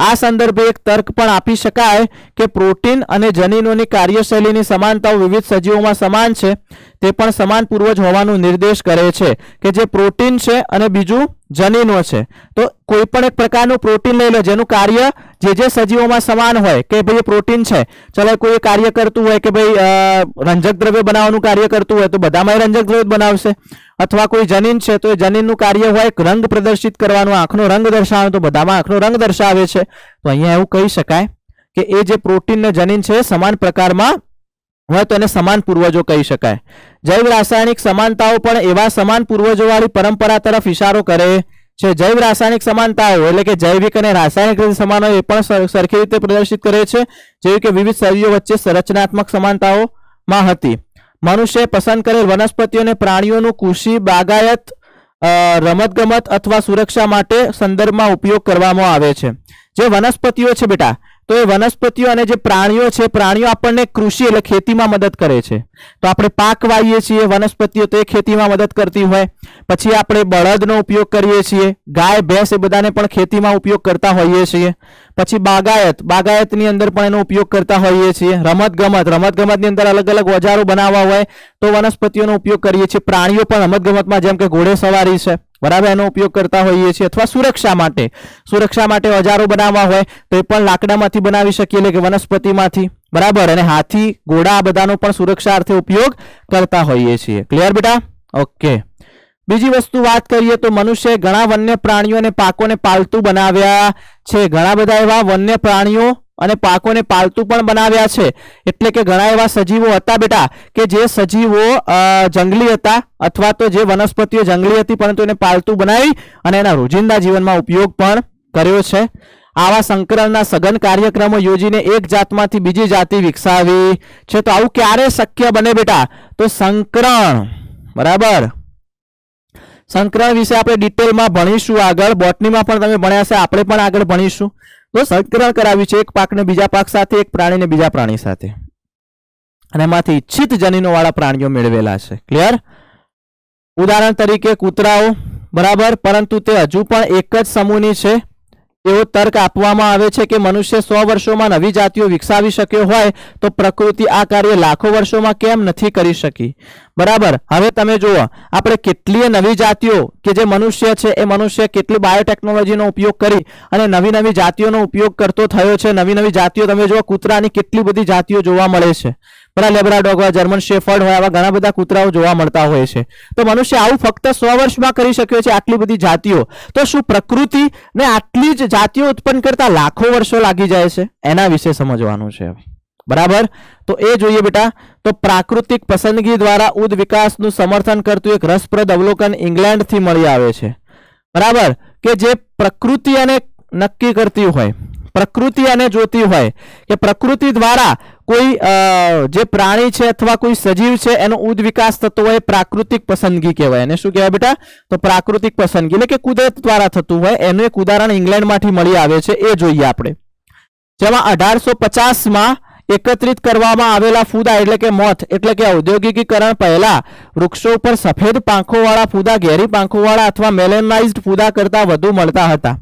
આ સંદર્ભે એક તર્ક પણ આપી શકાય કે પ્રોટીન અને જનીનોની કાર્યશૈલીની સમાનતાઓ વિવિધ સજીવોમાં સમાન છે તે પણ સમાન પૂર્વજ હોવાનું નિર્દેશ કરે છે કે જે પ્રોટીન છે અને બીજું જનીનો છે તો કોઈ પણ એક પ્રકારનું પ્રોટીન લઈ લો જેનું કાર્ય જે જે સજીવોમાં સમાન હોય કે ભાઈ પ્રોટીન છે ચલો કોઈ કાર્ય કરતું હોય કે ભાઈ રંજક દ્રવ્ય બનાવવાનું કાર્ય કરતું હોય તો બધામાં રંજક દ્રવ્ય બનાવશે અથવા કોઈ જનીન છે તો એ જનીનનું કાર્ય હોય રંગ પ્રદર્શિત કરવાનું આંખનો રંગ દર્શાવે તો બધામાં આંખનો રંગ દર્શાવે છે તો અહીંયા એવું કહી શકાય કે એ જે પ્રોટીન ને જનીન છે સમાન પ્રકારમાં હોય તો એને સમાન પૂર્વજો કહી શકાય જૈવ રાસાયણિક સમાનતાઓ પણ એવા સમાન પૂર્વજોવાળી પરંપરા તરફ ઇશારો કરે છે જૈવ રાસાયણિક સમાનતાઓ એટલે કે જૈવિક અને રાસાયણિક રીતે સમાન હોય એ પણ સરખી રીતે પ્રદર્શિત કરે છે જેવી કે વિવિધ શરીરો વચ્ચે સંરચનાત્મક સમાનતાઓમાં હતી મનુષ્યએ પસંદ કરેલ વનસ્પતિઓ અને પ્રાણીઓનું કૃષિ બાગાયત રમતગમત અથવા સુરક્ષા માટે સંદર્ભમાં ઉપયોગ કરવામાં આવે છે જે વનસ્પતિઓ છે બેટા તો એ વનસ્પતિઓ અને જે પ્રાણીઓ છે પ્રાણીઓ આપણને કૃષિ એટલે ખેતીમાં મદદ કરે છે તો આપણે પાક વાવીએ છીએ વનસ્પતિઓ તો એ ખેતીમાં મદદ કરતી હોય પછી આપણે બળદનો ઉપયોગ કરીએ છીએ ગાય ભેંસ એ બધાને પણ ખેતીમાં ઉપયોગ કરતા હોઈએ છીએ પછી બાગાયત બાગાયતની અંદર પણ એનો ઉપયોગ કરતા હોઈએ છીએ રમત ગમત રમત ગમતની અંદર અલગ અલગ ઓજારો બનાવવા હોય તો વનસ્પતિઓનો ઉપયોગ કરીએ છીએ પ્રાણીઓ પણ રમતગમતમાં જેમ કે ઘોડે સવારી છે બરાબર એનો ઉપયોગ કરતા હોઈએ છીએ અથવા સુરક્ષા માટે સુરક્ષા માટે હજારો બનાવવા હોય તો એ પણ લાકડામાંથી બનાવી શકીએ એટલે કે વનસ્પતિમાંથી બરાબર અને હાથી ઘોડા બધાનો પણ સુરક્ષા અર્થે ઉપયોગ કરતા હોઈએ છીએ ક્લિયર બેટા ઓકે બીજી વસ્તુ વાત કરીએ તો મનુષ્ય ઘણા વન્ય પ્રાણીઓ અને પાકોને પાલતું બનાવ્યા છે ઘણા બધા એવા વન્ય પ્રાણીઓ અને પાકોને પાલતું પણ બનાવ્યા છે એટલે કે ઘણા એવા સજીવો હતા બેટા કે જે સજીવો જંગલી હતા અથવા તો જે વનસ્પતિઓ જંગલી હતી પરંતુ એને પાલતું બનાવી અને એના રોજિંદા જીવનમાં ઉપયોગ પણ કર્યો છે આવા સંકલનના સઘન કાર્યક્રમો યોજીને એક જાતમાંથી બીજી જાતિ વિકસાવી છે તો આવું ક્યારે શક્ય બને બેટા તો સંકરણ બરાબર સંકરણ વિશે આપણે ડિટેલમાં ભણીશું આગળ બોટનીમાં પણ તમે ભણ્યા છે આપણે પણ આગળ ભણીશું તો સંકરણ કરાવ્યું છે એક પાકને બીજા પાક સાથે એક પ્રાણીને બીજા પ્રાણી સાથે અને એમાંથી ઈચ્છિત જનીનોવાળા પ્રાણીઓ મેળવેલા છે ક્લિયર ઉદાહરણ તરીકે કૂતરાઓ બરાબર પરંતુ તે હજુ પણ એક જ સમૂહની છે એવો તર્ક આપવામાં આવે છે કે મનુષ્ય સો વર્ષોમાં નવી જાતિઓ વિકસાવી શક્યો હોય તો પ્રકૃતિ આ કાર્ય લાખો વર્ષોમાં કેમ નથી કરી શકી બરાબર હવે તમે જુઓ આપણે કેટલીય નવી જાતિઓ કે જે મનુષ્ય છે એ મનુષ્ય કેટલી બાયોટેકનોલોજીનો ઉપયોગ કરી અને નવી નવી જાતિઓનો ઉપયોગ કરતો થયો છે નવી નવી જાતિઓ તમે જુઓ કૂતરાની કેટલી બધી જાતિઓ જોવા મળે છે બધા લેબરા ડોગ હોય જર્મન શેફર્ડ હોય આવા ઘણા બધા કૂતરાઓ જોવા મળતા હોય છે તો મનુષ્ય આવું ફક્ત સો વર્ષમાં કરી શક્યો છે આટલી બધી જાતિઓ તો શું પ્રકૃતિ ને આટલી જ જાતિઓ ઉત્પન્ન કરતા લાખો વર્ષો લાગી જાય છે એના વિશે સમજવાનું છે બરાબર તો એ જોઈએ બેટા તો પ્રાકૃતિક પસંદગી દ્વારા ઉદ વિકાસનું સમર્થન કરતું એક રસપ્રદ અવલોકન ઇંગ્લેન્ડથી મળી આવે છે બરાબર કે જે પ્રકૃતિ અને નક્કી કરતી હોય પ્રકૃતિ અને જોતી હોય કે પ્રકૃતિ દ્વારા કોઈ જે પ્રાણી છે અથવા કોઈ સજીવ છે એનો ઉદવિકાસ થતો હોય પ્રાકૃતિક પસંદગી કહેવાય એને શું કહેવાય બેટા તો પ્રાકૃતિક પસંદગી એટલે કે કુદરત દ્વારા થતું હોય એનું એક ઉદાહરણ ઇંગ્લેન્ડમાંથી મળી આવે છે એ જોઈએ આપણે જેમાં અઢારસો પચાસમાં એકત્રિત કરવામાં આવેલા ફૂદા એટલે કે મોથ એટલે કે ઔદ્યોગિકીકરણ પહેલા વૃક્ષો ઉપર સફેદ પાંખોવાળા ફૂદા ઘેરી પાંખોવાળા અથવા મેલેનાઇઝડ ફૂદા કરતાં વધુ મળતા હતા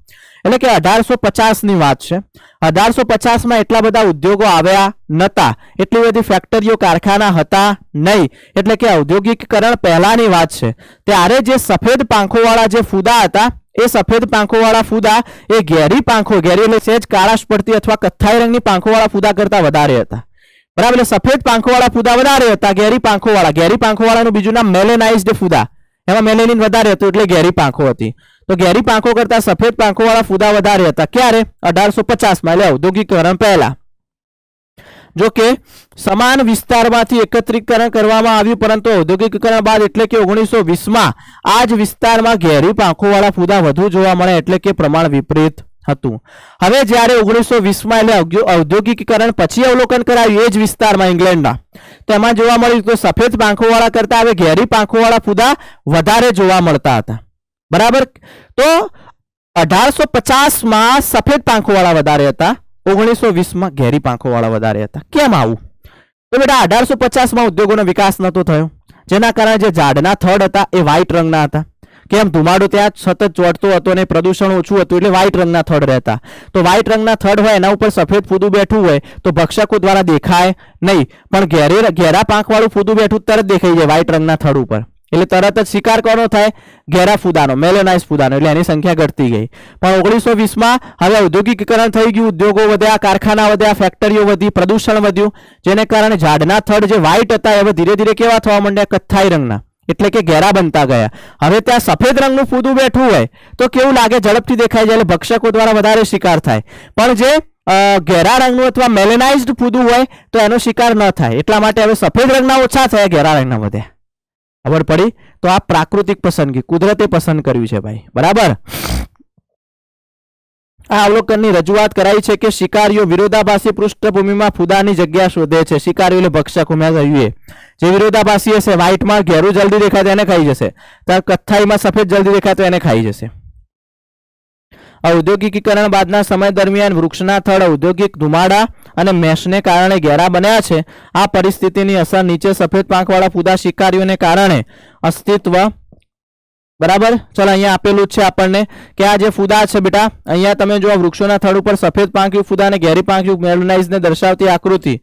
એટલે કે અઢારસો પચાસની વાત છે અઢારસો પચાસમાં એટલા બધા ઉદ્યોગો આવ્યા નહોતા એટલી બધી ફેક્ટરીઓ કારખાના હતા નહીં એટલે કે ઔદ્યોગિકરણ પહેલાંની વાત છે ત્યારે જે સફેદ પાંખોવાળા જે ફૂદા હતા એ સફેદ પાંખોવાળા ફૂદા એ ઘેરી પાંખો ઘેરી એટલે સહેજ કાળાશ પડતી અથવા કથ્થાઈ રંગની પાંખોવાળા ફૂદા કરતાં વધારે હતા બરાબર સફેદ પાંખોવાળા ફૂદા વધારે હતા ઘેરી પાંખોવાળા ઘેરી પાંખોવાળાનું બીજું નામ મેલેનાઇઝડ ફૂદા એમાં મેલેનિન વધારે હતું એટલે ઘેરી પાંખો હતી તો ઘેરી પાંખો કરતા સફેદ પાંખોવાળો ફૂદા વધારે હતો ત્યારે 1850 માં લ્યો ઔદ્યોગિકકરણ પહેલા જે કે સમાન વિસ્તારમાંથી એકત્રીકરણ કરવામાં આવ્યું પરંતુ ઔદ્યોગિકકરણ બાદ એટલે કે 1920 માં આજ વિસ્તારમાં ઘેરી પાંખોવાળો ફૂદા વધુ જોવા મળે એટલે કે પ્રમાણ વિપરીત હતું હવે જ્યારે 1920 માં એટલે ઔદ્યોગિકીકરણ પછી અવલોકન કરાયું એ જ વિસ્તારમાં ઈંગ્લેન્ડના તેમાં જોવા મળ્યું કે સફેદ પાંખોવાળા કરતા હવે ઘેરી પાંખોવાળો ફૂદા વધારે જોવા મળતો હતો બરાબર તો અઢારસો પચાસમાં સફેદ પાંખોવાળા વધારે હતા ઓગણીસો વીસમાં ઘેરી પાંખોવાળા વધારે હતા કેમ આવું તો બેટા અઢારસો પચાસમાં ઉદ્યોગોનો વિકાસ નહોતો થયો જેના કારણે જે ઝાડના થડ હતા એ વ્હાઇટ રંગના હતા કેમ ધુમાડો ત્યાં સતત ચોટતો હતો અને પ્રદૂષણ ઓછું હતું એટલે વ્હાઇટ રંગના થડ રહેતા તો વ્હાઇટ રંગના થડ હોય એના ઉપર સફેદ ફૂદું બેઠું હોય તો ભક્ષકો દ્વારા દેખાય નહીં પણ ઘેરે ઘેરા પાંખવાળું ફૂદું બેઠું તરત દેખાઈ જાય વ્હાઇટ રંગના થડ ઉપર એટલે તરત જ શિકાર કોનો થાય ઘેરા ફૂદાનો મેલેનાઇઝ ફૂદાનો એટલે એની સંખ્યા ઘટતી ગઈ પણ ઓગણીસો વીસમાં હવે ઔદ્યોગિકરણ થઈ ગયું ઉદ્યોગો વધ્યા કારખાના વધ્યા ફેક્ટરીઓ વધી પ્રદૂષણ વધ્યું જેને કારણે ઝાડના થડ જે વ્હાઇટ હતા હવે ધીરે ધીરે કેવા થવા માંડ્યા કથ્થાઈ રંગના એટલે કે ઘેરા બનતા ગયા હવે ત્યાં સફેદ રંગનું ફૂદું બેઠું હોય તો કેવું લાગે ઝડપથી દેખાય જાય એટલે ભક્ષકો દ્વારા વધારે શિકાર થાય પણ જે ઘેરા રંગનું અથવા મેલેનાઇઝડ ફૂદું હોય તો એનો શિકાર ન થાય એટલા માટે હવે સફેદ રંગના ઓછા થયા ઘેરા રંગના વધ્યા ખબર પડી તો આ પ્રાકૃતિક પસંદગી કુદરતે પસંદ કર્યું છે ભાઈ બરાબર આ અવલોકનની રજૂઆત કરાઈ છે કે શિકારીઓ વિરોધાભાસી પૃષ્ઠભૂમિમાં ફુદાની જગ્યા શોધે છે શિકારીઓ એટલે ભક્ષક ઉમેરા કહ્યું જે વિરોધાભાસી હશે વ્હાઇટમાં ઘેરું જલ્દી દેખાય તો એને ખાઈ જશે ત્યારે કથ્થાઈમાં સફેદ જલ્દી દેખાય તો એને ખાઈ જશે ઔદ્યોગિકીકરણ બાદના સમય દરમિયાન વૃક્ષના થળ ઔદ્યોગિક ધુમાડા અને મેશને કારણે ઘેરા બન્યા છે આ પરિસ્થિતિની અસર નીચે સફેદ પાંખવાળા ફૂદા શિકારીઓને કારણે અસ્તિત્વ બરાબર ચલો અહીંયા આપેલું છે આપણને કે આ જે ફૂદા છે બેટા અહીંયા તમે જો વૃક્ષોના થડ ઉપર સફેદ પાંખિયું ફૂદા અને ઘેરી પાંખિયું મેલોનાઇઝને દર્શાવતી આકૃતિ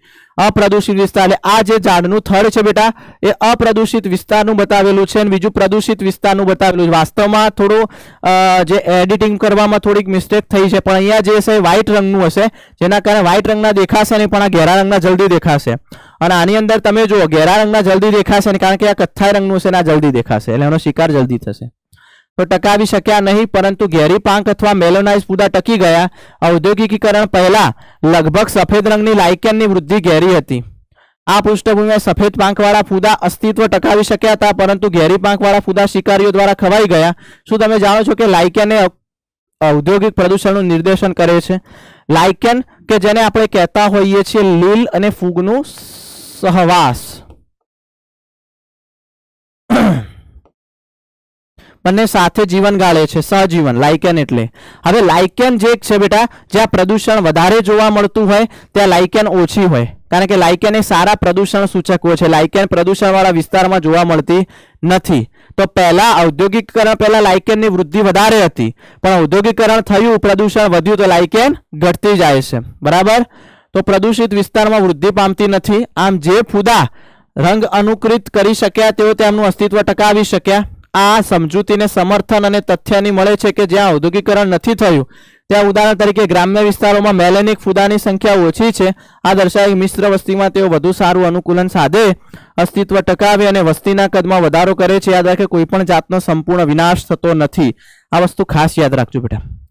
અપ્રદૂષિત વિસ્તાર એટલે આ જે ઝાડનું થડ છે બેટા એ અપ્રદૂષિત વિસ્તારનું બતાવેલું છે અને બીજું પ્રદૂષિત વિસ્તારનું બતાવેલું છે વાસ્તવમાં થોડું જે એડિટિંગ કરવામાં થોડીક મિસ્ટેક થઈ છે પણ અહીંયા જે છે વ્હાઇટ રંગનું હશે જેના કારણે વ્હાઇટ રંગના દેખાશે નહીં પણ આ ઘેરા રંગના જલ્દી દેખાશે અને આની અંદર તમે જુઓ ઘેરા રંગના જલ્દી દેખાશે કારણ કે આ કથ્થાઈ રંગનું છે ને આ જલ્દી દેખાશે એટલે એનો શિકાર જલ્દી થશે તો ટકાવી શક્યા નહીં પરંતુ ઘેરી પાંખ અથવા મેલોનાઇઝ પૂદા ટકી ગયા ઔદ્યોગિકીકરણ પહેલા લગભગ સફેદ રંગની લાઇકેનની વૃદ્ધિ ઘેરી હતી આ પૃષ્ઠભૂમિમાં સફેદ પાંખવાળા ફૂદા અસ્તિત્વ ટકાવી શક્યા હતા પરંતુ ઘેરી પાંખવાળા ફૂદા શિકારીઓ દ્વારા ખવાઈ ગયા શું તમે જાણો છો કે લાઇકેન ઔદ્યોગિક પ્રદૂષણનું નિર્દેશન કરે છે લાઇકેન કે જેને આપણે કહેતા હોઈએ છીએ લીલ અને ફૂગનું સહવાસ બંને સાથે જીવન ગાળે છે સહજીવન લાઇકેન એટલે હવે લાઇકેન જે છે બેટા જ્યાં પ્રદૂષણ વધારે જોવા મળતું હોય ત્યાં લાઇકેન ઓછી હોય કારણ કે લાઇકેન એ સારા પ્રદૂષણ સૂચકો છે લાઇકેન પ્રદૂષણવાળા વિસ્તારમાં જોવા મળતી નથી તો પહેલા ઔદ્યોગિકરણ પહેલા લાઇકેનની વૃદ્ધિ વધારે હતી પણ ઔદ્યોગિકરણ થયું પ્રદૂષણ વધ્યું તો લાઇકેન ઘટતી જાય છે બરાબર તો પ્રદૂષિત વિસ્તારમાં વૃદ્ધિ પામતી નથી આમ જે ફુદા રંગ અનુકૃત કરી શક્યા તેઓ તેમનું અસ્તિત્વ ટકાવી શક્યા આ સમજૂતીને સમર્થન અને તથ્યની મળે છે કે જ્યાં ઔદ્યોગિકરણ નથી થયું ત્યાં ઉદાહરણ તરીકે ગ્રામ્ય વિસ્તારોમાં મેલેનિક ફુદાની સંખ્યા ઓછી છે આ દર્શાવે મિશ્ર વસ્તીમાં તેઓ વધુ સારું અનુકૂલન સાધે અસ્તિત્વ ટકાવે અને વસ્તીના કદમાં વધારો કરે છે યાદ રાખે કોઈપણ જાતનો સંપૂર્ણ વિનાશ થતો નથી આ વસ્તુ ખાસ યાદ રાખજો બેટા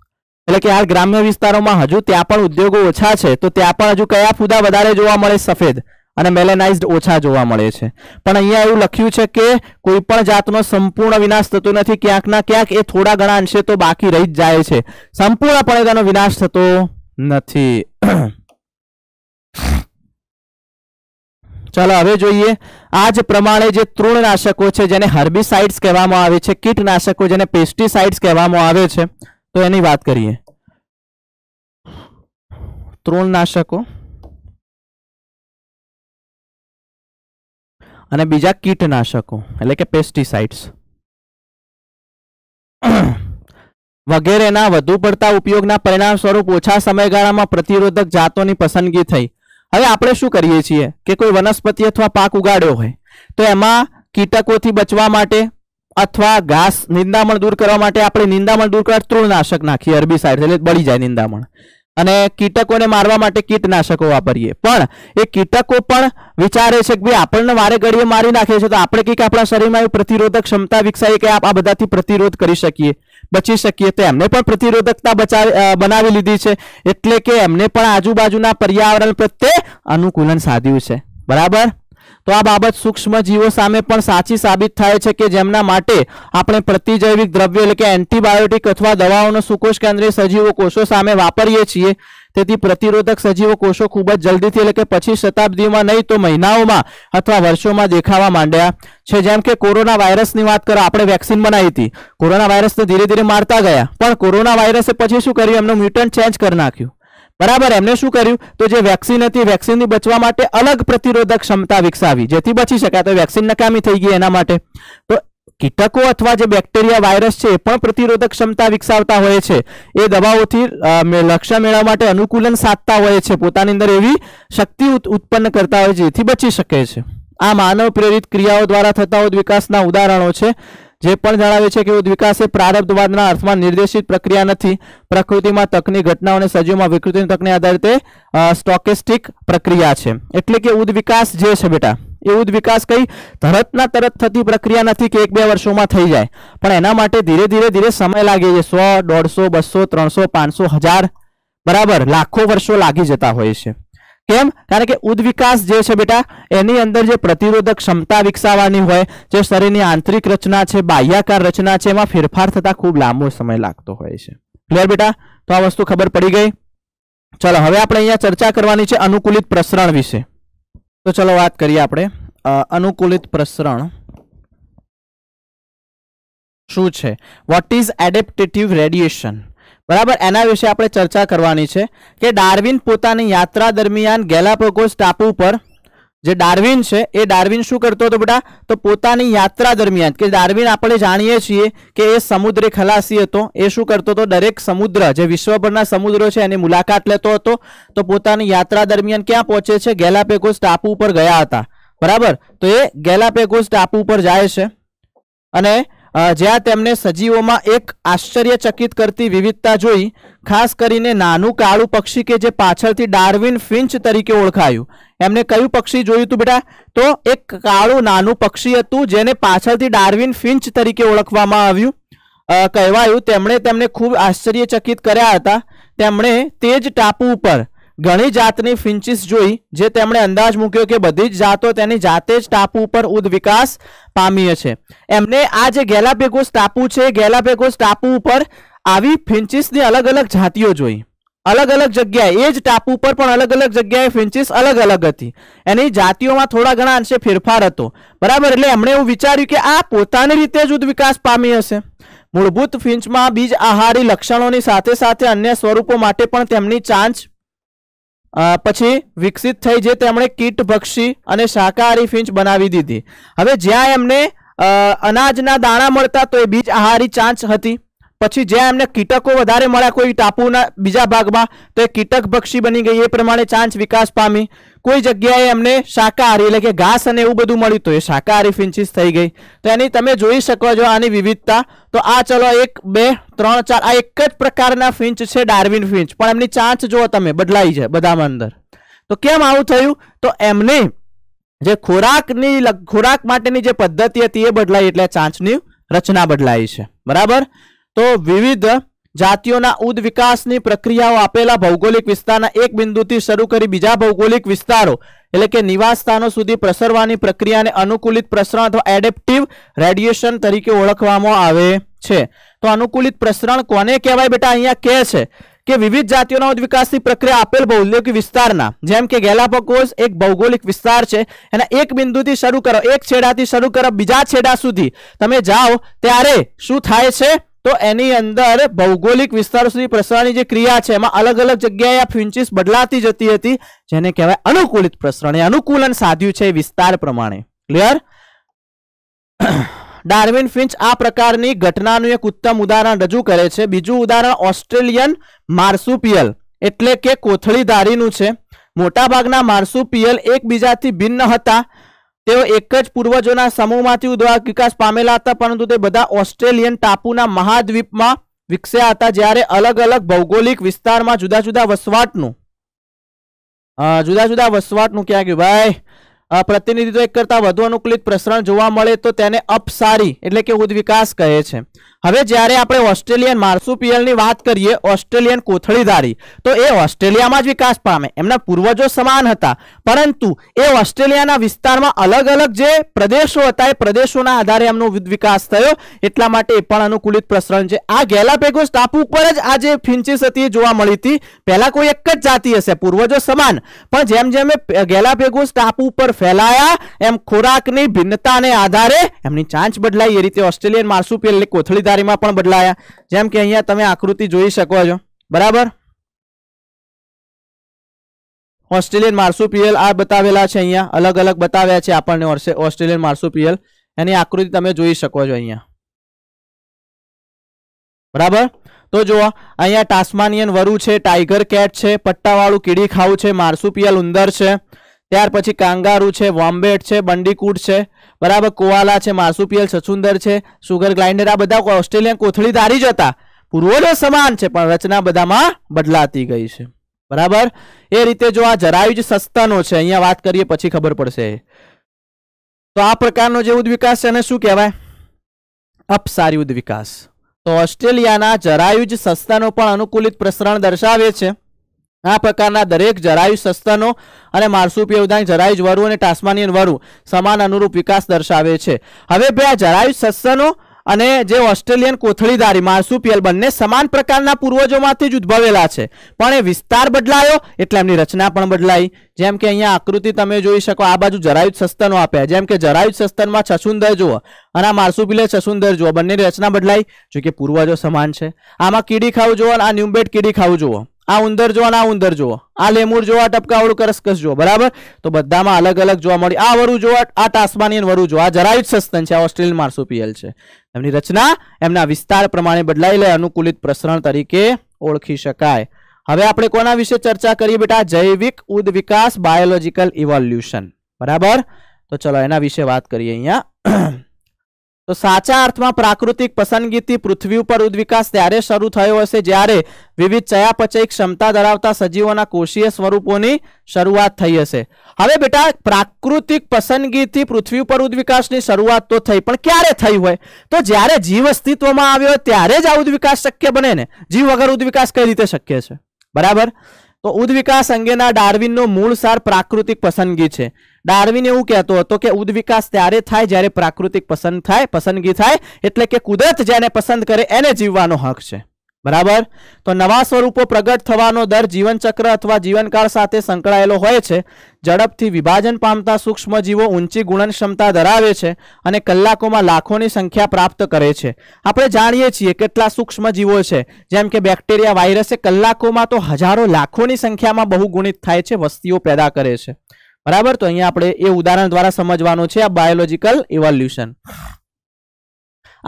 એટલે કે આ ગ્રામ્ય વિસ્તારોમાં હજુ ત્યાં પણ ઉદ્યોગો ઓછા છે તો ત્યાં પણ હજુ કયા ફૂદા વધારે જોવા મળે સફેદ અને મેલેનાઇઝડ ઓછા જોવા મળે છે પણ અહીંયા એવું લખ્યું છે કે કોઈ પણ જાતનો સંપૂર્ણ વિનાશ થતો નથી ક્યાંક ના ક્યાંક એ થોડા ઘણા અંશે તો બાકી રહી જ જાય છે સંપૂર્ણપણે તેનો વિનાશ થતો નથી [coughs] ચાલો હવે જોઈએ આ જ પ્રમાણે જે તૃણનાશકો છે જેને હર્બિસાઇડ્સ કહેવામાં આવે છે કીટનાશકો જેને પેસ્ટિસાઇડ્સ કહેવામાં આવે છે તો એની વાત કરીએ ત્રોલ નાશકો અને બીજા કીટ નાશકો એટલે કે પેસ્ટીસાઇડ્સ વગેરેના વધુ પડતા ઉપયોગના પરિણામ સ્વરૂપ ઓછા સમય ગાળામાં પ્રતિરોધક જાતોની પસંદગી થઈ હવે આપણે શું કરીએ છીએ કે કોઈ વનસ્પતિ અથવા પાક ઉગાડ્યો હોય તો એમાં કીટકોથી બચવા માટે અથવા ઘાસ નિંદામણ દૂર કરવા માટે આપણે નિંદામણ દૂર કરવા તૃણનાશક નાખીએ અરબીસાઇડ એટલે બળી જાય નિંદામણ અને કીટકોને મારવા માટે કીટનાશકો વાપરીએ પણ એ કીટકો પણ વિચારે છે કે ભાઈ આપણને મારે ઘડીએ મારી નાખે છે તો આપણે કંઈક આપણા શરીરમાં એવી પ્રતિરોધક ક્ષમતા વિકસાવીએ કે આ બધાથી પ્રતિરોધ કરી શકીએ બચી શકીએ તો એમને પણ પ્રતિરોધકતા બચાવી બનાવી લીધી છે એટલે કે એમને પણ આજુબાજુના પર્યાવરણ પ્રત્યે અનુકૂલન સાધ્યું છે બરાબર તો આ બાબત સૂક્ષ્મ જીવો સામે પણ સાચી સાબિત થાય છે કે જેમના માટે આપણે પ્રતિજૈવિક દ્રવ્યો એટલે કે એન્ટીબાયોટિક અથવા દવાઓનો સુકોષ કેન્દ્રીય સજીવો કોષો સામે વાપરીએ છીએ તેથી પ્રતિરોધક સજીવો કોષો ખૂબ જ જલ્દીથી એટલે કે પછી શતાબ્દીમાં નહીં તો મહિનાઓમાં અથવા વર્ષોમાં દેખાવા માંડ્યા છે જેમ કે કોરોના વાયરસની વાત કરો આપણે વેક્સિન બનાવી હતી કોરોના વાયરસને ધીરે ધીરે મારતા ગયા પણ કોરોના વાયરસે પછી શું કર્યું એમનું મ્યુટન્ટ ચેન્જ કરી નાખ્યું બરાબર એમને શું કર્યું તો જે વેક્સિન હતી વેક્સિનથી બચવા માટે અલગ પ્રતિરોધક ક્ષમતા વિકસાવી જેથી બચી શકાય તો વેક્સિન નકામી થઈ ગઈ એના માટે તો કીટકો અથવા જે બેક્ટેરિયા વાયરસ છે એ પણ પ્રતિરોધક ક્ષમતા વિકસાવતા હોય છે એ દવાઓથી લક્ષ્ય મેળવવા માટે અનુકૂલન સાધતા હોય છે પોતાની અંદર એવી શક્તિ ઉત્પન્ન કરતા હોય છે જેથી બચી શકે છે આ માનવ પ્રેરિત ક્રિયાઓ દ્વારા થતા વિકાસના ઉદાહરણો છે જે પણ જણાવે છે કે વિકાસ એ પ્રારબ્ધવાદના અર્થમાં નિર્દેશિત પ્રક્રિયા નથી પ્રકૃતિમાં તકની ઘટનાઓ અને સજીવમાં વિકૃતિની તકને આધારિત સ્ટોકેસ્ટિક પ્રક્રિયા છે એટલે કે ઉદ્વિકાસ જે છે બેટા એ ઉદ્વિકાસ કઈ તરતના તરત થતી પ્રક્રિયા નથી કે એક બે વર્ષોમાં થઈ જાય પણ એના માટે ધીરે ધીરે ધીરે સમય લાગે છે સો દોઢસો બસો ત્રણસો પાંચસો હજાર બરાબર લાખો વર્ષો લાગી જતા હોય છે કેમ કારણ કે ઉદ્વિકાસ જે છે બેટા એની અંદર જે પ્રતિરોધક ક્ષમતા વિકસાવવાની હોય જે શરીરની આંતરિક રચના છે બાહ્યાકાર રચના છે એમાં ફેરફાર થતા ખૂબ લાંબો સમય લાગતો હોય છે ક્લિયર બેટા તો આ વસ્તુ ખબર પડી ગઈ ચલો હવે આપણે અહીંયા ચર્ચા કરવાની છે અનુકૂલિત પ્રસરણ વિશે તો ચલો વાત કરીએ આપણે અનુકૂલિત પ્રસરણ શું છે વોટ ઇઝ એડેપ્ટેટિવ રેડિયેશન બરાબર એના વિશે આપણે ચર્ચા કરવાની છે કે ડાર્વિન પોતાની યાત્રા દરમિયાન ગેલાપોગોસ ટાપુ પર જે ડાર્વિન છે એ ડાર્વિન શું કરતો હતો બેટા તો પોતાની યાત્રા દરમિયાન કે ડાર્વિન આપણે જાણીએ છીએ કે એ સમુદ્ર ખલાસી હતો એ શું કરતો હતો દરેક સમુદ્ર જે વિશ્વભરના સમુદ્રો છે એની મુલાકાત લેતો હતો તો પોતાની યાત્રા દરમિયાન ક્યાં પહોંચે છે ગેલાપેગોસ ટાપુ ઉપર ગયા હતા બરાબર તો એ ગેલાપેગોસ ટાપુ ઉપર જાય છે અને જ્યાં તેમણે સજીવોમાં એક આશ્ચર્યચકિત કરતી વિવિધતા જોઈ ખાસ કરીને નાનું કાળું પક્ષી કે જે પાછળથી ડાર્વિન ફિન્ચ તરીકે ઓળખાયું એમને કયું પક્ષી જોયું હતું બેટા તો એક કાળું નાનું પક્ષી હતું જેને પાછળથી ડાર્વિન ફિન્ચ તરીકે ઓળખવામાં આવ્યું કહેવાયું તેમણે તેમને ખૂબ આશ્ચર્યચકિત કર્યા હતા તેમણે તે જ ટાપુ ઉપર ઘણી જાતની ફિન્ચિસ જોઈ જે તેમણે અંદાજ મૂક્યો કે બધી જ જાતો તેની જાતે જ ટાપુ ઉપર ઉદ્વિકાસ પામી છે એમને આ જે ગેલાપેગોસ ટાપુ છે ગેલાપેગોસ ટાપુ ઉપર આવી ફિન્ચિસની અલગ અલગ જાતિઓ જોઈ અલગ અલગ જગ્યાએ એ જ ટાપુ ઉપર પણ અલગ અલગ જગ્યાએ ફિન્ચિસ અલગ અલગ હતી એની જાતિઓમાં થોડા ઘણા અંશે ફેરફાર હતો બરાબર એટલે એમણે એવું વિચાર્યું કે આ પોતાની રીતે જ ઉદ્વિકાસ પામી હશે મૂળભૂત ફિન્ચમાં બીજ આહારી લક્ષણોની સાથે સાથે અન્ય સ્વરૂપો માટે પણ તેમની ચાંચ પછી વિકસિત થઈ જે તેમણે કીટ ભક્ષી અને શાકાહારી ફિંચ બનાવી દીધી હવે જ્યાં એમને અનાજના દાણા મળતા તો એ બીજ આહારી ચાંચ હતી પછી જ્યાં એમને કીટકો વધારે મળ્યા કોઈ ટાપુના બીજા ભાગમાં તો એ કીટક ભક્ષી બની ગઈ એ પ્રમાણે ચાંચ વિકાસ પામી કોઈ જગ્યાએ એમને શાકાહારી એટલે કે ઘાસ અને એવું બધું મળ્યું તો એ શાકાહારી ફિન્ચીસ થઈ ગઈ તો એની તમે જોઈ શકો છો આની વિવિધતા તો આ ચલો એક બે ત્રણ ચાર આ એક જ પ્રકારના ફિન્ચ છે ડાર્વિન ફિન્ચ પણ એમની ચાંચ જુઓ તમે બદલાઈ છે બધામાં અંદર તો કેમ આવું થયું તો એમને જે ખોરાકની ખોરાક માટેની જે પદ્ધતિ હતી એ બદલાઈ એટલે ચાંચની રચના બદલાઈ છે બરાબર તો વિવિધ જાતિઓના ઉદ વિકાસની પ્રક્રિયાઓ આપેલા ભૌગોલિક વિસ્તારના એક બિંદુથી શરૂ કરી બીજા ભૌગોલિક વિસ્તારો એટલે કે નિવાસ સ્થાનો સુધી પ્રસરવાની પ્રક્રિયાને અનુકૂલિત પ્રસરણ અથવા એડેપ્ટિવ રેડિયેશન તરીકે ઓળખવામાં આવે છે તો અનુકૂલિત પ્રસરણ કોને કહેવાય બેટા અહીંયા કે છે કે વિવિધ જાતિઓના ઉદ્વિકાસની પ્રક્રિયા આપેલ ભૌગોલિક વિસ્તારના જેમ કે ગેલાપોકોસ એક ભૌગોલિક વિસ્તાર છે એના એક બિંદુથી શરૂ કરો એક છેડાથી શરૂ કરો બીજા છેડા સુધી તમે જાઓ ત્યારે શું થાય છે તો એની અંદર ભૌગોલિક વિસ્તાર સુધી પ્રસરણની જે ક્રિયા છે એમાં અલગ અલગ જગ્યાએ આ ફ્યુન્ચિસ બદલાતી જતી હતી જેને કહેવાય અનુકૂલિત પ્રસરણ એ અનુકૂલન સાધ્યું છે વિસ્તાર પ્રમાણે ક્લિયર [clears throat] ડાર્વિન ફિન્ચ આ પ્રકારની ઘટનાનું એક ઉત્તમ ઉદાહરણ રજૂ કરે છે બીજું ઉદાહરણ ઓસ્ટ્રેલિયન માર્સુપિયલ એટલે કે કોથળીધારીનું છે મોટાભાગના માર્સુપિયલ એકબીજાથી ભિન્ન હતા તેઓ એક જ પૂર્વજોના સમૂહમાંથી ઉદ્વાહક વિકાસ પામેલા હતા પરંતુ તે બધા ઓસ્ટ્રેલિયન ટાપુના મહાદ્વીપમાં વિકસ્યા હતા જ્યારે અલગ અલગ ભૌગોલિક વિસ્તારમાં જુદા જુદા વસવાટનું જુદા જુદા વસવાટનું ક્યાં ગયું ભાઈ પ્રતિનિધિત્વ એક કરતાં વધુ અનુકૂલિત પ્રસરણ જોવા મળે તો તેને અપસારી એટલે કે ઉદ્વિકાસ કહે છે હવે જ્યારે આપણે ઓસ્ટ્રેલિયન માર્સુપિયલની વાત કરીએ ઓસ્ટ્રેલિયન કોથળીધારી તો એ ઓસ્ટ્રેલિયામાં જ વિકાસ પામે એમના પૂર્વજો સમાન હતા પરંતુ એ ઓસ્ટ્રેલિયાના વિસ્તારમાં અલગ અલગ જે પ્રદેશો હતા એ પ્રદેશોના આધારે એમનો વિકાસ થયો એટલા માટે એ પણ અનુકૂલિત પ્રસરણ છે આ ગેલાપેગોસ ટાપુ ઉપર જ આ જે ફિન્ચીસ હતી જોવા મળી હતી પહેલાં કોઈ એક જ જાતિ હશે પૂર્વજો સમાન પણ જેમ જેમ એ ગેલાપેગોસ ટાપુ ઉપર ફેલાયા એમ ખોરાકની ભિન્નતાને આધારે એમની ચાંચ બદલાઈ એ રીતે ઓસ્ટ્રેલિયન માર્સુપિયલની કોથળીધારી બેદરકારીમાં પણ બદલાયા જેમ કે અહીંયા તમે આકૃતિ જોઈ શકો છો બરાબર ઓસ્ટ્રેલિયન માર્સુપિયલ આ બતાવેલા છે અહીંયા અલગ અલગ બતાવ્યા છે આપણને ઓસ્ટ્રેલિયન માર્સુપિયલ એની આકૃતિ તમે જોઈ શકો છો અહીંયા બરાબર તો જુઓ અહીંયા ટાસ્માનિયન વરુ છે ટાઈગર કેટ છે પટ્ટાવાળું કીડી ખાવું છે માર્સુપિયલ ઉંદર છે ત્યાર પછી કાંગારુ છે વોમ્બેટ છે બંડીકૂટ છે બરાબર કોવાલા છે માસુપિયલ છછુંદર છે સુગર ગ્લાઇન્ડર આ બધા ઓસ્ટ્રેલિયન કોથળી તારી જ હતા પૂર્વજો સમાન છે પણ રચના બધામાં બદલાતી ગઈ છે બરાબર એ રીતે જો આ જરાયુ જ સસ્તનો છે અહીંયા વાત કરીએ પછી ખબર પડશે તો આ પ્રકારનો જે ઉદ્વિકાસ છે એને શું કહેવાય અપસારી ઉદ્વિકાસ તો ઓસ્ટ્રેલિયાના જરાયુ જ સસ્તનો પણ અનુકૂલિત પ્રસરણ દર્શાવે છે આ પ્રકારના દરેક જરાયુ સસ્તનો અને માર્સુપિય ઉદાહરણ જરાયુજ વરુ અને ટાસ્માનિયન વરુ સમાન અનુરૂપ વિકાસ દર્શાવે છે હવે ભાઈ આ જરાયુજ સસ્તનો અને જે ઓસ્ટ્રેલિયન કોથળીધારી માર્સુપિયલ બંને સમાન પ્રકારના પૂર્વજોમાંથી જ ઉદ્ભવેલા છે પણ એ વિસ્તાર બદલાયો એટલે એમની રચના પણ બદલાઈ જેમ કે અહીંયા આકૃતિ તમે જોઈ શકો આ બાજુ જરાયુજ સસ્તનો આપ્યા જેમ કે જરાયુ સસ્તનમાં છસુંદર જુઓ અને આ માર્સુપિલે છસુંદર જુઓ બંનેની રચના બદલાઈ જો કે પૂર્વજો સમાન છે આમાં કીડી ખાવું જુઓ અને આ ન્યુમ્બેટ કીડી ખાવું જુઓ આ ઉંદર જુઓ અને આ ઉંદર જુઓ આ લેમૂર જુઓ આ ટપકાવાળું કરસકસ જુઓ બરાબર તો બધામાં અલગ અલગ જોવા મળી આ વરુ જુઓ આ ટાસ્માનિયન વરુ જુઓ આ જરાયુજ સસ્તન છે આ ઓસ્ટ્રેલિયન માર્સુપિયલ છે એમની રચના એમના વિસ્તાર પ્રમાણે બદલાઈ લે અનુકૂલિત પ્રસરણ તરીકે ઓળખી શકાય હવે આપણે કોના વિશે ચર્ચા કરીએ બેટા જૈવિક ઉદ વિકાસ બાયોલોજીકલ ઇવોલ્યુશન બરાબર તો ચલો એના વિશે વાત કરીએ અહીંયા તો સાચા અર્થમાં પ્રાકૃતિક પસંદગીથી પૃથ્વી ઉપર ઉદ્વિકાસ ત્યારે શરૂ થયો હશે જ્યારે વિવિધ ચયાપચયી ક્ષમતા ધરાવતા સજીવોના કોષીય સ્વરૂપોની શરૂઆત થઈ હશે હવે બેટા પ્રાકૃતિક પસંદગીથી પૃથ્વી ઉપર ઉદ્વિકાસની શરૂઆત તો થઈ પણ ક્યારે થઈ હોય તો જ્યારે જીવ અસ્તિત્વમાં આવ્યો ત્યારે જ આ ઉદ્વિકાસ શક્ય બને ને જીવ વગર ઉદ્વિકાસ કઈ રીતે શક્ય છે બરાબર તો ઉદ્વિકાસ અંગેના ડાર્વિનનો મૂળ સાર પ્રાકૃતિક પસંદગી છે ડાર્વિન એવું કહેતો હતો કે ઉદ્વિકાસ ત્યારે થાય જ્યારે પ્રાકૃતિક પસંદ થાય પસંદગી થાય એટલે કે કુદરત જેને પસંદ કરે એને જીવવાનો હક છે બરાબર તો નવા સ્વરૂપો પ્રગટ થવાનો દર જીવનચક્ર અથવા જીવનકાળ સાથે સંકળાયેલો હોય છે ઝડપથી વિભાજન પામતા સૂક્ષ્મજીવો ઊંચી ગુણન ક્ષમતા ધરાવે છે અને કલાકોમાં લાખોની સંખ્યા પ્રાપ્ત કરે છે આપણે જાણીએ છીએ કેટલા સૂક્ષ્મજીવો છે જેમ કે બેક્ટેરિયા વાયરસે કલાકોમાં તો હજારો લાખોની સંખ્યામાં બહુગુણિત થાય છે વસ્તીઓ પેદા કરે છે બરાબર તો અહીંયા આપણે એ ઉદાહરણ દ્વારા સમજવાનું છે આ બાયોલોજીકલ ઇવોલ્યુશન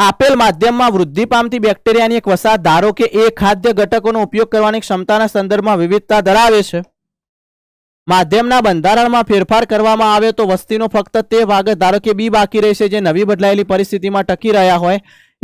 આપેલ માધ્યમમાં વૃદ્ધિ પામતી બેક્ટેરિયાની એક વસાહત ધારો કે એ ખાદ્ય ઘટકોનો ઉપયોગ કરવાની ક્ષમતાના સંદર્ભમાં વિવિધતા ધરાવે છે માધ્યમના બંધારણમાં ફેરફાર કરવામાં આવે તો વસ્તીનો ફક્ત તે ભાગ ધારો કે બી બાકી રહેશે જે નવી બદલાયેલી પરિસ્થિતિમાં ટકી રહ્યા હોય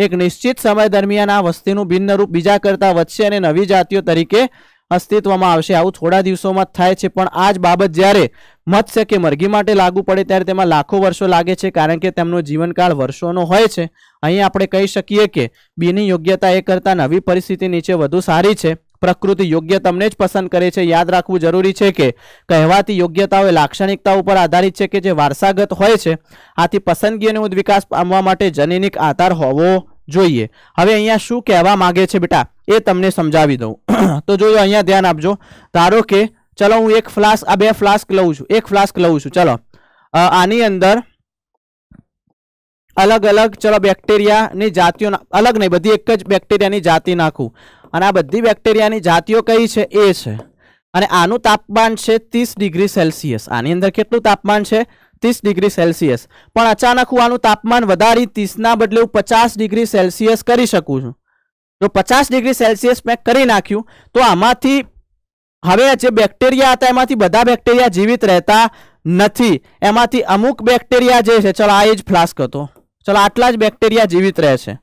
એક નિશ્ચિત સમય દરમિયાન આ વસ્તીનું ભિન્ન રૂપ બીજા કરતાં વધશે અને નવી જાતિઓ તરીકે અસ્તિત્વમાં આવશે આવું થોડા દિવસોમાં જ થાય છે પણ આ જ બાબત જ્યારે મત્સ્ય કે મરઘી માટે લાગુ પડે ત્યારે તેમાં લાખો વર્ષો લાગે છે કારણ કે તેમનો જીવનકાળ વર્ષોનો હોય છે અહીં આપણે કહી શકીએ કે બીની યોગ્યતા એ કરતાં નવી પરિસ્થિતિ નીચે વધુ સારી છે પ્રકૃતિ યોગ્ય તમને જ પસંદ કરે છે યાદ રાખવું જરૂરી છે કે કહેવાતી યોગ્યતાઓ એ લાક્ષણિકતા ઉપર આધારિત છે કે જે વારસાગત હોય છે આથી પસંદગી અને ઉદ્વિકાસ પામવા માટે જનીનિક આધાર હોવો જોઈએ હવે અહીંયા શું કહેવા માંગે છે બેટા એ તમને સમજાવી દઉં [clears throat] તો જોજો અહીંયા ધ્યાન આપજો ધારો કે ચલો હું એક ફ્લાસ્ક આ બે ફ્લાસ્ક લઉં છું એક ફ્લાસ્ક લઉં છું ચલો આની અંદર અલગ અલગ ચલો બેક્ટેરિયાની જાતિઓ અલગ નહીં બધી એક જ બેક્ટેરિયાની જાતિ નાખું અને આ બધી બેક્ટેરિયાની જાતિઓ કઈ છે એ છે અને આનું તાપમાન છે ત્રીસ ડિગ્રી સેલ્સિયસ આની અંદર કેટલું તાપમાન છે ત્રીસ ડિગ્રી સેલ્સિયસ પણ અચાનક હું આનું તાપમાન વધારી ત્રીસના બદલે હું પચાસ ડિગ્રી સેલ્સિયસ કરી શકું છું જો પચાસ ડિગ્રી સેલ્સિયસ મેં કરી નાખ્યું તો આમાંથી હવે જે બેક્ટેરિયા હતા એમાંથી બધા બેક્ટેરિયા જીવિત રહેતા નથી એમાંથી અમુક બેક્ટેરિયા જે છે ચલો આ એ જ ફ્લાસ્ક હતો ચલો આટલા જ બેક્ટેરિયા જીવિત રહે છે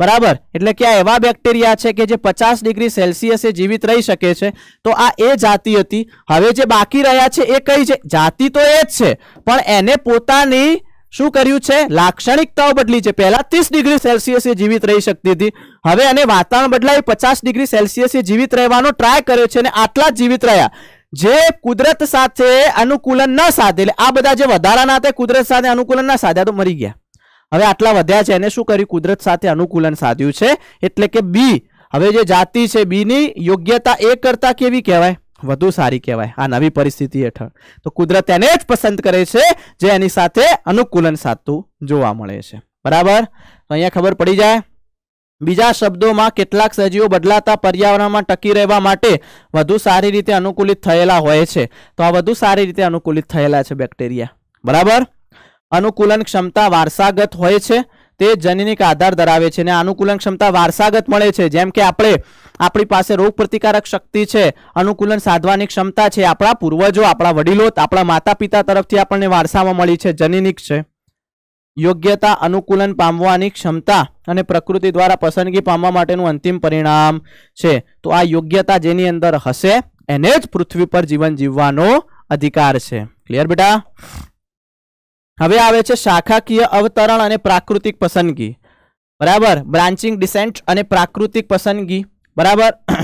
બરાબર એટલે કે આ એવા બેક્ટેરિયા છે કે જે પચાસ ડિગ્રી સેલ્સિયસે જીવિત રહી શકે છે તો આ એ જાતિ હતી હવે જે બાકી રહ્યા છે એ કઈ છે જાતિ તો એ જ છે પણ એને પોતાની શું કર્યું છે લાક્ષણિકતાઓ બદલી છે પહેલા ત્રીસ ડિગ્રી સેલ્સિયસે જીવિત રહી શકતી હતી હવે એને વાતાવરણ બદલાવી પચાસ ડિગ્રી સેલ્સિયસે જીવિત રહેવાનો ટ્રાય કર્યો છે અને આટલા જ જીવિત રહ્યા જે કુદરત સાથે અનુકૂલન ન સાધે એટલે આ બધા જે વધારાના હતા કુદરત સાથે અનુકૂલન ન સાધ્યા તો મરી ગયા હવે આટલા વધ્યા છે એને શું કર્યું કુદરત સાથે અનુકૂલન સાધ્યું છે એટલે કે બી હવે જે જાતિ છે બીની યોગ્યતા એ કરતા કેવી કહેવાય વધુ સારી કહેવાય આ નવી પરિસ્થિતિ હેઠળ તો કુદરત એને જ પસંદ કરે છે જે એની સાથે અનુકૂલન સાધતું જોવા મળે છે બરાબર તો અહીંયા ખબર પડી જાય બીજા શબ્દોમાં કેટલાક સજીવો બદલાતા પર્યાવરણમાં ટકી રહેવા માટે વધુ સારી રીતે અનુકૂલિત થયેલા હોય છે તો આ વધુ સારી રીતે અનુકૂલિત થયેલા છે બેક્ટેરિયા બરાબર અનુકૂલન ક્ષમતા વારસાગત હોય છે તે જનનિક આધાર ધરાવે છે અને અનુકૂલન ક્ષમતા વારસાગત મળે છે જેમ કે આપણે આપણી પાસે રોગ પ્રતિકારક શક્તિ છે અનુકૂલન સાધવાની ક્ષમતા છે આપણા પૂર્વજો આપણા વડીલો આપણા માતા પિતા તરફથી આપણને વારસામાં મળી છે જનનિક છે યોગ્યતા અનુકૂલન પામવાની ક્ષમતા અને પ્રકૃતિ દ્વારા પસંદગી પામવા માટેનું અંતિમ પરિણામ છે તો આ યોગ્યતા જેની અંદર હશે એને જ પૃથ્વી પર જીવન જીવવાનો અધિકાર છે ક્લિયર બેટા હવે આવે છે શાખાકીય અવતરણ અને પ્રાકૃતિક પસંદગી બરાબર બ્રાન્ચિંગ ડિસેન્ટ અને પ્રાકૃતિક પસંદગી બરાબર [clears throat]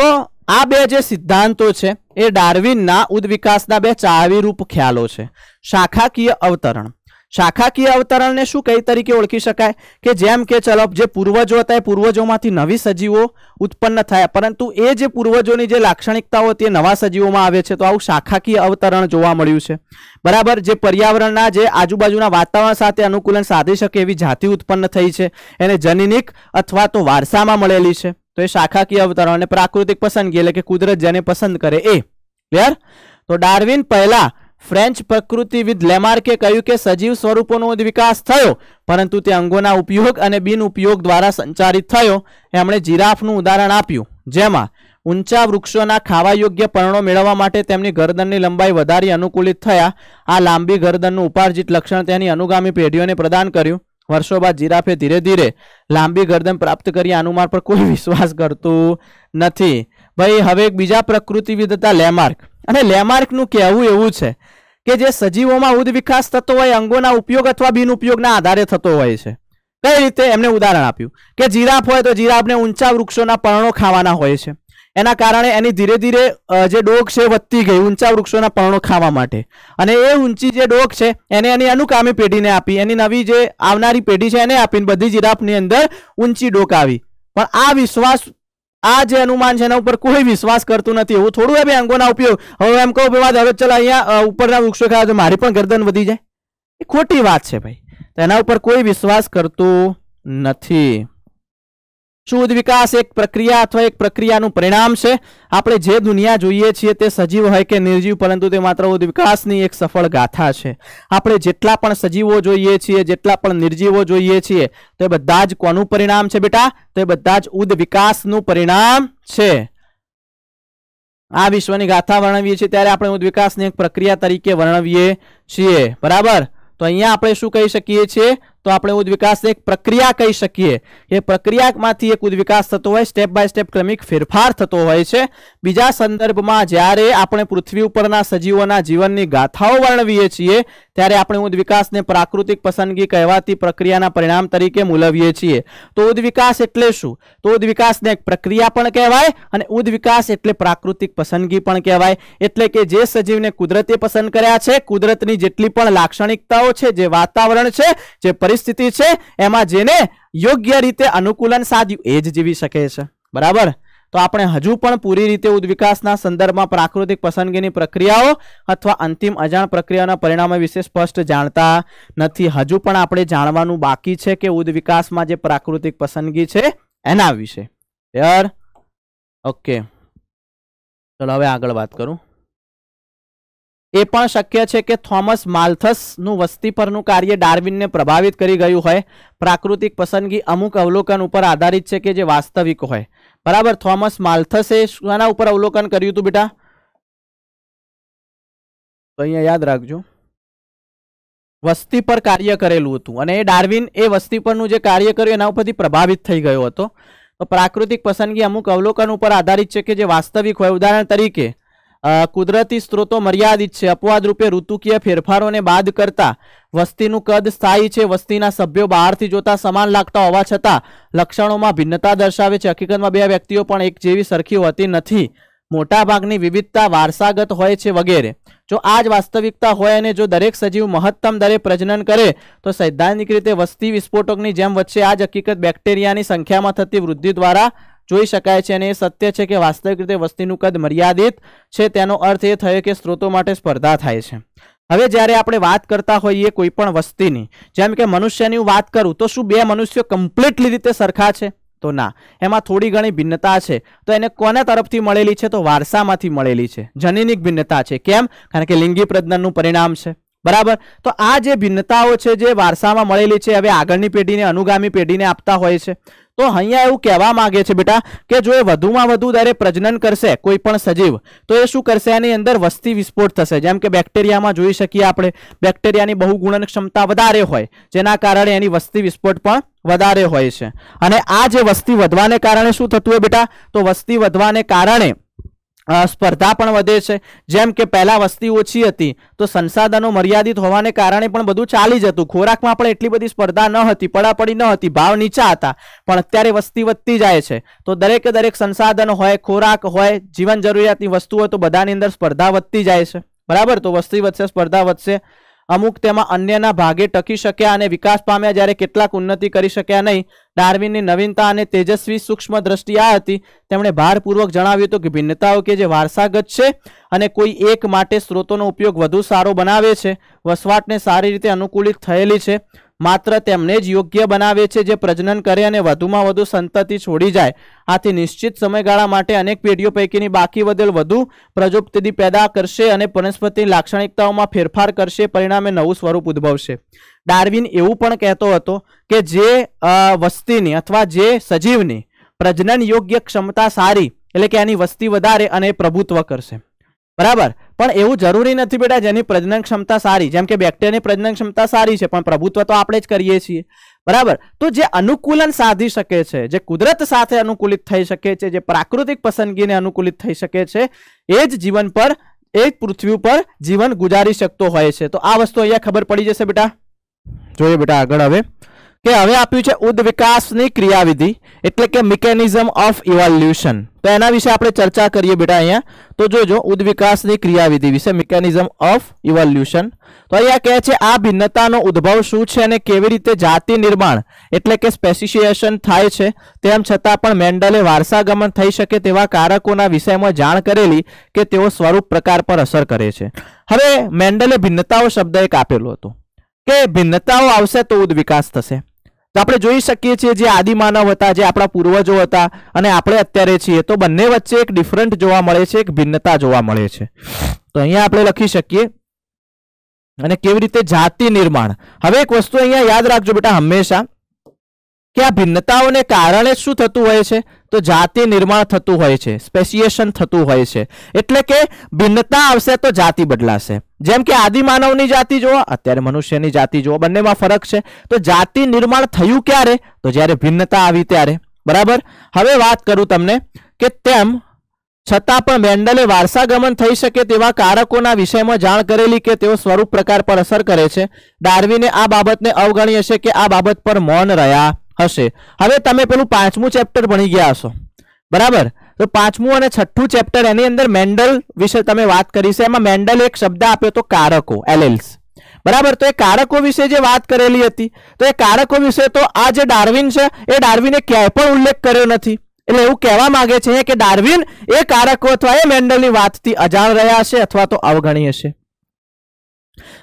તો આ બે જે સિદ્ધાંતો છે એ ડાર્વિનના ઉદ્વિકાસના બે ચાવીરૂપ ખ્યાલો છે શાખાકીય અવતરણ શાખાકીય અવતરણને શું કઈ તરીકે ઓળખી શકાય કે જેમ કે ચલો જે પૂર્વજો હતા એ પૂર્વજોમાંથી નવી સજીવો ઉત્પન્ન થયા પરંતુ એ જે પૂર્વજોની જે લાક્ષણિકતાઓ તે નવા સજીવોમાં આવે છે તો આવું શાખાકીય અવતરણ જોવા મળ્યું છે બરાબર જે પર્યાવરણના જે આજુબાજુના વાતાવરણ સાથે અનુકૂલન સાધી શકે એવી જાતિ ઉત્પન્ન થઈ છે એને જનનિક અથવા તો વારસામાં મળેલી છે તો એ શાખાકીય અવતરણ અને પ્રાકૃતિક પસંદગી એટલે કે કુદરત જેને પસંદ કરે એ ક્લિયર તો ડાર્વિન પહેલા ફ્રેન્ચ પ્રકૃતિવિદ લેમાર્કે કહ્યું કે સજીવ સ્વરૂપોનો વિકાસ થયો પરંતુ તે અંગોના ઉપયોગ અને બિન ઉપયોગ દ્વારા સંચારિત થયો એમણે જિરાફનું ઉદાહરણ આપ્યું જેમાં ઊંચા વૃક્ષોના ખાવા યોગ્ય પર્ણો મેળવવા માટે તેમની ગરદનની લંબાઈ વધારી અનુકૂલિત થયા આ લાંબી ગરદનનું ઉપાર્જિત લક્ષણ તેની અનુગામી પેઢીઓને પ્રદાન કર્યું વર્ષો બાદ જીરાફે ધીરે ધીરે લાંબી ગરદન પ્રાપ્ત કરી અનુમાન પર કોઈ વિશ્વાસ કરતું નથી ભાઈ હવે એક બીજા પ્રકૃતિવિદ હતા લેમાર્ક અને લેમાર્કનું કહેવું એવું છે કે જે સજીવોમાં ઉદ થતો હોય અંગોના ઉપયોગ અથવા બિનઉપયોગના આધારે થતો હોય છે કઈ રીતે એમને ઉદાહરણ આપ્યું કે જીરાફ હોય તો જીરાફને ઊંચા વૃક્ષોના પર્ણો ખાવાના હોય છે એના કારણે એની ધીરે ધીરે જે ડોક છે વધતી ગઈ ઊંચા વૃક્ષોના પર્ણો ખાવા માટે અને એ ઊંચી જે ડોક છે એને એની અનુકામી પેઢીને આપી એની નવી જે આવનારી પેઢી છે એને આપીને બધી જીરાફની અંદર ઊંચી ડોક આવી પણ આ વિશ્વાસ આજે અનુમાન જેના ઉપર કોઈ વિશ્વાસ કરતો નથી એવું થોડું આ ભેંગોના ઉપયોગ હવે એમકો ઉપવા દરચલાયા ઉપરના વૃક્ષો ખાય તો મારી પણ ગરદન વધી જાય એ ખોટી વાત છે ભાઈ તેના ઉપર કોઈ વિશ્વાસ કરતો નથી શોધ વિકાસ એક પ્રક્રિયા અથવા એક પ્રક્રિયાનું પરિણામ છે આપણે જે દુનિયા જોઈએ છીએ તે સજીવ હોય કે નિર્જીવ પરંતુ તે માત્ર વિકાસની એક સફળ ગાથા છે આપણે જેટલા પણ સજીવો જોઈએ છીએ જેટલા પણ નિર્જીવો જોઈએ છીએ તો બધા જ કોનું પરિણામ છે બેટા તો એ બધા જ ઉદ વિકાસનું પરિણામ છે આ વિશ્વની ગાથા વર્ણવીએ છીએ ત્યારે આપણે ઉદ વિકાસની એક પ્રક્રિયા તરીકે વર્ણવીએ છીએ બરાબર તો અહીંયા આપણે શું કહી શકીએ છીએ તો આપણે ઉદ્વિકાસ એક પ્રક્રિયા કહી શકીએ એ પ્રક્રિયામાંથી એક ઉદ્વિકાસ થતો હોય સ્ટેપ બાય સ્ટેપ ક્રમિક ફેરફાર થતો હોય છે બીજા સંદર્ભમાં જ્યારે આપણે પૃથ્વી ઉપરના સજીવોના જીવનની ગાથાઓ વર્ણવીએ છીએ ત્યારે આપણે ઉદ્વિકાસને પ્રાકૃતિક પસંદગી કહેવાતી પ્રક્રિયાના પરિણામ તરીકે મૂલવીએ છીએ તો ઉદ્વિકાસ એટલે શું તો ઉદ્વિકાસને એક પ્રક્રિયા પણ કહેવાય અને ઉદ્વિકાસ એટલે પ્રાકૃતિક પસંદગી પણ કહેવાય એટલે કે જે સજીવને કુદરતે પસંદ કર્યા છે કુદરતની જેટલી પણ લાક્ષણિકતાઓ છે જે વાતાવરણ છે જે પરિસ્થિતિ છે એમાં જેને યોગ્ય રીતે અનુકૂલન સાધ્યું એ જ જીવી શકે છે બરાબર તો આપણે હજુ પણ પૂરી રીતે ઉદ્વિકાસના સંદર્ભમાં પ્રાકૃતિક પસંદગીની પ્રક્રિયાઓ અથવા અંતિમ અજાણ પ્રક્રિયાના પરિણામો વિશે સ્પષ્ટ જાણતા નથી હજુ પણ આપણે જાણવાનું બાકી છે કે ઉદ્વિકાસમાં જે પ્રાકૃતિક પસંદગી છે એના વિશે ક્લિયર ઓકે ચલો હવે આગળ વાત કરું એ પણ શક્ય છે કે થોમસ માલ્થસનું વસ્તી પરનું કાર્ય ડાર્વિનને પ્રભાવિત કરી ગયું હોય પ્રાકૃતિક પસંદગી અમુક અવલોકન ઉપર આધારિત છે કે જે વાસ્તવિક હોય બરાબર થોમસ માલ્થસે શાના ઉપર અવલોકન કર્યું હતું બેટા અહીંયા યાદ રાખજો વસ્તી પર કાર્ય કરેલું હતું અને એ ડાર્વિન એ વસ્તી પરનું જે કાર્ય કર્યું એના ઉપરથી પ્રભાવિત થઈ ગયો હતો તો પ્રાકૃતિક પસંદગી અમુક અવલોકન ઉપર આધારિત છે કે જે વાસ્તવિક હોય ઉદાહરણ તરીકે કુદરતી સ્ત્રોતો મર્યાદિત છે અપવાદ રૂપે ઋતુકીય ફેરફારોને બાદ કરતા વસ્તીનું કદ સ્થાયી છે વસ્તીના સભ્યો બહારથી જોતા સમાન લાગતા હોવા છતાં લક્ષણોમાં ભિન્નતા દર્શાવે છે હકીકતમાં બે વ્યક્તિઓ પણ એક જેવી સરખી હોતી નથી મોટાભાગની વિવિધતા વારસાગત હોય છે વગેરે જો આજ વાસ્તવિકતા હોય અને જો દરેક સજીવ મહત્તમ દરે પ્રજનન કરે તો સૈદ્ધાંતિક રીતે વસ્તી વિસ્ફોટકની જેમ વચ્ચે આ હકીકત બેક્ટેરિયાની સંખ્યામાં થતી વૃદ્ધિ દ્વારા જોઈ શકાય છે અને એ સત્ય છે કે વાસ્તવિક રીતે વસ્તીનું કદ મર્યાદિત છે તેનો અર્થ એ થયો કે સ્ત્રોતો માટે સ્પર્ધા થાય છે હવે જ્યારે આપણે વાત કરતા હોઈએ કોઈ પણ વસ્તીની જેમ કે મનુષ્યની વાત કરું તો શું બે મનુષ્યો કમ્પ્લીટલી રીતે સરખા છે તો ના એમાં થોડી ઘણી ભિન્નતા છે તો એને કોના તરફથી મળેલી છે તો વારસામાંથી મળેલી છે જનીનિક ભિન્નતા છે કેમ કારણ કે લિંગી પ્રજ્ઞાનનું પરિણામ છે બરાબર તો આ જે ભિન્નતાઓ છે જે વારસામાં મળેલી છે હવે આગળની પેઢીને અનુગામી પેઢીને આપતા હોય છે તો અહીંયા એવું કહેવા માંગે છે બેટા કે જો એ વધુમાં વધુ દરે પ્રજનન કરશે કોઈ પણ સજીવ તો એ શું કરશે એની અંદર વસ્તી વિસ્ફોટ થશે જેમ કે બેક્ટેરિયામાં જોઈ શકીએ આપણે બેક્ટેરિયાની બહુગુણન ક્ષમતા વધારે હોય જેના કારણે એની વસ્તી વિસ્ફોટ પણ વધારે હોય છે અને આ જે વસ્તી વધવાને કારણે શું થતું હોય બેટા તો વસ્તી વધવાને કારણે સ્પર્ધા પણ વધે છે જેમ કે પહેલાં વસ્તી ઓછી હતી તો સંસાધનો મર્યાદિત હોવાને કારણે પણ બધું ચાલી જતું ખોરાકમાં પણ એટલી બધી સ્પર્ધા ન હતી પડાપડી ન હતી ભાવ નીચા હતા પણ અત્યારે વસ્તી વધતી જાય છે તો દરેકે દરેક સંસાધન હોય ખોરાક હોય જીવન જરૂરિયાતની વસ્તુઓ તો બધાની અંદર સ્પર્ધા વધતી જાય છે બરાબર તો વસ્તી વધશે સ્પર્ધા વધશે અમુક તેમાં અન્યના ભાગે ટકી શક્યા અને વિકાસ પામ્યા જ્યારે કેટલાક ઉન્નતિ કરી શક્યા નહીં ડાર્વિનની નવીનતા અને તેજસ્વી સૂક્ષ્મ દ્રષ્ટિ આ હતી તેમણે ભારપૂર્વક જણાવ્યું હતું કે ભિન્નતાઓ કે જે વારસાગત છે અને કોઈ એક માટે સ્ત્રોતોનો ઉપયોગ વધુ સારો બનાવે છે વસવાટને સારી રીતે અનુકૂલિત થયેલી છે માત્ર તેમને જ યોગ્ય બનાવે છે જે પ્રજનન કરે અને વધુમાં વધુ સંતતિ છોડી જાય આથી નિશ્ચિત સમયગાળા માટે અનેક પેઢીઓ પૈકીની બાકી વધેલ વધુ પ્રજોપતિથી પેદા કરશે અને વનસ્પતિની લાક્ષણિકતાઓમાં ફેરફાર કરશે પરિણામે નવું સ્વરૂપ ઉદભવશે ડાર્વિન એવું પણ કહેતો હતો કે જે વસ્તીની અથવા જે સજીવની પ્રજનન યોગ્ય ક્ષમતા સારી એટલે કે એની વસ્તી વધારે અને પ્રભુત્વ કરશે બરાબર પણ એવું જરૂરી નથી બેટા જેની પ્રજનન ક્ષમતા સારી જેમ કે બેક્ટેરિયાની પ્રજનન ક્ષમતા સારી છે પણ પ્રભુત્વ તો આપણે જ કરીએ છીએ બરાબર તો જે અનુકૂલન સાધી શકે છે જે કુદરત સાથે અનુકૂલિત થઈ શકે છે જે પ્રાકૃતિક પસંદગીને અનુકૂલિત થઈ શકે છે એ જ જીવન પર એ જ પૃથ્વી ઉપર જીવન ગુજારી શકતો હોય છે તો આ વસ્તુ અહીંયા ખબર પડી જશે બેટા જોઈએ બેટા આગળ હવે કે હવે આપ્યું છે વિકાસની ક્રિયાવિધિ એટલે કે મિકેનિઝમ ઓફ ઇવોલ્યુશન તો એના વિશે આપણે ચર્ચા કરીએ બેટા અહીંયા તો જોજો વિકાસની ક્રિયાવિધિ વિશે મિકેનિઝમ ઓફ ઇવોલ્યુશન તો અહીંયા કહે છે આ ભિન્નતાનો ઉદ્ભવ શું છે અને કેવી રીતે જાતિ નિર્માણ એટલે કે સ્પેસિશિએશન થાય છે તેમ છતાં પણ મેન્ડલે વારસાગમન થઈ શકે તેવા કારકોના વિષયમાં જાણ કરેલી કે તેઓ સ્વરૂપ પ્રકાર પર અસર કરે છે હવે મેન્ડલે ભિન્નતાઓ શબ્દ એક આપેલો હતો કે ભિન્નતાઓ આવશે તો વિકાસ થશે તો આપણે જોઈ શકીએ છીએ જે આદિમાનવ હતા જે આપણા પૂર્વજો હતા અને આપણે અત્યારે છીએ તો બંને વચ્ચે એક ડિફરન્ટ જોવા મળે છે એક ભિન્નતા જોવા મળે છે તો અહીંયા આપણે લખી શકીએ અને કેવી રીતે જાતિ નિર્માણ હવે એક વસ્તુ અહીંયા યાદ રાખજો બેટા હંમેશા કે આ ભિન્નતાઓને કારણે શું થતું હોય છે તો જાતિ નિર્માણ થતું હોય છે સ્પેસિએશન થતું હોય છે એટલે કે ભિન્નતા આવશે તો જાતિ બદલાશે જેમ કે આદિમાનવની જાતિ જુઓ અત્યારે મનુષ્યની જાતિ જુઓ બંનેમાં ફરક છે તો જાતિ નિર્માણ થયું ક્યારે તો જ્યારે ભિન્નતા આવી ત્યારે બરાબર હવે વાત કરું તમને કે તેમ છતાં પણ મેન્ડલે વારસાગમન થઈ શકે તેવા કારકોના વિષયમાં જાણ કરેલી કે તેઓ સ્વરૂપ પ્રકાર પર અસર કરે છે ડાર્વિને આ બાબતને અવગણી હશે કે આ બાબત પર મૌન રહ્યા હશે હવે તમે પેલું પાંચમું ચેપ્ટર ભણી ગયા હશો બરાબર તો પાંચમું અને છઠ્ઠું ચેપ્ટર એની અંદર મેન્ડલ વિશે તમે વાત કરી છે એમાં મેન્ડલ એક શબ્દ આપ્યો તો કારકો એલેલ્સ બરાબર તો એ કારકો વિશે જે વાત કરેલી હતી તો એ કારકો વિશે તો આ જે ડાર્વિન છે એ ડાર્વિને ક્યાંય પણ ઉલ્લેખ કર્યો નથી એટલે એવું કહેવા માંગે છે કે ડાર્વિન એ કારકો અથવા એ મેન્ડલની વાતથી અજાણ રહ્યા હશે અથવા તો અવગણી હશે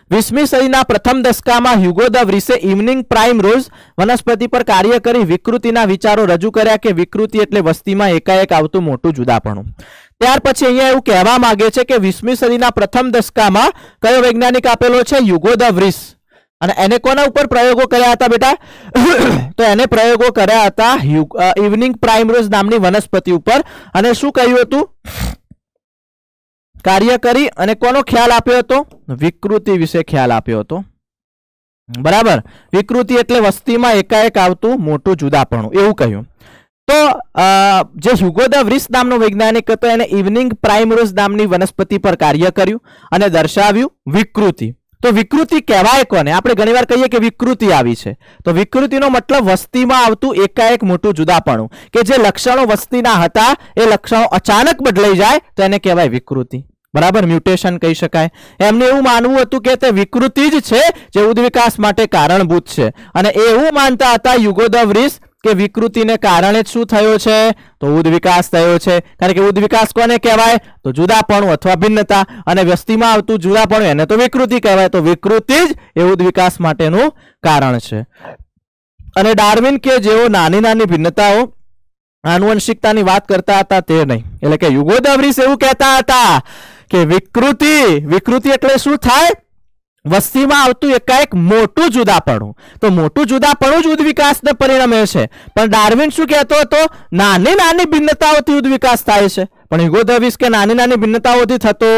વીસમી સદીના પ્રથમ દશકામાં હ્યુગો ધ વ્રીસે ઇવનિંગ પ્રાઇમ રોઝ વનસ્પતિ પર કાર્ય કરી વિકૃતિના વિચારો રજૂ કર્યા કે વિકૃતિ એટલે વસ્તીમાં એકાએક આવતું મોટું જુદાપણું ત્યાર પછી અહીંયા એવું કહેવા માંગે છે કે વીસમી સદીના પ્રથમ દશકામાં કયો વૈજ્ઞાનિક આપેલો છે હ્યુગો ધ વ્રીસ અને એને કોના ઉપર પ્રયોગો કર્યા હતા બેટા [coughs] તો એને પ્રયોગો કર્યા હતા ઇવનિંગ પ્રાઇમ રોઝ નામની વનસ્પતિ ઉપર અને શું કહ્યું હતું કાર્ય કરી અને કોનો ખ્યાલ આપ્યો હતો વિકૃતિ વિશે ખ્યાલ આપ્યો હતો બરાબર વિકૃતિ એટલે વસ્તીમાં એકાએક આવતું મોટું જુદાપણું એવું કહ્યું તો જે હ્યુગો વૃષ વ્રિસ નામનો વૈજ્ઞાનિક હતો એને ઇવનિંગ પ્રાઇમરોઝ નામની વનસ્પતિ પર કાર્ય કર્યું અને દર્શાવ્યું વિકૃતિ તો વિકૃતિ કહેવાય કોને આપણે ઘણીવાર કહીએ કે વિકૃતિ આવી છે તો વિકૃતિનો મતલબ વસ્તીમાં આવતું એકાએક મોટું જુદાપણું કે જે લક્ષણો વસ્તીના હતા એ લક્ષણો અચાનક બદલાઈ જાય તો એને કહેવાય વિકૃતિ બરાબર મ્યુટેશન કહી શકાય એમને એવું માનવું હતું કે તે વિકૃતિ જ છે જે ઉદ્વિકાસ માટે કારણભૂત છે અને એવું માનતા હતા યુગોદવરીસ કે વિકૃતિને કારણે જ શું થયો છે તો ઉદ્વિકાસ થયો છે કારણ કે ઉદ્વિકાસ કોને કહેવાય તો જુદાપણું અથવા ભિન્નતા અને વ્યસ્તીમાં આવતું જુદાપણું એને તો વિકૃતિ કહેવાય તો વિકૃતિ જ એ ઉદ્વિકાસ માટેનું કારણ છે અને ડાર્વિન કે જેઓ નાની નાની ભિન્નતાઓ આનુવંશિકતાની વાત કરતા હતા તે નહીં એટલે કે યુગોદવરીસ એવું કહેતા હતા કે વિકૃતિ વિકૃતિ એટલે શું થાય વસ્તીમાં આવતું એકાએક મોટું જુદાપણું તો મોટું જુદાપણું જ ઉદ્વિકાસને પરિણમે છે પણ ડાર્વિન શું કહેતો હતો નાની નાની ભિન્નતાઓથી ઉદ્વિકાસ થાય છે પણ ઇગોધવિસ કે નાની નાની ભિન્નતાઓથી થતો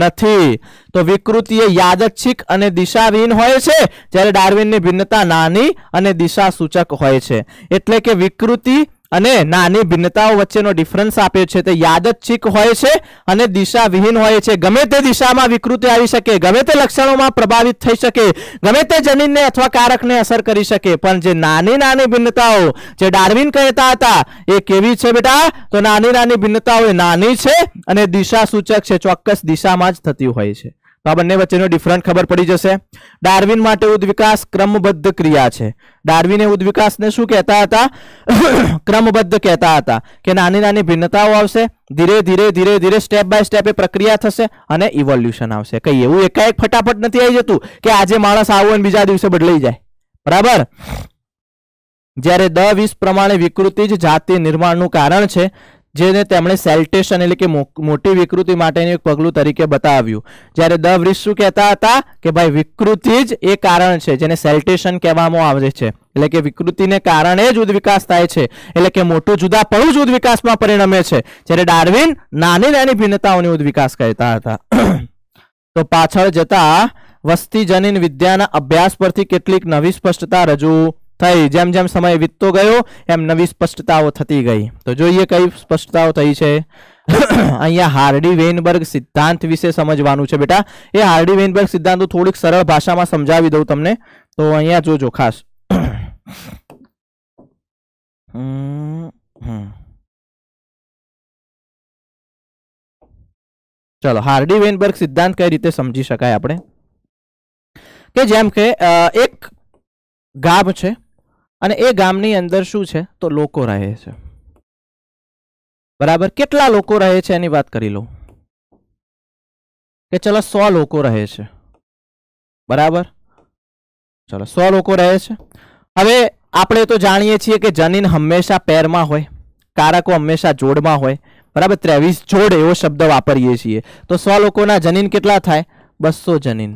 નથી તો વિકૃતિ એ યાદચ્છિક અને દિશાહીન હોય છે જ્યારે ડાર્વિનની ભિન્નતા નાની અને દિશા સૂચક હોય છે એટલે કે વિકૃતિ અને નાની ભિન્નતાઓ વચ્ચેનો ડિફરન્સ આપ્યો છે તે યાદચ્છિક હોય છે અને દિશા વિહીન હોય છે ગમે તે દિશામાં વિકૃતિ આવી શકે ગમે તે લક્ષણોમાં પ્રભાવિત થઈ શકે ગમે તે જનીનને અથવા કારકને અસર કરી શકે પણ જે નાની નાની ભિન્નતાઓ જે ડાર્વિન કહેતા હતા એ કેવી છે બેટા તો નાની નાની ભિન્નતાઓ એ નાની છે અને દિશા સૂચક છે ચોક્કસ દિશામાં જ થતી હોય છે તો આ બંને વચ્ચેનો ડિફરન્ટ ખબર પડી જશે ડાર્વિન માટે ઉદ્વિકાસ ક્રમબદ્ધ ક્રિયા છે ડાર્વિને ઉદ્વિકાસને શું કહેતા હતા [coughs] ક્રમબદ્ધ કહેતા હતા કે નાની નાની ભિન્નતાઓ આવશે ધીરે ધીરે ધીરે ધીરે સ્ટેપ બાય સ્ટેપ એ પ્રક્રિયા થશે અને ઇવોલ્યુશન આવશે કંઈ એવું એકાએક ફટાફટ નથી આવી જતું કે આજે માણસ આવું અને બીજા દિવસે બદલાઈ જાય બરાબર જ્યારે દ વીસ પ્રમાણે વિકૃતિ જ જાતિ નિર્માણનું કારણ છે જેને તેમણે સેલ્ટેશન એટલે કે મોટી વિકૃતિ માટેનું એક પગલું તરીકે બતાવ્યું જ્યારે દ વૃક્ષ કહેતા હતા કે ભાઈ વિકૃતિ જ એ કારણ છે જેને સેલ્ટેશન કહેવામાં આવે છે એટલે કે વિકૃતિને કારણે જ ઉદ્વિકાસ થાય છે એટલે કે મોટું જુદા જુદાપણું જ ઉદ્વિકાસમાં પરિણમે છે જ્યારે ડાર્વિન નાની નાની ભિન્નતાઓની ઉદ્વિકાસ કહેતા હતા [clears throat] તો પાછળ જતા વસ્તી જનીન વિદ્યાના અભ્યાસ પરથી કેટલીક નવી સ્પષ્ટતા રજૂ થઈ જેમ જેમ સમય વીતતો ગયો એમ નવી સ્પષ્ટતાઓ થતી ગઈ તો જોઈએ કઈ સ્પષ્ટતાઓ થઈ છે [coughs] અહીંયા હાર્ડી વેનબર્ગ સિદ્ધાંત વિશે સમજવાનું છે બેટા એ હાર્ડી વેનબર્ગ સિદ્ધાંત થોડીક સરળ ભાષામાં સમજાવી દઉં તમને તો અહીંયા જોજો ખાસ [coughs] ચલો હાર્ડી વેનબર્ગ સિદ્ધાંત કઈ રીતે સમજી શકાય આપણે કે જેમ કે એક ગાભ છે અને એ ગામની અંદર શું છે તો લોકો રહે છે બરાબર કેટલા લોકો રહે છે એની વાત કરી લો કે ચલો સો લોકો રહે છે બરાબર ચલો સો લોકો રહે છે હવે આપણે તો જાણીએ છીએ કે જનીન હંમેશા પેરમાં હોય કારકો હંમેશા જોડમાં હોય બરાબર ત્રેવીસ જોડ એવો શબ્દ વાપરીએ છીએ તો સો લોકોના જનીન કેટલા થાય બસો જનીન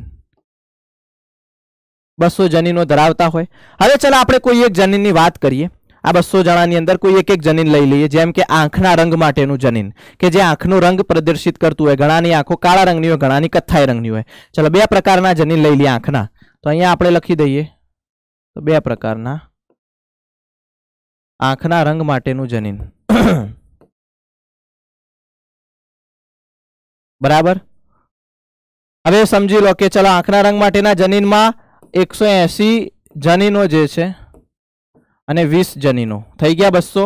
બસો જનીનો ધરાવતા હોય હવે ચાલો આપણે કોઈ એક જનીનની વાત કરીએ આ બસો જણાની અંદર કોઈ એક એક જનીન લઈ લઈએ જેમ કે આંખના રંગ માટેનું જનીન કે જે આંખનો રંગ પ્રદર્શિત કરતું હોય ઘણાની આંખો કાળા રંગની હોય ઘણાની કથ્થાઈ રંગની હોય ચલો બે પ્રકારના જનીન લઈ લઈએ આંખના તો અહીંયા આપણે લખી દઈએ તો બે પ્રકારના આંખના રંગ માટેનું જનીન બરાબર હવે સમજી લો કે ચલો આંખના રંગ માટેના જનીનમાં એકસો એંસી જનીનો જે છે અને વીસ જનીનો થઈ ગયા બસો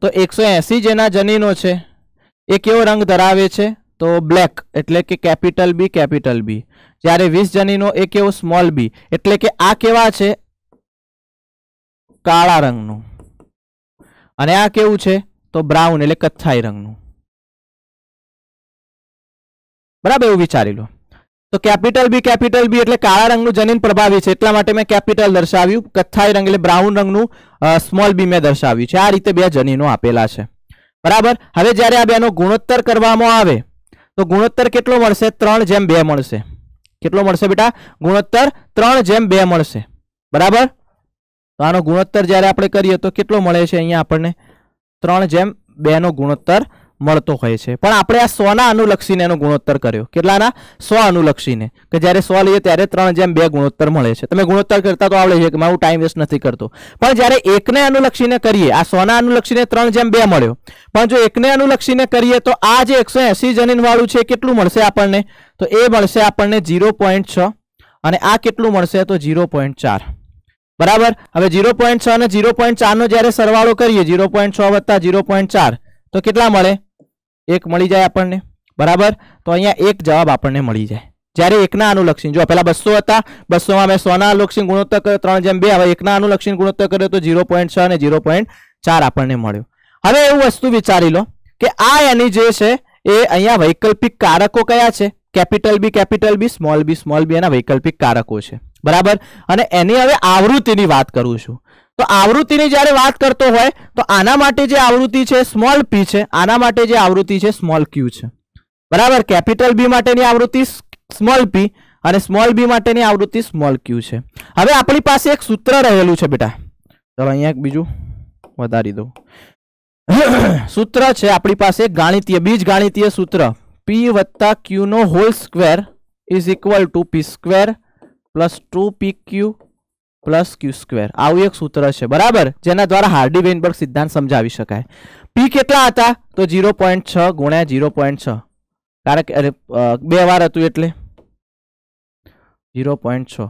તો એકસો એંસી જેના જનીનો છે એ કેવો રંગ ધરાવે છે તો બ્લેક એટલે કે કેપિટલ બી કેપિટલ બી જ્યારે વીસ જનીનો એ કેવો સ્મોલ બી એટલે કે આ કેવા છે કાળા રંગનું અને આ કેવું છે તો બ્રાઉન એટલે કથ્થાઈ રંગનું બરાબર એવું વિચારી લો તો કેપિટલ બી કેપિટલ બી એટલે કાળા રંગનું જનીન પ્રભાવી છે એટલા માટે મેં કેપિટલ દર્શાવ્યું કથ્થાઈ રંગ એટલે બ્રાઉન રંગનું સ્મોલ બી મેં દર્શાવ્યું છે આ રીતે બે જનીનો આપેલા છે બરાબર હવે જ્યારે આ બેનો ગુણોત્તર કરવામાં આવે તો ગુણોત્તર કેટલો મળશે ત્રણ જેમ બે મળશે કેટલો મળશે બેટા ગુણોત્તર ત્રણ જેમ બે મળશે બરાબર તો આનો ગુણોત્તર જ્યારે આપણે કરીએ તો કેટલો મળે છે અહીંયા આપણને ત્રણ જેમ બેનો ગુણોત્તર મળતો હોય છે પણ આપણે આ સોના અનુલક્ષીને એનો ગુણોત્તર કર્યો કેટલાના સો અનુલક્ષીને કે જ્યારે સો લઈએ ત્યારે ત્રણ જેમ બે ગુણોત્તર મળે છે તમે ગુણોત્તર કરતા તો આવડે છે કે મારું ટાઈમ વેસ્ટ નથી કરતો પણ જ્યારે એકને અનુલક્ષીને કરીએ આ સોના અનુલક્ષીને ત્રણ જેમ બે મળ્યો પણ જો એકને અનુલક્ષીને કરીએ તો આ જે એકસો એસી જનીનવાળું છે કેટલું મળશે આપણને તો એ મળશે આપણને ઝીરો પોઈન્ટ છ અને આ કેટલું મળશે તો ઝીરો પોઈન્ટ ચાર બરાબર હવે ઝીરો પોઈન્ટ છ અને ઝીરો પોઈન્ટ ચારનો જ્યારે સરવાળો કરીએ ઝીરો પોઈન્ટ છ વત્તા ઝીરો પોઈન્ટ ચાર તો કેટલા મળે એક મળી જાય આપણને બરાબર તો અહીંયા એક જવાબ આપણને મળી જાય જ્યારે એકના અનુલક્ષીન જો પહેલાં બસો હતા બસોમાં મેં સોના અનુલક્ષીન ગુણોત્તર કર્યો ત્રણ જેમ બે હવે એકના અનુલક્ષીન ગુણોત્તર કર્યો તો ઝીરો પોઈન્ટ છ અને ઝીરો પોઈન્ટ ચાર આપણને મળ્યો હવે એવું વસ્તુ વિચારી લો કે આ એની જે છે એ અહીંયા વૈકલ્પિક કારકો કયા છે capital B capital B small B small B એના વૈકલ્પિક કારકો છે બરાબર અને એની હવે આવૃત્તિની વાત કરું છું તો આવૃત્તિની જ્યારે વાત કરતો હોય તો આના માટે જે આવૃત્તિ છે સ્મોલ પી છે આના માટે જે આવૃત્તિ છે સ્મોલ ક્યુ છે બરાબર કેપિટલ બી માટેની આવૃત્તિ સ્મોલ પી અને સ્મોલ બી માટેની આવૃત્તિ સ્મોલ ક્યુ છે હવે આપણી પાસે એક સૂત્ર રહેલું છે બેટા ચલો અહીંયા એક બીજું વધારી દઉં [coughs] સૂત્ર છે આપણી પાસે ગાણિતીય બીજ ગાણિતીય સૂત્ર પી વત્તા ક્યુનો whole square is equal to P square plus two P Q plus Q square આવું એક સૂત્ર છે બરાબર જેના દ્વારા હાર્ડી વેનબર્ગ સિદ્ધાંત સમજાવી શકાય પી કેટલા હતા તો ઝીરો પોઈન્ટ છ ગુણ્યા ઝીરો પોઈન્ટ છ કારણ કે અરે બે વાર હતું એટલે ઝીરો પોઈન્ટ છ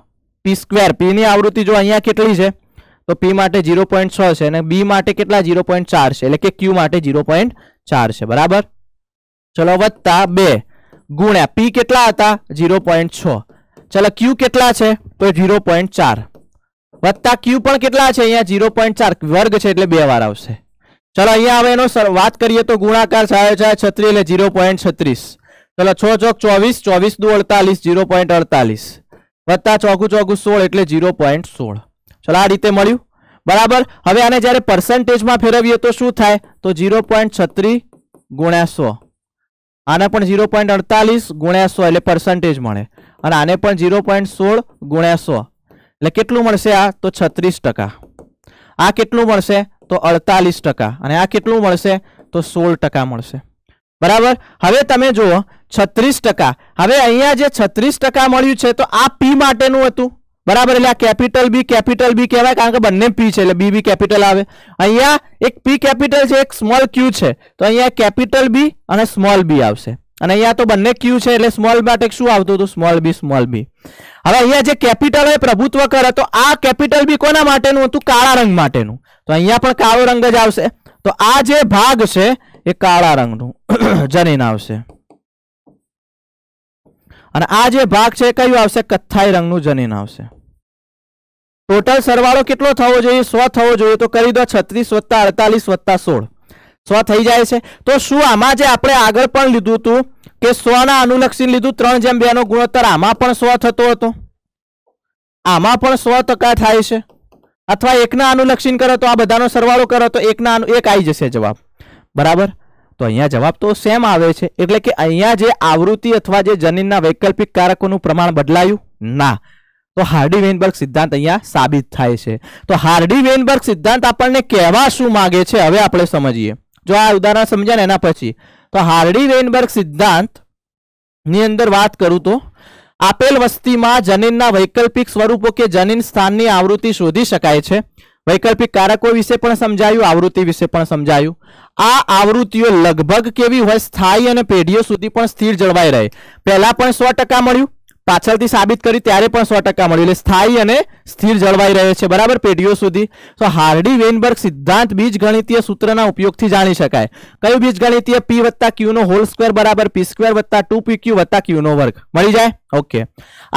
પી સ્ક્વેર પીની આવૃત્તિ જો અહીંયા કેટલી છે તો પી માટે ઝીરો પોઈન્ટ છ છે અને બી માટે કેટલા ઝીરો પોઈન્ટ ચાર છે એટલે કે ક્યુ માટે ઝીરો પોઈન્ટ ચાર છે બરાબર ચલો વત્તા બે ગુણ્યા પી કેટલા હતા ઝીરો પોઈન્ટ છ ચલો ક્યુ કેટલા છે તો ઝીરો પોઈન્ટ ચાર વત્તા ક્યુ પણ કેટલા છે અહીંયા ઝીરો પોઈન્ટ ચાર વર્ગ છે એટલે બે વાર આવશે ચલો અહીંયા હવે એનો વાત કરીએ તો ગુણાકાર સાયો છે છત્રી એટલે ઝીરો પોઈન્ટ છત્રીસ ચલો છ ચોક ચોવીસ ચોવીસ દુ અડતાલીસ ઝીરો પોઈન્ટ અડતાલીસ વત્તા ચોગુ ચોગુ સોળ એટલે ઝીરો પોઈન્ટ સોળ ચલો આ રીતે મળ્યું બરાબર હવે આને જ્યારે પર્સન્ટેજમાં ફેરવીએ તો શું થાય તો ઝીરો પોઈન્ટ છત્રીસ ગુણ્યા આને પણ ઝીરો પોઈન્ટ અડતાલીસ ગુણ્યા એટલે પર્સન્ટેજ મળે અને આને પણ ઝીરો પોઈન્ટ સોળ ગુણ્યા એટલે કેટલું મળશે આ તો છત્રીસ ટકા આ કેટલું મળશે તો અડતાલીસ ટકા અને આ કેટલું મળશે તો સોળ ટકા મળશે બરાબર હવે તમે જુઓ છત્રીસ ટકા હવે અહીંયા જે છત્રીસ ટકા મળ્યું છે તો આ પી માટેનું હતું બરાબર એટલે આ કેપિટલ બી કેપિટલ બી કહેવાય કારણ કે બંને પી છે એટલે બી બી કેપિટલ આવે અહીંયા એક પી કેપિટલ છે એક સ્મોલ ક્યુ છે તો અહીંયા કેપિટલ બી અને સ્મોલ બી આવશે અને અહીંયા તો બંને ક્યુ છે એટલે સ્મોલ માટે શું આવતું હતું સ્મોલ બી સ્મોલ બી હવે અહીંયા જે કેપિટલ હોય પ્રભુત્વ કર તો આ કેપિટલ બી કોના માટેનું હતું કાળા રંગ માટેનું તો અહીંયા પણ કાળો રંગ જ આવશે તો આ જે ભાગ છે એ કાળા રંગનું [coughs] જનીન આવશે અને આ જે ભાગ છે એ કયું આવશે કથ્થાઈ રંગનું જનીન આવશે ટોટલ સરવાળો કેટલો થવો જોઈએ સો થવો જોઈએ તો કરી દો છત્રીસ વત્તા અડતાલીસ વત્તા સોળ સ્વ થઈ જાય છે તો શું આમાં જે આપણે આગળ પણ લીધું હતું કે સ્વના અનુલક્ષી લીધું ત્રણ જેમ બેનો ગુણોત્તર આમાં પણ સ્વ થતો હતો આમાં પણ સ્વ ટકા થાય છે અથવા એકના અનુલક્ષીન કરો તો આ બધાનો સરવાળો કરો તો એકના એક આવી જશે જવાબ બરાબર તો અહીંયા જવાબ તો સેમ આવે છે એટલે કે અહીંયા જે આવૃત્તિ અથવા જે જનીનના વૈકલ્પિક કારકોનું પ્રમાણ બદલાયું ના તો હાર્ડી વેનબર્ગ સિદ્ધાંત અહીંયા સાબિત થાય છે તો હાર્ડી વેનબર્ગ સિદ્ધાંત આપણને કહેવા શું માગે છે હવે આપણે સમજીએ જો આ ઉદાહરણ સમજાય એના પછી તો હાર્ડી વેનબર્ગ સિદ્ધાંત ની અંદર વાત કરું તો આપેલ વસ્તીમાં જનીનના વૈકલ્પિક સ્વરૂપો કે જનીન સ્થાનની આવૃત્તિ શોધી શકાય છે વૈકલ્પિક કારકો વિશે પણ સમજાયું આવૃત્તિ વિશે પણ સમજાયું આ આવૃત્તિઓ લગભગ કેવી હોય સ્થાયી અને પેઢીઓ સુધી પણ સ્થિર જળવાઈ રહે પહેલા પણ સો ટકા મળ્યું પાછળથી સાબિત કરી ત્યારે પણ સો ટકા મળ્યું એટલે સ્થાયી અને સ્થિર જળવાઈ રહે છે બરાબર પેઢીઓ સુધી તો હાર્ડી વેનબર્ગ સિદ્ધાંત બીજગણિતીય સૂત્રના ઉપયોગથી જાણી શકાય કયું બીજગણિતીય પી વત્તા ક્યુનો હોલ સ્ક્વેર બરાબર પી સ્ક્વેર વત્તા ટુ પી ક્યુ વત્તા ક્યુનો વર્ગ મળી જાય ઓકે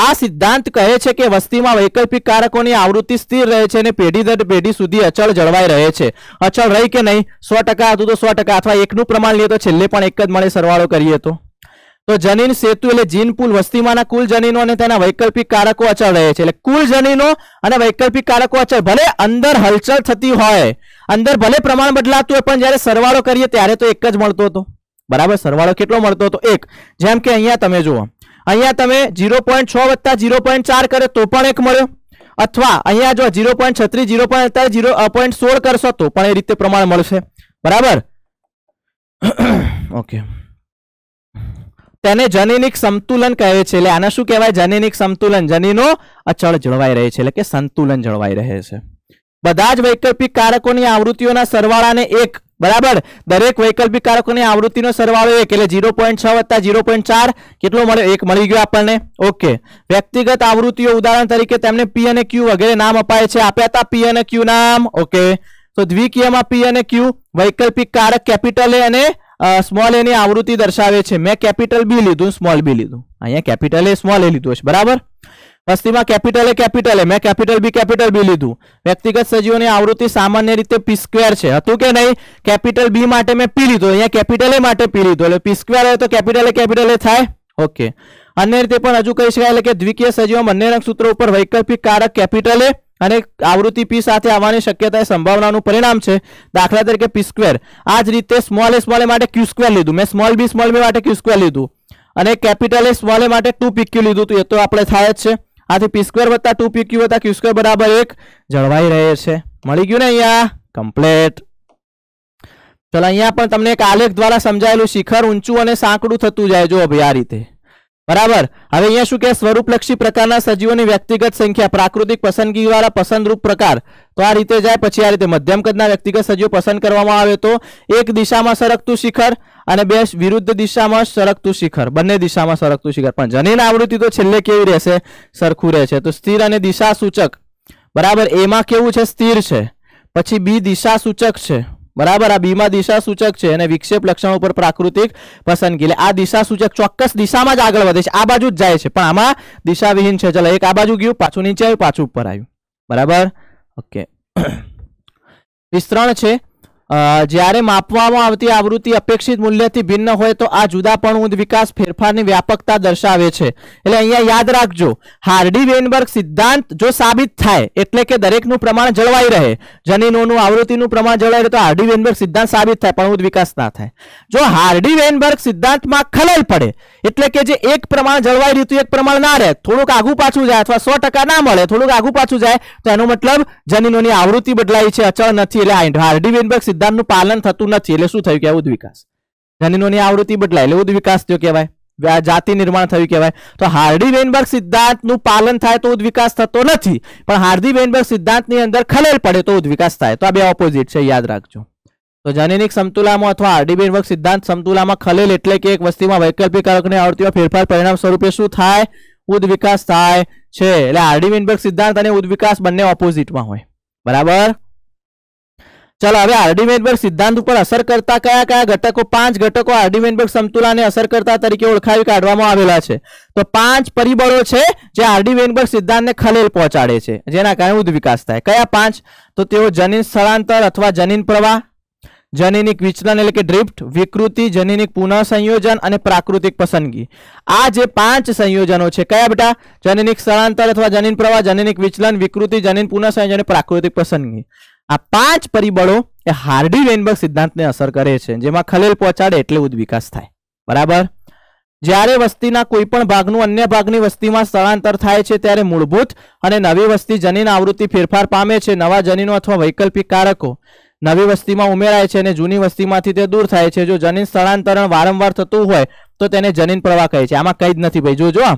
આ સિદ્ધાંત કહે છે કે વસ્તીમાં વૈકલ્પિક કારકોની આવૃત્તિ સ્થિર રહે છે અને પેઢી દર પેઢી સુધી અચળ જળવાઈ રહે છે અચળ રહી કે નહીં સો ટકા હતું તો સો ટકા અથવા એકનું પ્રમાણ લઈએ તો છેલ્લે પણ એક જ મળે સરવાળો કરીએ તો તો જનીન સેતુ એટલે જીન પુલ વસ્તીમાંના કુલ જનીનો અને તેના વૈકલ્પિક કારકો અચળ રહે છે એટલે કુલ જનીનો અને વૈકલ્પિક કારકો અચળ ભલે અંદર હલચલ થતી હોય અંદર ભલે પ્રમાણ બદલાતું હોય પણ જ્યારે સરવાળો કરીએ ત્યારે તો એક જ મળતો હતો બરાબર સરવાળો કેટલો મળતો હતો એક જેમ કે અહીંયા તમે જુઓ અહીંયા તમે જીરો પોઈન્ટ છ વત્તા ઝીરો પોઈન્ટ ચાર કરે તો પણ એક મળ્યો અથવા અહીંયા જો ઝીરો પોઈન્ટ છત્રીસ જીરો પોઈન્ટ અત્યારે ઝીરો પોઈન્ટ સોળ કરશો તો પણ એ રીતે પ્રમાણ મળશે બરાબર ઓકે તેને જનીનિક સંતુલન કહે છે એટલે આને શું કહેવાય જનીનિક સંતુલન જનીનો અચળ જળવાઈ રહે છે એટલે કે સંતુલન જળવાઈ રહે છે બધા જ વૈકલ્પિક કારકોની આવૃત્તિઓના સરવાળાને એક બરાબર દરેક વૈકલ્પિક કારકોની આવૃત્તિનો સરવાળો એક એટલે ઝીરો પોઈન્ટ છ વત્તા ઝીરો પોઈન્ટ ચાર કેટલો મળે એક મળી ગયો આપણને ઓકે વ્યક્તિગત આવૃત્તિઓ ઉદાહરણ તરીકે તેમને પી અને ક્યુ વગેરે નામ અપાય છે આપ્યા હતા પી અને ક્યુ નામ ઓકે તો દ્વિકીયમાં પી અને ક્યુ વૈકલ્પિક કારક કેપિટલ એ અને સ્મોલ એની આવૃત્તિ દર્શાવે છે મેં કેપિટલ બી લીધું સ્મોલ બી લીધું અહીંયા કેપિટલ એ સ્મોલ એ લીધું છે બરાબર વસ્તીમાં કેપિટલ એ કેપિટલ એ મેં કેપિટલ બી કેપિટલ બી લીધું વ્યક્તિગત સજીવોની આવૃત્તિ સામાન્ય રીતે પી સ્ક્વેર છે હતું કે નહીં કેપિટલ બી માટે મેં પી લીધો અહીંયા કેપિટલ એ માટે પી લીધો એટલે પી સ્ક્વેર હોય તો કેપિટલ એ કેપિટલ એ થાય ઓકે અન્ય રીતે પણ હજુ કહી શકાય એટલે કે દ્વિકીય સજીવો બંને રંગસૂત્રો ઉપર વૈકલ્પિક કારક કેપિટલ એ અને આવૃત્તિ પી સાથે આવવાની શક્યતા સંભાવનાનું પરિણામ છે દાખલા તરીકે પી સ્ક્વેર આ જ રીતે સ્મોલ એ સ્મોલ એ માટે ક્યુ સ્ક્વેર લીધું મેં સ્મોલ બી સ્મોલ બી માટે ક્યુ સ્ક્વેર લીધું અને કેપિટલ એ સ્મોલ એ માટે ટુ પીક્યુ લીધું હતું એ તો આપણે થાય જ છે આથી પી સ્ક્વેર વત્તા ટુ પીક્યુ વધતા ક્યુ સ્ક્વેર બરાબર એક જળવાઈ રહે છે મળી ગયું ને અહીંયા કમ્પ્લેટ ચલો અહીંયા પણ તમને એક આલેખ દ્વારા સમજાયેલું શિખર ઊંચું અને સાંકડું થતું જાય જો ભાઈ રીતે બરાબર હવે અહીંયા શું કે સ્વરૂપલક્ષી પ્રકારના સજીવોની વ્યક્તિગત સંખ્યા પ્રાકૃતિક પસંદગી દ્વારા પસંદરૂપ પ્રકાર તો આ રીતે જાય પછી આ રીતે મધ્યમ કદના વ્યક્તિગત સજીવો પસંદ કરવામાં આવે તો એક દિશામાં સરકતું શિખર અને બે વિરુદ્ધ દિશામાં સરકતું શિખર બંને દિશામાં સરકતું શિખર પણ જનીન આવૃત્તિ તો છેલ્લે કેવી રહેશે સરખું રહેશે તો સ્થિર અને દિશા સૂચક બરાબર એમાં કેવું છે સ્થિર છે પછી બી દિશા સૂચક છે બરાબર આ બીમાં દિશા સૂચક છે અને વિક્ષેપ લક્ષણ ઉપર પ્રાકૃતિક પસંદગી એટલે આ દિશા સૂચક ચોક્કસ દિશામાં જ આગળ વધે છે આ બાજુ જ જાય છે પણ આમાં દિશાવિહીન છે ચલો એક આ બાજુ ગયું પાછું નીચે આવ્યું પાછું ઉપર આવ્યું બરાબર ઓકે [clears throat] વિસ્તરણ છે જ્યારે માપવામાં આવતી આવૃત્તિ અપેક્ષિત મૂલ્યથી ભિન્ન હોય તો આ જુદાપણું વિકાસ ફેરફારની વ્યાપકતા દર્શાવે છે એટલે અહીંયા યાદ રાખજો હાર્ડી વેનબર્ગ સિદ્ધાંત જો સાબિત થાય એટલે કે દરેકનું પ્રમાણ જળવાઈ રહે જનીનોનું આવૃત્તિનું પ્રમાણ જળવાઈ રહે તો હાર્ડી વેનબર્ગ સિદ્ધાંત સાબિત થાય પણ વિકાસ ના થાય જો હાર્ડી વેનબર્ગ સિદ્ધાંતમાં ખલેલ પડે એટલે કે જે એક પ્રમાણ જળવાઈ રહ્યું એક પ્રમાણ ના રહે થોડુંક આગું પાછું જાય અથવા સો ટકા ના મળે થોડુંક આગું પાછું જાય તો એનો મતલબ જનીનોની આવૃત્તિ બદલાઈ છે અચળ નથી એટલે હાર્ડી વેનબર્ગ સિદ્ધાંત સિદ્ધાંતનું પાલન થતું નથી એટલે શું થયું કે ઉદ્વિકાસ જનીનોની આવૃત્તિ બદલાય એટલે ઉદ્વિકાસ થયો કહેવાય જાતિ નિર્માણ થયું કહેવાય તો હાર્ડી વેનબર્ગ સિદ્ધાંતનું પાલન થાય તો ઉદ્વિકાસ થતો નથી પણ હાર્દી વેનબર્ગ સિદ્ધાંતની અંદર ખલેલ પડે તો ઉદ્વિકાસ થાય તો આ બે ઓપોઝિટ છે યાદ રાખજો તો જનીનિક સમતુલામાં અથવા આરડીબેનવર્ગ સિદ્ધાંત સમતુલામાં ખલેલ એટલે કે એક વસ્તીમાં વૈકલ્પિક અરકની આવૃત્તિમાં ફેરફાર પરિણામ સ્વરૂપે શું થાય ઉદ્વિકાસ થાય છે એટલે આરડીબેનવર્ગ સિદ્ધાંત અને ઉદ્વિકાસ બંને ઓપોઝિટમાં હોય બરાબર ચાલો હવે આર્ડિમેન્ટબર્ગ સિદ્ધાંત ઉપર અસર કરતા કયા કયા ઘટકો પાંચ ઘટકો આર્ડિમેન્ટબર્ગ સમતુલાને અસર કરતા તરીકે ઓળખાવી કાઢવામાં આવેલા છે તો પાંચ પરિબળો છે જે આર્ડિમેન્ટબર્ગ સિદ્ધાંતને ખલેલ પહોંચાડે છે જેના કારણે ઉદ્ધ વિકાસ થાય કયા પાંચ તો તેઓ જનીન સ્થળાંતર અથવા જનીન પ્રવાહ જનીનિક વિચલન એટલે કે ડ્રિફ્ટ વિકૃતિ જનીનિક સંયોજન અને પ્રાકૃતિક પસંદગી આ જે પાંચ સંયોજનો છે કયા બેટા જનીનિક સ્થળાંતર અથવા જનીન પ્રવાહ જનીનિક વિચલન વિકૃતિ જનીન પુનઃસંયોજન અને પ્રાકૃતિક પસંદગી આ પાંચ પરિબળો એ હાર્ડી વેનબર્ગ સિદ્ધાંતને અસર કરે છે જેમાં ખલેલ પહોંચાડે એટલે ઉદ્વિકાસ થાય બરાબર જ્યારે વસ્તીના કોઈપણ ભાગનું અન્ય ભાગની વસ્તીમાં સ્થળાંતર થાય છે ત્યારે મૂળભૂત અને નવી વસ્તી જનીન આવૃત્તિ ફેરફાર પામે છે નવા જનીનો અથવા વૈકલ્પિક કારકો નવી વસ્તીમાં ઉમેરાય છે અને જૂની વસ્તીમાંથી તે દૂર થાય છે જો જનીન સ્થળાંતરણ વારંવાર થતું હોય તો તેને જનીન પ્રવાહ કહે છે આમાં કંઈ જ નથી ભાઈ જોજો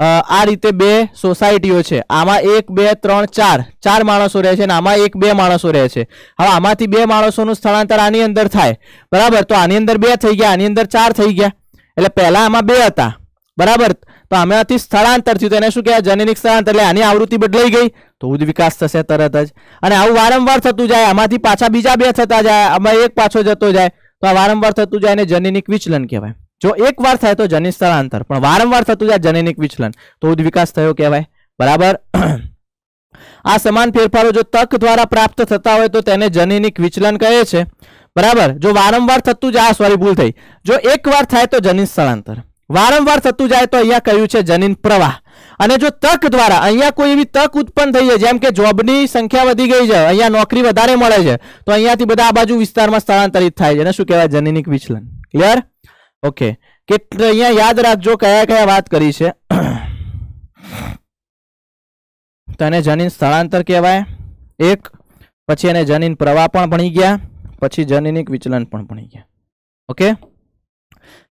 આ રીતે બે સોસાયટીઓ છે આમાં એક બે ત્રણ ચાર ચાર માણસો રહે છે અને આમાં એક બે માણસો રહે છે હવે આમાંથી બે માણસોનું સ્થળાંતર આની અંદર થાય બરાબર તો આની અંદર બે થઈ ગયા આની અંદર ચાર થઈ ગયા એટલે પહેલાં આમાં બે હતા બરાબર તો આમાંથી સ્થળાંતર થયું તો એને શું કહેવાય જનનિક સ્થળાંતર એટલે આની આવૃત્તિ બદલાઈ ગઈ તો ઉદ વિકાસ થશે તરત જ અને આવું વારંવાર થતું જાય આમાંથી પાછા બીજા બે થતા જાય આમાં એક પાછો જતો જાય તો આ વારંવાર થતું જાય એને જનનિક વિચલન કહેવાય જો એકવાર થાય તો જનીન સ્થળાંતર પણ વારંવાર થતું જાય જનીનિક વિચલન તો ઉદ્વિકાસ થયો કહેવાય બરાબર આ સમાન ફેરફારો જો તક દ્વારા પ્રાપ્ત થતા હોય તો તેને જનીનિક વિચલન કહે છે બરાબર જો વારંવાર થતું જાય સોરી ભૂલ થઈ જો એકવાર થાય તો જનીન સ્થળાંતર વારંવાર થતું જાય તો અહીંયા કહ્યું છે જનીન પ્રવાહ અને જો તક દ્વારા અહીંયા કોઈ એવી તક ઉત્પન્ન થઈ જાય જેમ કે જોબની સંખ્યા વધી ગઈ છે અહીંયા નોકરી વધારે મળે છે તો અહીંયાથી બધા આ બાજુ વિસ્તારમાં સ્થળાંતરિત થાય છે અને શું કહેવાય જનીનિક વિચલન ક્લિયર ઓકે કેટલે અહીંયા યાદ રાખજો કયા કયા વાત કરી છે તને જનીન સ્થળાંતર કહેવાય એક પછી એને જનીન પ્રવાહ પણ ભણી ગયા પછી જનીનિક વિચલન પણ ભણી ગયા ઓકે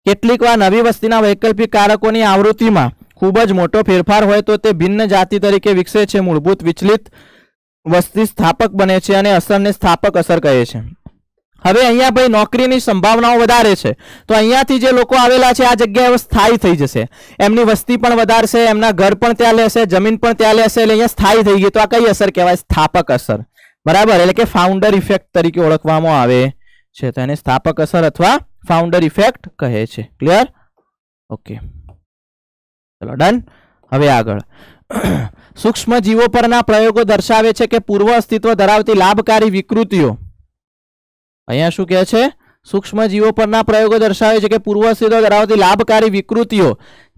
કેટલીક વાર નવી વસ્તીના વૈકલ્પિક કારકોની આવૃત્તિમાં ખૂબ જ મોટો ફેરફાર હોય તો તે ભિન્ન જાતિ તરીકે વિકસે છે મૂળભૂત વિચલિત વસ્તી સ્થાપક બને છે અને અસરને સ્થાપક અસર કહે છે હવે અહીંયા ભાઈ નોકરીની સંભાવનાઓ વધારે છે તો અહીંયાથી જે લોકો આવેલા છે આ જગ્યાએ સ્થાયી થઈ જશે એમની વસ્તી પણ વધારશે એમના ઘર પણ ત્યાં લેશે જમીન પણ ત્યાં લેશે એટલે અહીંયા સ્થાયી થઈ ગઈ તો આ કઈ અસર કહેવાય સ્થાપક અસર બરાબર એટલે કે ફાઉન્ડર ઇફેક્ટ તરીકે ઓળખવામાં આવે છે તો એને સ્થાપક અસર અથવા ફાઉન્ડર ઇફેક્ટ કહે છે ક્લિયર ઓકે ચલો ડન હવે આગળ [clears throat] સૂક્ષ્મ જીવો પરના પ્રયોગો દર્શાવે છે કે પૂર્વ અસ્તિત્વ ધરાવતી લાભકારી વિકૃતિઓ અહીંયા શું કહે છે સૂક્ષ્મજીવો પરના પ્રયોગો દર્શાવે છે કે પૂર્વસિદ્ધો ધરાવતી લાભકારી વિકૃતિઓ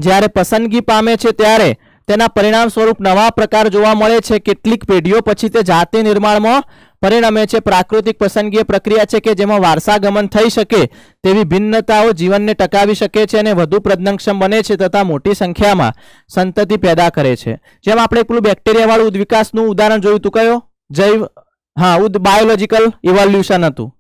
જ્યારે પસંદગી પામે છે ત્યારે તેના પરિણામ સ્વરૂપ નવા પ્રકાર જોવા મળે છે કેટલીક પેઢીઓ પછી તે જાતિ નિર્માણમાં પરિણમે છે પ્રાકૃતિક પસંદગી પ્રક્રિયા છે કે જેમાં વારસાગમન થઈ શકે તેવી ભિન્નતાઓ જીવનને ટકાવી શકે છે અને વધુ પ્રજ્ઞક્ષમ બને છે તથા મોટી સંખ્યામાં સંતતિ પેદા કરે છે જેમ આપણે પેલું બેક્ટેરિયાવાળું ઉદ્વિકાસનું ઉદાહરણ જોયું હતું કયો જૈવ હા ઉદ બાયોલોજીકલ ઇવોલ્યુશન હતું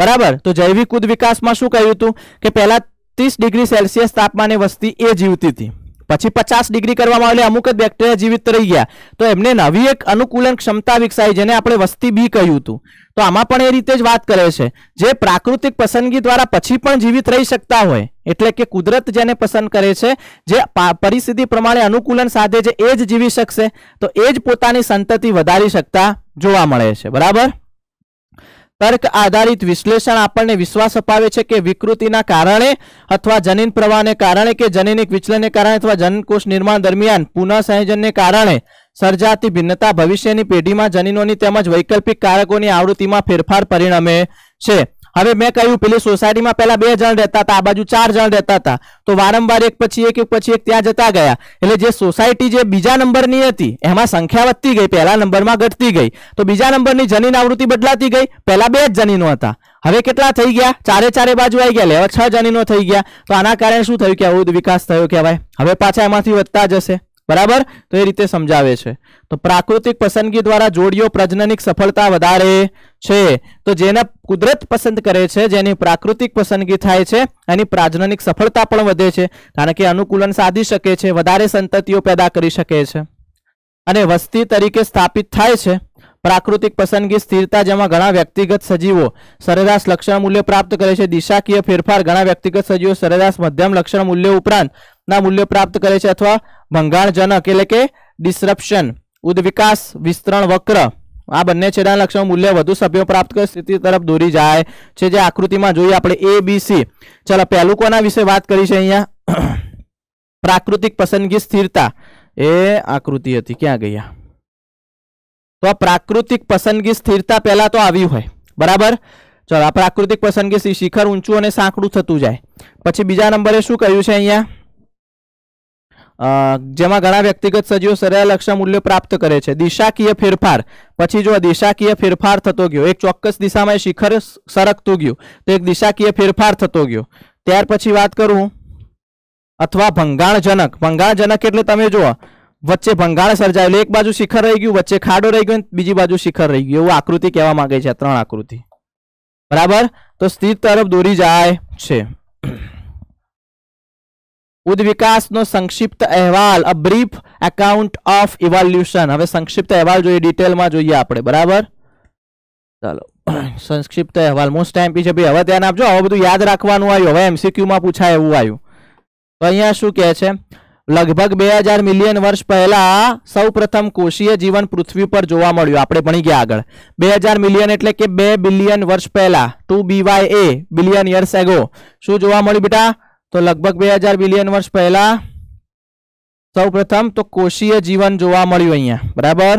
બરાબર તો જૈવિક કુદ વિકાસમાં શું કહ્યું હતું કે પહેલાં ત્રીસ ડિગ્રી સેલ્સિયસ તાપમાને વસ્તી એ જીવતી હતી પછી પચાસ ડિગ્રી કરવામાં આવેલી અમુક જ બેક્ટેરિયા જીવિત રહી ગયા તો એમને નવી એક અનુકૂલન ક્ષમતા વિકસાવી જેને આપણે વસ્તી બી કહ્યું હતું તો આમાં પણ એ રીતે જ વાત કરે છે જે પ્રાકૃતિક પસંદગી દ્વારા પછી પણ જીવિત રહી શકતા હોય એટલે કે કુદરત જેને પસંદ કરે છે જે પરિસ્થિતિ પ્રમાણે અનુકૂલન સાથે છે એ જ જીવી શકશે તો એ જ પોતાની સંતતિ વધારી શકતા જોવા મળે છે બરાબર તર્ક આધારિત વિશ્લેષણ આપણને વિશ્વાસ અપાવે છે કે વિકૃતિના કારણે અથવા જનીન પ્રવાહને કારણે કે જનીનિક વિચલનને કારણે અથવા જનકોષ નિર્માણ દરમિયાન પુનઃસંયોજનને કારણે સર્જાતી ભિન્નતા ભવિષ્યની પેઢીમાં જનીનોની તેમજ વૈકલ્પિક કારકોની આવૃત્તિમાં ફેરફાર પરિણમે છે હવે મેં કહ્યું પેલી સોસાયટીમાં પહેલા બે જણ રહેતા હતા આ બાજુ ચાર જણ રહેતા હતા તો વારંવાર એક પછી એક પછી એક ત્યાં જતા ગયા એટલે જે સોસાયટી જે બીજા નંબરની હતી એમાં સંખ્યા વધતી ગઈ પહેલા નંબરમાં ઘટતી ગઈ તો બીજા નંબરની જનીન આવૃત્તિ બદલાતી ગઈ પહેલા બે જ જનીનો હતા હવે કેટલા થઈ ગયા ચારે ચારે બાજુ આવી ગયા એટલે હવે છ જનીનો થઈ ગયા તો આના કારણે શું થયું કે અવરોધ વિકાસ થયો કહેવાય હવે પાછા એમાંથી વધતા જશે બરાબર તો એ રીતે સમજાવે છે તો પ્રાકૃતિક પસંદગી દ્વારા જોડીઓ પ્રજનનિક સફળતા વધારે છે તો જેને કુદરત પસંદ કરે છે જેની પ્રાકૃતિક પસંદગી થાય છે એની પ્રાજનનિક સફળતા પણ વધે છે કારણ કે અનુકૂલન સાધી શકે છે વધારે સંતતિઓ પેદા કરી શકે છે અને વસ્તી તરીકે સ્થાપિત થાય છે પ્રાકૃતિક પસંદગી સ્થિરતા જેમાં ઘણા વ્યક્તિગત સજીવો સરેરાશ લક્ષણ મૂલ્ય પ્રાપ્ત કરે છે દિશાકીય ફેરફાર ઘણા વ્યક્તિગત સજીવો સરેરાશ મધ્યમ લક્ષણ મૂલ્ય ઉપરાંત ના મૂલ્ય પ્રાપ્ત કરે છે અથવા ભંગાણજનક એટલે કે ડિસરપ્શન ઉદ્વિકાસ વિસ્તરણ વક્ર આ બંને છેડા લક્ષણ મૂલ્ય વધુ સભ્યો પ્રાપ્ત કરી સ્થિતિ તરફ દોરી જાય છે જે આકૃતિમાં જોઈએ આપણે એ બી સી ચાલો પહેલું કોના વિશે વાત કરી છે અહીંયા પ્રાકૃતિક પસંદગી સ્થિરતા એ આકૃતિ હતી ક્યાં ગયા તો આ પ્રાકૃતિક પસંદગી સ્થિરતા પહેલા તો આવી હોય બરાબર ચલો આ પ્રાકૃતિક પસંદગી શિખર ઊંચું અને સાંકડું થતું જાય પછી બીજા નંબરે શું કહ્યું છે અહીંયા જેમાં ઘણા વ્યક્તિગત સજીવો સરેરાશ લક્ષ્ય મૂલ્ય પ્રાપ્ત કરે છે દિશાકીય ફેરફાર પછી જો દિશાકીય ફેરફાર થતો ગયો એક ચોક્કસ દિશામાં શિખર સરકતું ગયું તો એક દિશાકીય ફેરફાર થતો ગયો ત્યાર પછી વાત કરું અથવા ભંગાણજનક ભંગાણજનક એટલે તમે જુઓ વચ્ચે ભંગાણ સર્જાયેલું એક બાજુ શિખર રહી ગયું વચ્ચે ખાડો રહી ગયો બીજી બાજુ શિખર રહી ગયું એવું આકૃતિ કહેવા માંગે છે ત્રણ આકૃતિ બરાબર તો સ્થિર તરફ દોરી જાય છે ઉદ્વિકાસનો સંક્ષિપ્ત અહેવાલ a brief account of evolution હવે સંક્ષિપ્ત અહેવાલ જોઈએ ડિટેલમાં જોઈએ આપણે બરાબર ચાલો સંક્ષિપ્ત અહેવાલ મોસ્ટ ટાઈમ પી છે ભાઈ હવે ધ્યાન આપજો હવે બધું યાદ રાખવાનું આવ્યું હવે એમસીક્યુમાં પૂછાય એવું આવ્યું તો અહીંયા શું કહે છે લગભગ 2000 મિલિયન વર્ષ પહેલા સૌપ્રથમ કોષીય જીવન પૃથ્વી પર જોવા મળ્યું આપણે ભણી ગયા આગળ 2000 મિલિયન એટલે કે 2 બિલિયન વર્ષ પહેલા 2 BYA બિલિયન યર્સ એગો શું જોવા મળ્યું બેટા તો લગભગ 2000 બિલિયન વર્ષ પહેલા સૌપ્રથમ તો કોષીય જીવન જોવા મળ્યું અહીંયા બરાબર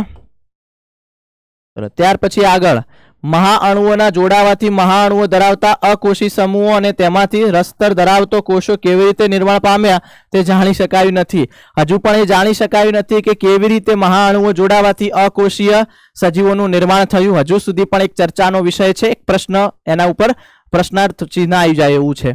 ચલો ત્યાર પછી આગળ મહાઅણુઓના જોડાવાથી મહાઅણુઓ ધરાવતા અકોષી સમૂહો અને તેમાંથી રસ્તર ધરાવતો કોષો કેવી રીતે નિર્માણ પામ્યા તે જાણી શકાયું નથી હજુ પણ એ જાણી શકાયું નથી કે કેવી રીતે મહાઅણુઓ જોડાવાથી અકોષીય સજીવોનું નિર્માણ થયું હજુ સુધી પણ એક ચર્ચાનો વિષય છે એક પ્રશ્ન એના ઉપર પ્રશ્નાર્થ ચિહ્ન આવી જાય એવું છે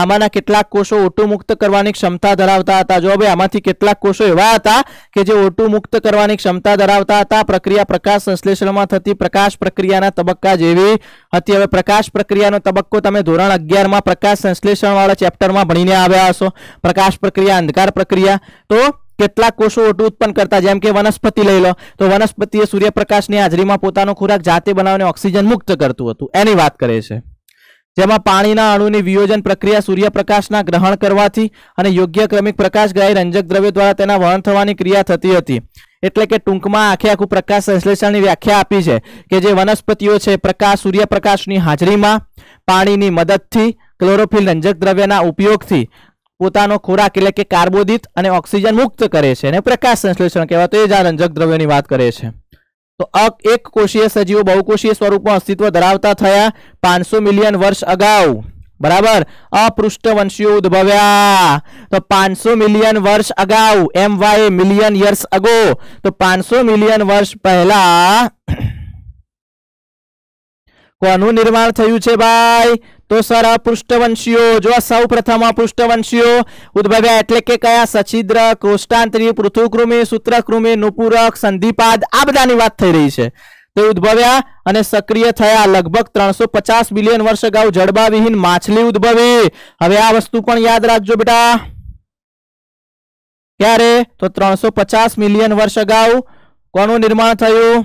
આમાંના કેટલાક કોષો ઓટુ મુક્ત કરવાની ક્ષમતા ધરાવતા હતા જો ભાઈ આમાંથી કેટલાક કોષો એવા હતા કે જે ઓટુ મુક્ત કરવાની ક્ષમતા ધરાવતા હતા પ્રક્રિયા પ્રકાશ સંશ્લેષણમાં થતી પ્રકાશ પ્રક્રિયાના તબક્કા જેવી હતી હવે પ્રકાશ પ્રક્રિયાનો તબક્કો તમે ધોરણ અગિયારમાં પ્રકાશ સંશ્લેષણવાળા ચેપ્ટરમાં ભણીને આવ્યા હશો પ્રકાશ પ્રક્રિયા અંધકાર પ્રક્રિયા તો કેટલાક કોષો ઓટું ઉત્પન્ન કરતા જેમ કે વનસ્પતિ લઈ લો તો વનસ્પતિએ સૂર્યપ્રકાશની હાજરીમાં પોતાનો ખોરાક જાતે બનાવીને ઓક્સિજન મુક્ત કરતું હતું એની વાત કરે છે જેમાં પાણીના અણુની વિયોજન પ્રક્રિયા સૂર્યપ્રકાશના ગ્રહણ કરવાથી અને યોગ્ય ક્રમિક પ્રકાશ પ્રકાશગ્રાહી રંજક દ્રવ્યો દ્વારા તેના વહન થવાની ક્રિયા થતી હતી એટલે કે ટૂંકમાં આખે આખું પ્રકાશ સંશ્લેષણની વ્યાખ્યા આપી છે કે જે વનસ્પતિઓ છે પ્રકાશ સૂર્યપ્રકાશની હાજરીમાં પાણીની મદદથી ક્લોરોફિલ રંજક દ્રવ્યના ઉપયોગથી પોતાનો ખોરાક એટલે કે કાર્બોદિત અને ઓક્સિજન મુક્ત કરે છે અને પ્રકાશ સંશ્લેષણ કહેવાય તો એ જ આ રંજક દ્રવ્યની વાત કરે છે तो एक कोशीय सजीव बहुकोशीय स्वरूप अस्तित्व धरावता थे पांच सौ मिलियन वर्ष अगौ बराबर अपृष्ठ वंशीय उद्भव्या तो 500 मिलियन वर्ष अगाउ एम वाई तो मिलियन यर्स अगो तो 500 मिलियन वर्ष पहला કોનું નિર્માણ થયું છે ભાઈ તો સર પૃષ્ઠવંશીઓ જો સૌ પ્રથમ પૃષ્ઠવંશીઓ ઉદ્ભવ્યા એટલે કે કયા સછિદ્ર કોષ્ટાંતરી પૃથુકૃમિ સૂત્રકૃમિ નુપૂરક સંધિપાદ આ બધાની વાત થઈ રહી છે તે ઉદ્ભવ્યા અને સક્રિય થયા લગભગ ત્રણસો પચાસ બિલિયન વર્ષ અગાઉ જડબાવિહીન માછલી ઉદ્ભવી હવે આ વસ્તુ પણ યાદ રાખજો બેટા ક્યારે તો ત્રણસો પચાસ મિલિયન વર્ષ અગાઉ કોનું નિર્માણ થયું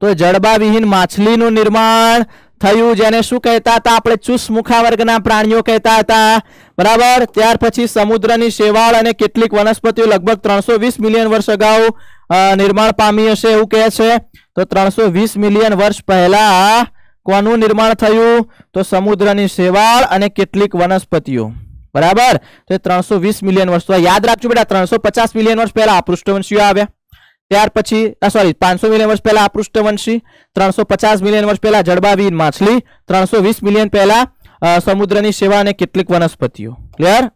તો જડબાવિહીન માછલીનું નિર્માણ થયું જેને શું કહેતા હતા આપણે ચુસ વર્ગના પ્રાણીઓ કહેતા હતા બરાબર ત્યાર પછી સમુદ્રની શેવાળ અને કેટલીક વનસ્પતિઓ લગભગ ત્રણસો મિલિયન વર્ષ અગાઉ નિર્માણ પામી હશે એવું કહે છે તો ત્રણસો મિલિયન વર્ષ પહેલા કોનું નિર્માણ થયું તો સમુદ્રની શેવાળ અને કેટલીક વનસ્પતિઓ બરાબર તો ત્રણસો મિલિયન વર્ષ તો યાદ રાખજો બેટા ત્રણસો મિલિયન વર્ષ પહેલા પૃષ્ઠવંશીઓ આવ્યા ત્યાર પછી સોરી પાંચસો મિલિયન વર્ષ પહેલા આપૃષ્ટવંશી ત્રણસો પચાસ મિલિયન વર્ષ પહેલા જડબાવીર માછલી ત્રણસો વીસ મિલિયન પહેલા સમુદ્રની સેવા અને કેટલીક વનસ્પતિઓ ક્લિયર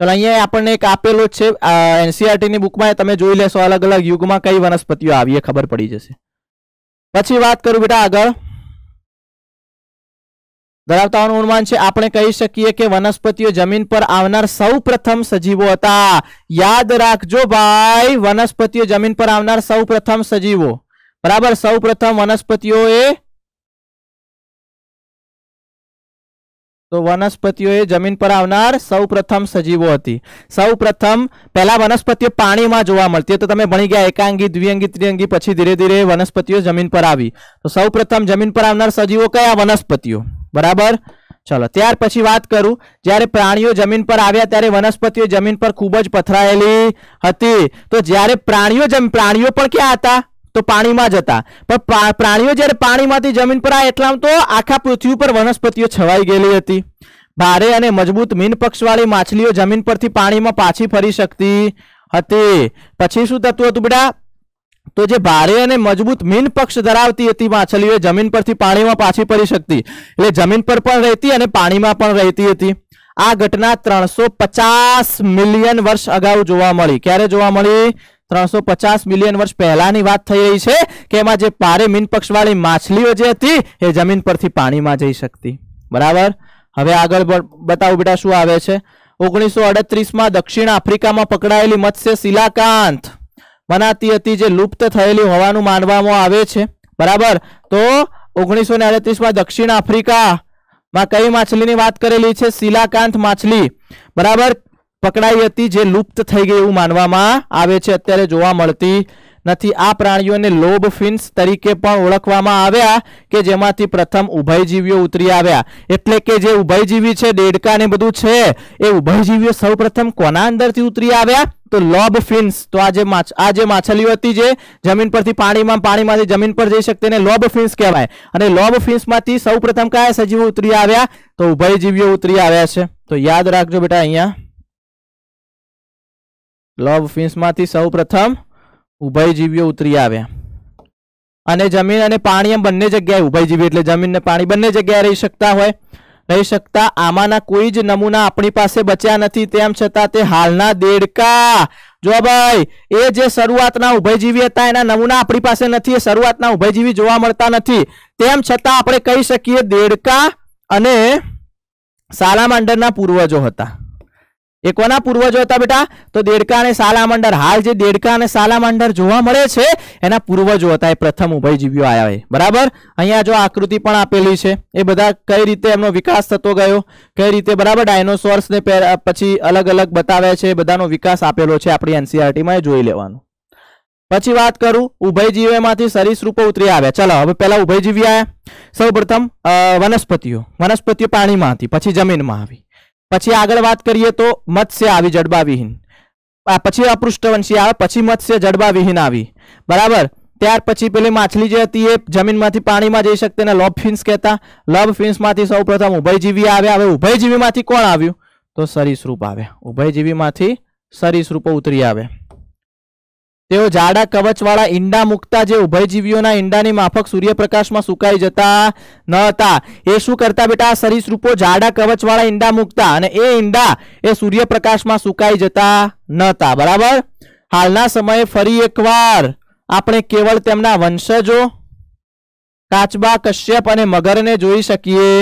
ચલો [clears throat] અહીંયા આપણને એક આપેલો છે એનસીઆરટીની e બુકમાં તમે જોઈ લેશો અલગ અલગ યુગમાં કઈ વનસ્પતિઓ આવી એ ખબર પડી જશે પછી વાત કરું બેટા આગળ ધરાવતાઓનું અનુમાન છે આપણે કહી શકીએ કે વનસ્પતિઓ જમીન પર આવનાર સૌ પ્રથમ સજીવો હતા યાદ રાખજો ભાઈ વનસ્પતિઓ જમીન પર આવનાર સૌ પ્રથમ સજીવો બરાબર સૌ પ્રથમ વનસ્પતિઓએ તો વનસ્પતિઓએ જમીન પર આવનાર સૌ પ્રથમ સજીવો હતી સૌ પ્રથમ પહેલા વનસ્પતિઓ પાણીમાં જોવા મળતી તો તમે ભણી ગયા એકાંગી દ્વિઅંગી ત્રિઅંગી પછી ધીરે ધીરે વનસ્પતિઓ જમીન પર આવી તો સૌ પ્રથમ જમીન પર આવનાર સજીવો કયા વનસ્પતિઓ બરાબર ચલો ત્યાર પછી વાત કરું જ્યારે પ્રાણીઓ જમીન પર આવ્યા ત્યારે વનસ્પતિઓ જમીન પર ખૂબ જ પથરાયેલી હતી તો જ્યારે પ્રાણીઓ પ્રાણીઓ પણ ક્યાં હતા તો પાણીમાં જ હતા પણ પ્રાણીઓ જ્યારે પાણીમાંથી જમીન પર આવ્યા એટલામાં તો આખા પૃથ્વી પર વનસ્પતિઓ છવાઈ ગયેલી હતી ભારે અને મજબૂત મીન પક્ષવાળી માછલીઓ જમીન પરથી પાણીમાં પાછી ફરી શકતી હતી પછી શું થતું હતું બેટા તો જે ભારે અને મજબૂત મીન પક્ષ ધરાવતી હતી માછલીઓ જમીન પરથી પાણીમાં પાછી પડી શકતી એટલે જમીન પર પણ રહેતી અને પાણીમાં પણ રહેતી હતી આ ઘટના ત્રણસો પચાસ મિલિયન વર્ષ અગાઉ જોવા મળી ક્યારે જોવા મળી ત્રણસો પચાસ મિલિયન વર્ષ પહેલાની વાત થઈ રહી છે કે એમાં જે ભારે મીન પક્ષવાળી માછલીઓ જે હતી એ જમીન પરથી પાણીમાં જઈ શકતી બરાબર હવે આગળ બતાવું બેટા શું આવે છે ઓગણીસો અડત્રીસમાં દક્ષિણ આફ્રિકામાં પકડાયેલી મત્સ્ય શિલાકાંત બનાતી હતી જે લુપ્ત થયેલી હોવાનું માનવામાં આવે છે બરાબર તો ઓગણીસો ને અડત્રીસમાં દક્ષિણ આફ્રિકામાં કઈ માછલીની વાત કરેલી છે શિલાકાંત માછલી બરાબર પકડાઈ હતી જે લુપ્ત થઈ ગઈ એવું માનવામાં આવે છે અત્યારે જોવા મળતી નથી આ પ્રાણીઓને લોબ ફિન્સ તરીકે પણ ઓળખવામાં આવ્યા કે જેમાંથી પ્રથમ ઉભયજીવીઓ ઉતરી આવ્યા એટલે કે જે ઉભયજીવી છે દેડકા ને બધું છે એ ઉભયજીવીઓ સૌપ્રથમ કોના અંદરથી ઉતરી આવ્યા તો લોબ ફિન્સ તો આજે જે માછલીઓ હતી જે જમીન પરથી પાણીમાં પાણીમાંથી જમીન પર જઈ શકતી એને લોબ ફિન્સ કહેવાય અને લોબ ફિન્સમાંથી સૌપ્રથમ કયા સજીવો ઉતરી આવ્યા તો ઉભયજીવીઓ ઉતરી આવ્યા છે તો યાદ રાખજો બેટા અહીંયા લોબ ફિન્સમાંથી સૌપ્રથમ ઉભયજીવીઓ ઉતરી આવ્યા અને જમીન અને પાણી એમ બંને જગ્યાએ ઉભયજીવી એટલે જમીન ને પાણી બંને જગ્યાએ રહી શકતા હોય રહી શકતા આમાંના કોઈ જ નમૂના આપણી પાસે બચ્યા નથી તેમ છતાં તે હાલના દેડકા જો ભાઈ એ જે શરૂઆતના ઉભયજીવી હતા એના નમૂના આપણી પાસે નથી એ શરૂઆતના ઉભયજીવી જોવા મળતા નથી તેમ છતાં આપણે કહી શકીએ દેડકા અને સાલામાંડરના પૂર્વજો હતા એ કોના પૂર્વજો હતા બેટા તો દેડકા અને સાલામંડર હાલ જે દેડકા અને સાલામંડર જોવા મળે છે એના પૂર્વજો હતા એ પ્રથમ ઉભયજીવીઓ આવ્યા હોય બરાબર અહીંયા જો આકૃતિ પણ આપેલી છે એ બધા કઈ રીતે એમનો વિકાસ થતો ગયો કઈ રીતે બરાબર ડાયનોસોર્સને પછી અલગ અલગ બતાવે છે બધાનો વિકાસ આપેલો છે આપણી એનસીઆરટીમાં એ જોઈ લેવાનું પછી વાત કરું ઉભયજીવીમાંથી સરીસૃપો ઉતરી આવ્યા ચલો હવે પહેલા ઉભયજીવી આવ્યા સૌ વનસ્પતિઓ વનસ્પતિઓ પાણીમાં હતી પછી જમીનમાં આવી પછી આગળ વાત કરીએ તો મત્સ્ય આવી જડબા વિહીન પછી અપૃષ્ઠવંશી આવે પછી મત્સ્ય જડબાવિહીન આવી બરાબર ત્યાર પછી પેલી માછલી જે હતી એ જમીનમાંથી પાણીમાં જઈ શકતી એને લોબ ફિન્સ કહેતા લોબ ફિન્સમાંથી સૌ પ્રથમ ઉભયજીવી આવ્યા હવે ઉભયજીવીમાંથી કોણ આવ્યું તો સરીસૃપ આવે ઉભયજીવીમાંથી સરીસૃપો ઉતરી આવે તેઓ જાડા કવચવાળા ઈંડા મૂકતા જે ઉભયજીવીઓના ઈંડાની માફક સૂર્યપ્રકાશમાં સુકાઈ જતા ન હતા એ શું કરતા બેટા આ સરીસૃપો જાડા કવચવાળા ઈંડા મૂકતા અને એ ઈંડા એ સૂર્યપ્રકાશમાં સુકાઈ જતા ન હતા બરાબર હાલના સમયે ફરી એકવાર આપણે કેવળ તેમના વંશજો કાચબા કશ્યપ અને મગરને જોઈ શકીએ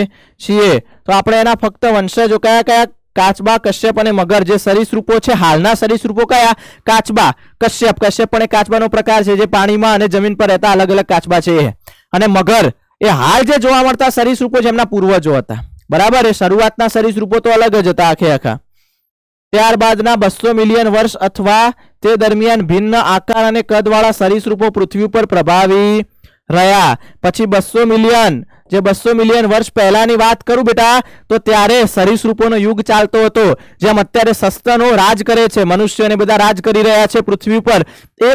છીએ તો આપણે એના ફક્ત વંશજો કયા કયા કાચબા કશ્યપ અને મગર જે સરીસૃપો છે હાલના સરીસૃપો કયા કાચબા કશ્યપ કશ્યપ પણ એ કાચબાનો પ્રકાર છે જે પાણીમાં અને જમીન પર રહેતા અલગ અલગ કાચબા છે અને મગર એ હાલ જે જોવા મળતા સરીસૃપો છે એમના પૂર્વજો હતા બરાબર એ શરૂઆતના સરીસૃપો તો અલગ જ હતા આખે આખા ત્યારબાદના બસો મિલિયન વર્ષ અથવા તે દરમિયાન ભિન્ન આકાર અને કદવાળા સરીસૃપો પૃથ્વી પર પ્રભાવી રહ્યા પછી બસો મિલિયન જે બસો મિલિયન વર્ષ પહેલાની વાત કરું બેટા તો ત્યારે સરીસૃપોનો યુગ ચાલતો હતો જેમ અત્યારે સસ્તનો રાજ કરે છે મનુષ્યને બધા રાજ કરી રહ્યા છે પૃથ્વી પર એ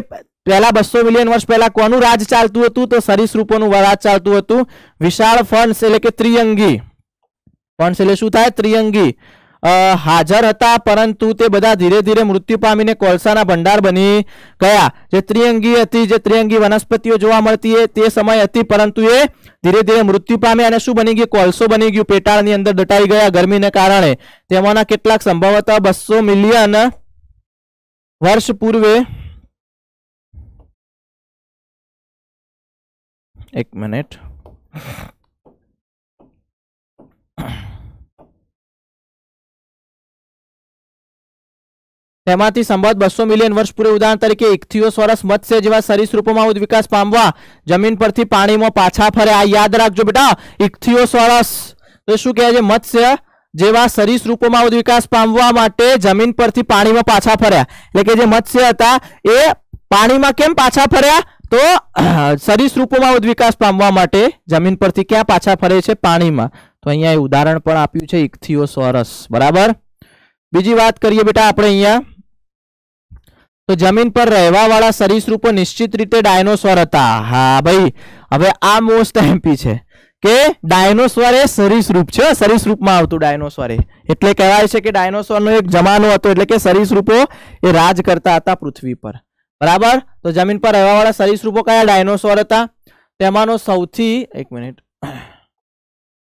પહેલા બસો મિલિયન વર્ષ પહેલા કોનું રાજ ચાલતું હતું તો સરીસૃપોનું રાજ ચાલતું હતું વિશાળ ફંડ્સ એટલે કે ત્રિયંગી ફંડ્સ એટલે શું થાય ત્રિયંગી હાજર હતા પરંતુ તે બધા ધીરે ધીરે મૃત્યુ પામીને કોલસાના ભંડાર બની ગયા જે ત્રિઅંગી હતી જે ત્રિઅંગી વનસ્પતિઓ જોવા મળતી તે સમય હતી પરંતુ એ ધીરે ધીરે મૃત્યુ પામ્યા અને શું બની ગયું કોલસો બની ગયું પેટાળની અંદર દટાઈ ગયા ગરમીને કારણે તેમાંના કેટલાક સંભવતઃ બસો મિલિયન વર્ષ પૂર્વે એક મિનિટ તેમાંથી સંભવત બસો મિલિયન વર્ષ પૂર્વે ઉદાહરણ તરીકે ઇક્થિયોસોરસ મત્સ્ય જેવા સરીસૃપોમાં ઉદ્વિકાસ પામવા જમીન પરથી પાણીમાં પાછા ફરે આ યાદ રાખજો બેટા ઇક્થિયોસોરસ તો શું કહે છે મત્સ્ય જેવા સરીસૃપોમાં ઉદ્વિકાસ પામવા માટે જમીન પરથી પાણીમાં પાછા ફર્યા એટલે કે જે મત્સ્ય હતા એ પાણીમાં કેમ પાછા ફર્યા તો સરીસૃપોમાં વિકાસ પામવા માટે જમીન પરથી ક્યાં પાછા ફરે છે પાણીમાં તો અહીંયા એ ઉદાહરણ પણ આપ્યું છે ઇક્થિયોસોરસ બરાબર બીજી વાત કરીએ બેટા આપણે અહીંયા તો જમીન પર રહેવાવાળા સરીસૃપો નિશ્ચિત રીતે ડાયનોસોર હતા હા ભાઈ હવે આ મોસ્ટ એમ્પી છે કે ડાયનોસોર એ સરીસૃપ છે સરિસૃપમાં આવતું ડાયનોસોર એ એટલે કહેવાય છે કે ડાયનોસોરનો એક જમાનો હતો એટલે કે સરીસૃપો એ રાજ કરતા હતા પૃથ્વી પર બરાબર તો જમીન પર રહેવા વાળા સરીસૃપો કયા ડાયનોસોર હતા તેમાંનો સૌથી એક મિનિટ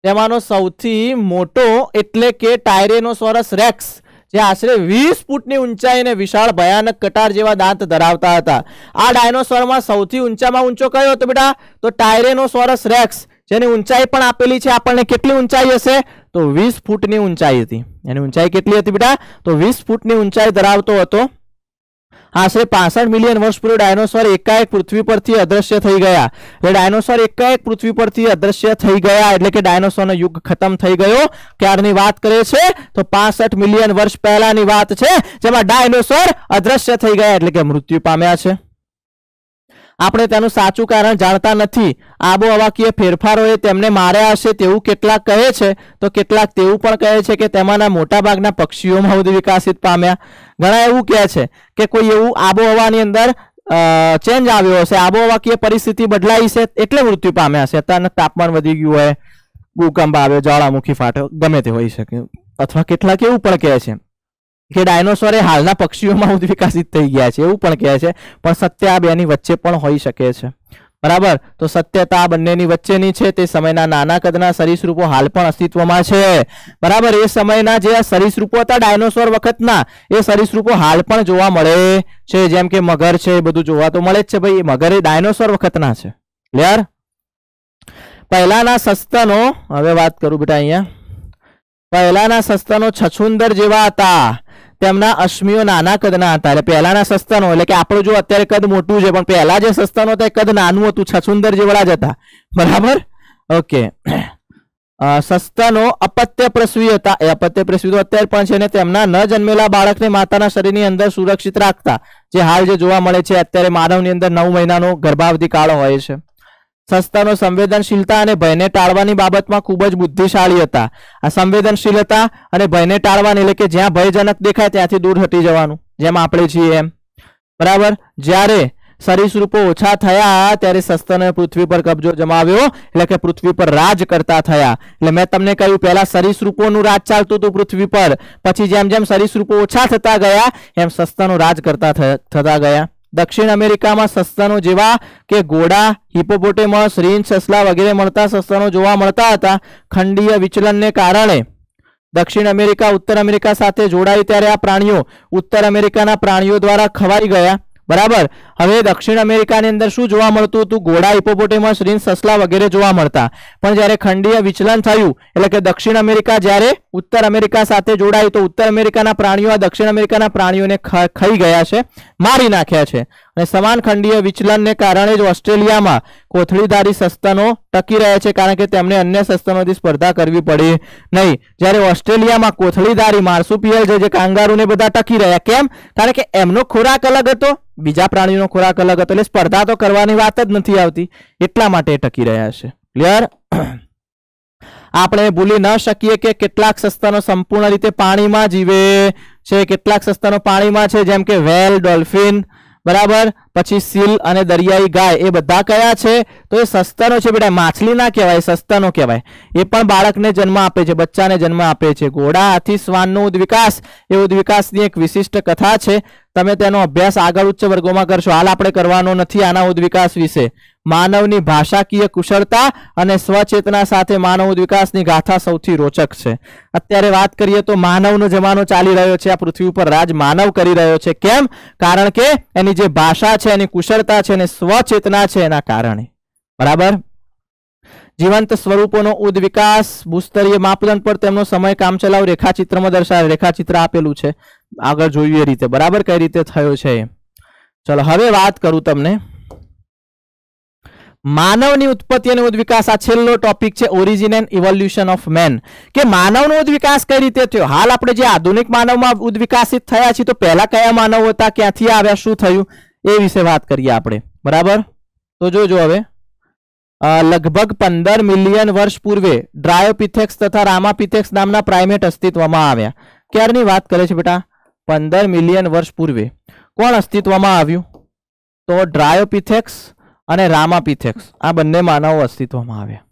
તેમાંનો સૌથી મોટો એટલે કે ટાયરેનો સોરસ રેક્સ જે આશરે વીસ ફૂટની ઊંચાઈ અને વિશાળ ભયાનક કટાર જેવા દાંત ધરાવતા હતા આ ડાયનોસોરમાં સૌથી ઊંચામાં ઊંચો કયો હતો બેટા તો ટાયરેનોસોરસ રેક્સ જેની ઊંચાઈ પણ આપેલી છે આપણને કેટલી ઊંચાઈ હશે તો વીસ ફૂટની ઊંચાઈ હતી એની ઊંચાઈ કેટલી હતી બેટા તો વીસ ફૂટની ઊંચાઈ ધરાવતો હતો આશરે પાસઠ મિલિયન વર્ષ પૂર્વે ડાયનોસોર એકાએક પૃથ્વી પરથી અદ્રશ્ય થઈ ગયા એટલે ડાયનોસોર એકાએક પૃથ્વી પરથી અદ્રશ્ય થઈ ગયા એટલે કે ડાયનોસોરનો યુગ ખતમ થઈ ગયો ક્યારની વાત કરે છે તો પાસઠ મિલિયન વર્ષ પહેલાની વાત છે જેમાં ડાયનોસોર અદ્રશ્ય થઈ ગયા એટલે કે મૃત્યુ પામ્યા છે આપણે તેનું સાચું કારણ જાણતા નથી આબોહવાકીય ફેરફારોએ તેમને માર્યા હશે તેવું કેટલાક કહે છે તો કેટલાક તેવું પણ કહે છે કે તેમાંના મોટાભાગના પક્ષીઓમાં વધુ વિકાસિત પામ્યા ઘણા એવું કહે છે કે કોઈ એવું આબોહવાની અંદર ચેન્જ આવ્યો હશે આબોહવાકીય પરિસ્થિતિ બદલાઈ છે એટલે મૃત્યુ પામ્યા છે અચાનક તાપમાન વધી ગયું હોય ભૂકંપ આવ્યો જ્વાળામુખી ફાટ્યો ગમે તે હોઈ શકે અથવા કેટલાક એવું પણ કહે છે કે ડાયનોસોર એ હાલના પક્ષીઓમાં વિકાસિત થઈ ગયા છે એવું પણ કહે છે પણ સત્ય આ બેની વચ્ચે પણ હોઈ શકે છે બરાબર તો સત્યતા આ બંનેની વચ્ચેની છે તે સમયના નાના કદના સરીસૃપો હાલ પણ અસ્તિત્વમાં છે બરાબર એ સમયના જે સરીસૃપો હતા ડાયનોસોર વખતના એ સરીસૃપો હાલ પણ જોવા મળે છે જેમ કે મગર છે એ બધું જોવા તો મળે જ છે ભાઈ મગર એ ડાયનોસોર વખતના છે ક્લિયર પહેલાના સસ્તનો હવે વાત કરું બેટા અહીંયા પહેલાના સસ્તનો છછુંદર જેવા હતા તેમના અશ્મિઓ નાના કદના હતા એટલે પહેલાના સસ્તનો એટલે કે આપણું જો અત્યારે કદ મોટું છે પણ પહેલા જે સસ્તનો હતા એ કદ નાનું હતું છસુંદર જેવડા જ હતા બરાબર ઓકે સસ્તનો અપત્ય પ્રસવી હતા એ અપત્ય પ્રસવી તો અત્યારે પણ છે ને તેમના ન જન્મેલા બાળકને માતાના શરીરની અંદર સુરક્ષિત રાખતા જે હાલ જે જોવા મળે છે અત્યારે માનવની અંદર નવ મહિનાનો ગર્ભાવધિ કાળો હોય છે સંસ્થાનો સંવેદનશીલતા અને ભયને ટાળવાની બાબતમાં ખૂબ જ બુદ્ધિશાળી હતા આ સંવેદનશીલતા અને ભયને ટાળવાની એટલે કે જ્યાં ભયજનક દેખાય ત્યાંથી દૂર હટી જવાનું જેમ આપણે છીએ એમ બરાબર જ્યારે સરીસૃપો ઓછા થયા ત્યારે શસ્ત્રને પૃથ્વી પર કબજો જમાવ્યો એટલે કે પૃથ્વી પર રાજ કરતા થયા એટલે મેં તમને કહ્યું પહેલા સરીસૃપોનું રાજ ચાલતું હતું પૃથ્વી પર પછી જેમ જેમ સરીસૃપો ઓછા થતા ગયા એમ સસ્તનું રાજ કરતા થતા ગયા દક્ષિણ અમેરિકામાં સસ્તનો જેવા કે ઘોડા હિપોપોટેમસ રીંછ સસલા વગેરે મળતા સસ્તનો જોવા મળતા હતા ખંડીય વિચલનને કારણે દક્ષિણ અમેરિકા ઉત્તર અમેરિકા સાથે જોડાય ત્યારે આ પ્રાણીઓ ઉત્તર અમેરિકાના પ્રાણીઓ દ્વારા ખવાઈ ગયા બરાબર હવે દક્ષિણ અમેરિકાની અંદર શું જોવા મળતું હતું ઘોડા હિપોપોટેમસ રીંછ સસલા વગેરે જોવા મળતા પણ જ્યારે ખંડીય વિચલન થયું એટલે કે દક્ષિણ અમેરિકા જ્યારે ઉત્તર અમેરિકા સાથે જોડાયું તો ઉત્તર અમેરિકાના પ્રાણીઓ આ દક્ષિણ અમેરિકાના પ્રાણીઓને ખાઈ ગયા છે મારી નાખ્યા છે અને સમાન ખંડીય વિચલનને કારણે જ ઓસ્ટ્રેલિયામાં કોથળીધારી સસ્તનો ટકી રહ્યા છે કારણ કે તેમને અન્ય સસ્તનોથી સ્પર્ધા કરવી પડી નહીં જ્યારે ઓસ્ટ્રેલિયામાં કોથળીધારી માર્સુપિયલ છે જે કાંગારુને બધા ટકી રહ્યા કેમ કારણ કે એમનો ખોરાક અલગ હતો બીજા પ્રાણીનો ખોરાક અલગ હતો એટલે સ્પર્ધા તો કરવાની વાત જ નથી આવતી એટલા માટે ટકી રહ્યા છે ક્લિયર આપણે ભૂલી ન શકીએ કે કેટલાક સસ્તનો સંપૂર્ણ રીતે પાણીમાં જીવે છે કેટલાક સસ્તાનો પાણીમાં છે જેમ કે વેલ ડોલ્ફિન બરાબર પછી સીલ અને દરિયાઈ ગાય એ બધા કયા છે તો એ સસ્તનો છે બેટા માછલી ના કહેવાય સસ્તનો કહેવાય એ પણ બાળકને જન્મ આપે છે બચ્ચાને જન્મ આપે છે ઘોડા હાથી શ્વાનનો ઉદ્વિકાસ એ ઉદ્વિકાસની એક વિશિષ્ટ કથા છે તમે તેનો અભ્યાસ આગળ ઉચ્ચ વર્ગોમાં કરશો હાલ આપણે કરવાનો નથી આના ઉદ્વિકાસ વિશે માનવની ભાષાકીય કુશળતા અને સ્વચેતના સાથે માનવ વિકાસની ગાથા સૌથી રોચક છે અત્યારે વાત કરીએ તો માનવનો જમાનો ચાલી રહ્યો છે આ પૃથ્વી ઉપર રાજ માનવ કરી રહ્યો છે કેમ કારણ કે એની જે ભાષા છે એની કુશળતા છે અને સ્વચેતના છે એના કારણે બરાબર જીવંત સ્વરૂપોનો ઉદ્વિકાસ ભૂસ્તરીય માપદંડ પર તેમનો સમય કામચલાઉ રેખાચિત્રમાં દર્શાવે રેખાચિત્ર આપેલું છે આગળ જોયું એ રીતે બરાબર કઈ રીતે થયો છે ચલો હવે વાત કરું તમને માનવની ઉત્પત્તિ અને ઉદ્વિકાસ આ છેલ્લો ટોપિક છે origin and evolution of man કે માનવનો ઉદ્વિકાસ કઈ રીતે થયો હાલ આપણે જે આધુનિક માનવમાં ઉદ્વિકાસિત થયા છીએ તો પહેલા કયા માનવ હતા ક્યાંથી આવ્યા શું થયું એ વિશે વાત કરીએ આપણે બરાબર તો જોજો હવે લગભગ પંદર મિલિયન વર્ષ પૂર્વે ડ્રાયોપિથેક્સ તથા રામાપિથેક્સ નામના પ્રાઇમેટ અસ્તિત્વમાં આવ્યા ક્યારની વાત કરે છે બેટા પંદર મિલિયન વર્ષ પૂર્વે કોણ અસ્તિત્વમાં આવ્યું તો ડ્રાયોપિથેક્સ અને રામાપીથેક્સ આ બંને માનવો અસ્તિત્વમાં આવ્યા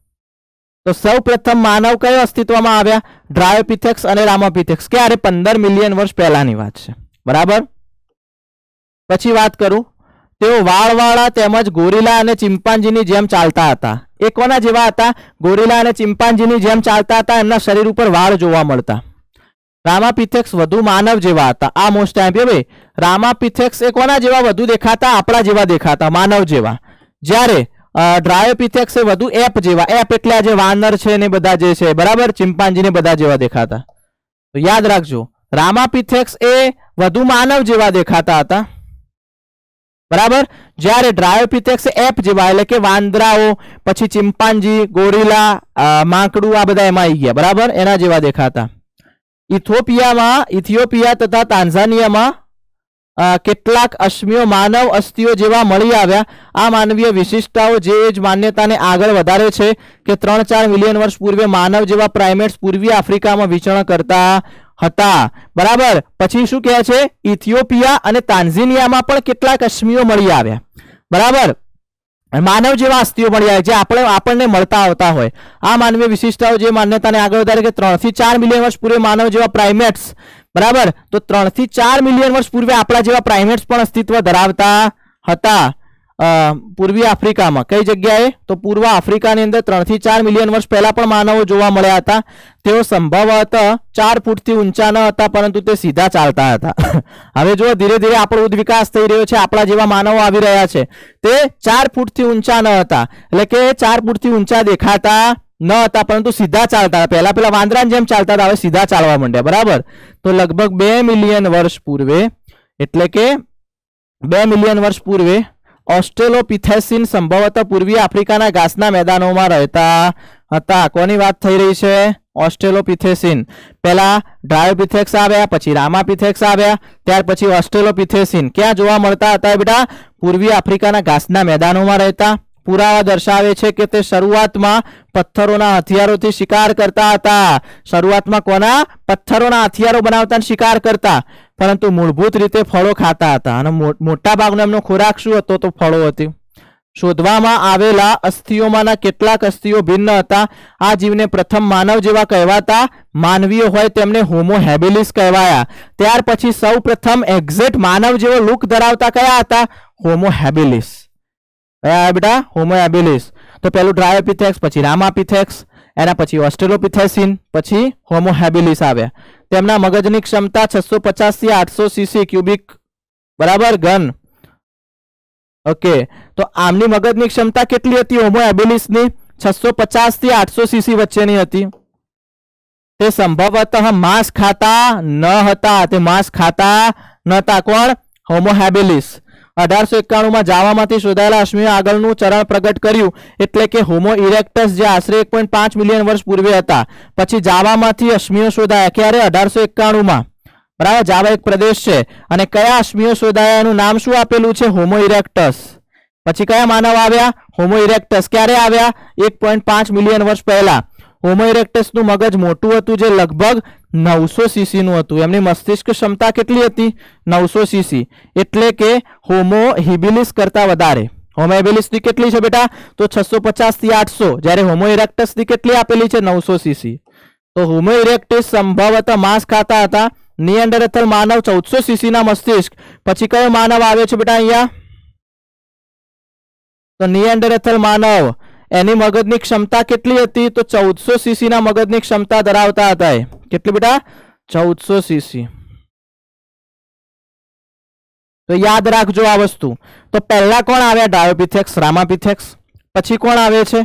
તો સૌ પ્રથમ માનવ કયો અસ્તિત્વમાં આવ્યા ડ્રાયોપિથેક્સ અને રામાપિથેક્સ ક્યારે પંદર મિલિયન વર્ષ પહેલાની વાત છે બરાબર પછી વાત કરું તેઓ વાળવાળા તેમજ ગોરીલા અને ચિમ્પાન્જીની જેમ ચાલતા હતા એ કોના જેવા હતા ગોરીલા અને ચિમ્પાન્જીની જેમ ચાલતા હતા એમના શરીર ઉપર વાળ જોવા મળતા રામાપિથેક્સ વધુ માનવ જેવા હતા આ મોસ્ટ ટાઈમ ભાઈ રામાપિથેક્સ એ કોના જેવા વધુ દેખાતા આપણા જેવા દેખાતા માનવ જેવા જ્યારે ડ્રાયોપીથેક્સ એ વધુ એપ જેવા એપ એટલે આજે વાનર છે ને બધા જે છે બરાબર chimpanzee ને બધા જેવા દેખાતા તો યાદ રાખજો રામાપીથેક્સ એ વધુ માનવ જેવા દેખાતા હતા બરાબર જ્યારે ડ્રાયોપીથેક્સ એપ જેવા લેકે વાંદરાઓ પછી chimpanzee ગોરીલા માકડુ આ બધા એમાં આવી ગયા બરાબર એના જેવા દેખાતા ઇથોપિયામાં ઇથોપિયા તથા તાનઝાનિયામાં કેટલાક અશ્મિઓ માનવ અસ્થિઓ જેવા મળી આવ્યા આ માનવીય વિશિષ્ટતાઓ જે જ માન્યતાને આગળ વધારે છે કે ત્રણ ચાર મિલિયન વર્ષ પૂર્વે માનવ જેવા પ્રાઇમેટ્સ પૂર્વી આફ્રિકામાં વિચરણ કરતા હતા બરાબર પછી શું કહે છે ઇથિયોપિયા અને તાન્ઝિનિયામાં પણ કેટલાક અશ્મિઓ મળી આવ્યા બરાબર માનવ જેવા અસ્થિઓ મળી આવે જે આપણે આપણને મળતા આવતા હોય આ માનવીય વિશિષ્ટતાઓ જે માન્યતાને આગળ વધારે કે ત્રણથી ચાર મિલિયન વર્ષ પૂર્વે માનવ જેવા પ્રાઇમેટ્સ બરાબર તો ત્રણથી ચાર મિલિયન વર્ષ પૂર્વે આપણા જેવા પ્રાઇમેટ્સ પણ અસ્તિત્વ ધરાવતા હતા પૂર્વી આફ્રિકામાં કઈ જગ્યાએ તો પૂર્વ આફ્રિકાની અંદર ત્રણથી ચાર મિલિયન વર્ષ પહેલાં પણ માનવો જોવા મળ્યા હતા તેઓ સંભવત ચાર ફૂટથી ઊંચા ન હતા પરંતુ તે સીધા ચાલતા હતા [laughs] હવે જો ધીરે ધીરે આપણો વિકાસ થઈ રહ્યો છે આપણા જેવા માનવો આવી રહ્યા છે તે ચાર ફૂટથી ઊંચા ન હતા એટલે કે ચાર ફૂટથી ઊંચા દેખાતા ન હતા પરંતુ સીધા ચાલતા હતા પહેલા પેલા વાંદરાની જેમ ચાલતા હતા હવે સીધા ચાલવા માંડ્યા બરાબર તો લગભગ બે મિલિયન વર્ષ પૂર્વે એટલે કે બે મિલિયન વર્ષ પૂર્વે ઓસ્ટ્રેલોપિથેસિન સંભવત પૂર્વી આફ્રિકાના ઘાસના મેદાનોમાં રહેતા હતા કોની વાત થઈ રહી છે ઓસ્ટ્રેલોપિથેસિન પહેલા ડ્રાયોપિથેક્સ આવ્યા પછી રામાપિથેક્સ આવ્યા ત્યાર પછી ઓસ્ટ્રેલોપિથેસિન ક્યાં જોવા મળતા હતા બેટા પૂર્વી આફ્રિકાના ઘાસના મેદાનોમાં રહેતા પુરાવા દર્શાવે છે કે તે શરૂઆતમાં પથ્થરોના હથિયારોથી શિકાર કરતા હતા શરૂઆતમાં કોના પથ્થરોના હથિયારો બનાવતા શિકાર કરતા પરંતુ મૂળભૂત રીતે ફળો ખાતા હતા અને મોટા ભાગનો એમનો ખોરાક શું હતો તો ફળો હતી શોધવામાં આવેલા અસ્થિઓમાંના કેટલાક અસ્થિઓ ભિન્ન હતા આ જીવને પ્રથમ માનવ જેવા કહેવાતા માનવીય હોય તેમને હોમો હેબિલિસ કહેવાયા ત્યાર પછી સૌ પ્રથમ એક્ઝેક્ટ માનવ જેવો લુક ધરાવતા કયા હતા હોમોહેબિલિસ એ બેટા હોમોએબિલિસ તો પહેલું ડ્રાય એપિથેક્સ પછી રામ એપિથેક્સ એના પછી ઓસ્ટેલોપિથેસિન પછી હોમોએબિલિસ આવે તેમનું મગજની ક્ષમતા 650 થી 800 cc ક્યુબિક બરાબર ઘન ઓકે તો આમની મગજની ક્ષમતા કેટલી હતી હોમોએબિલિસ ની 650 થી 800 cc વચ્ચે ની હતી તે સંભાવનામાં માંસ ખાતા ન હતો તે માંસ ખાતા નતા કોણ હોમોએબિલિસ અઢારસો એકાણુંમાં જાવામાંથી શોધાયેલા અશ્મિએ આગળનું ચરણ પ્રગટ કર્યું એટલે કે હોમો ઇરેક્ટસ જે આશરે એક પોઈન્ટ પાંચ મિલિયન વર્ષ પૂર્વે હતા પછી જાવામાંથી અશ્મિઓ શોધાયા ક્યારે અઢારસો એકાણુંમાં બરાબર જાવા એક પ્રદેશ છે અને કયા અશ્મિઓ શોધાયાનું નામ શું આપેલું છે હોમો ઇરેક્ટસ પછી કયા માનવ આવ્યા હોમો ઇરેક્ટસ ક્યારે આવ્યા એક પોઈન્ટ પાંચ મિલિયન વર્ષ પહેલા होमो इरेक्टस નું મગજ મોટું હતું જે લગભગ 900 cc નું હતું એમની મસ્તિષ્ક ક્ષમતા કેટલી હતી 900 cc એટલે કે હોમો હિબિલિસ કરતાં વધારે હોમો હિબિલિસ ની કેટલી છે બેટા તો 650 થી 800 જ્યારે હોમો ઇરેક્ટસ ની કેટલી આપેલી છે 900 cc તો હોમો ઇરેક્ટસ સંભવતઃ માંસ ખાતા હતા નિયન્ડરથેલ માનવ ચોથો cc ના મસ્તિષ્ક પછી કયો માનવ આવે છે બેટા અહીંયા તો નિયન્ડરથેલ માનવ એની મગજની ક્ષમતા કેટલી હતી તો ચૌદસો સીસીના મગજની ક્ષમતા ધરાવતા હતા એ કેટલી બેટા ચૌદસો સીસી તો યાદ રાખજો આ વસ્તુ તો પહેલા કોણ આવ્યા ડાયોપિથેક્સ રામાપિથેક્સ પછી કોણ આવે છે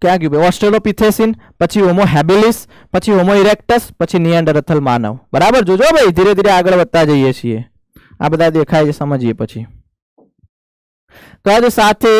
ક્યાં ગયું ઓસ્ટ્રેલોપિથેસિન પછી હોમો હેબિલિસ પછી હોમો ઇરેક્ટસ પછી નિયન્ડરથલ માનવ બરાબર જોજો ભાઈ ધીરે ધીરે આગળ વધતા જઈએ છીએ આ બધા દેખાય છે સમજીએ પછી કદ સાથે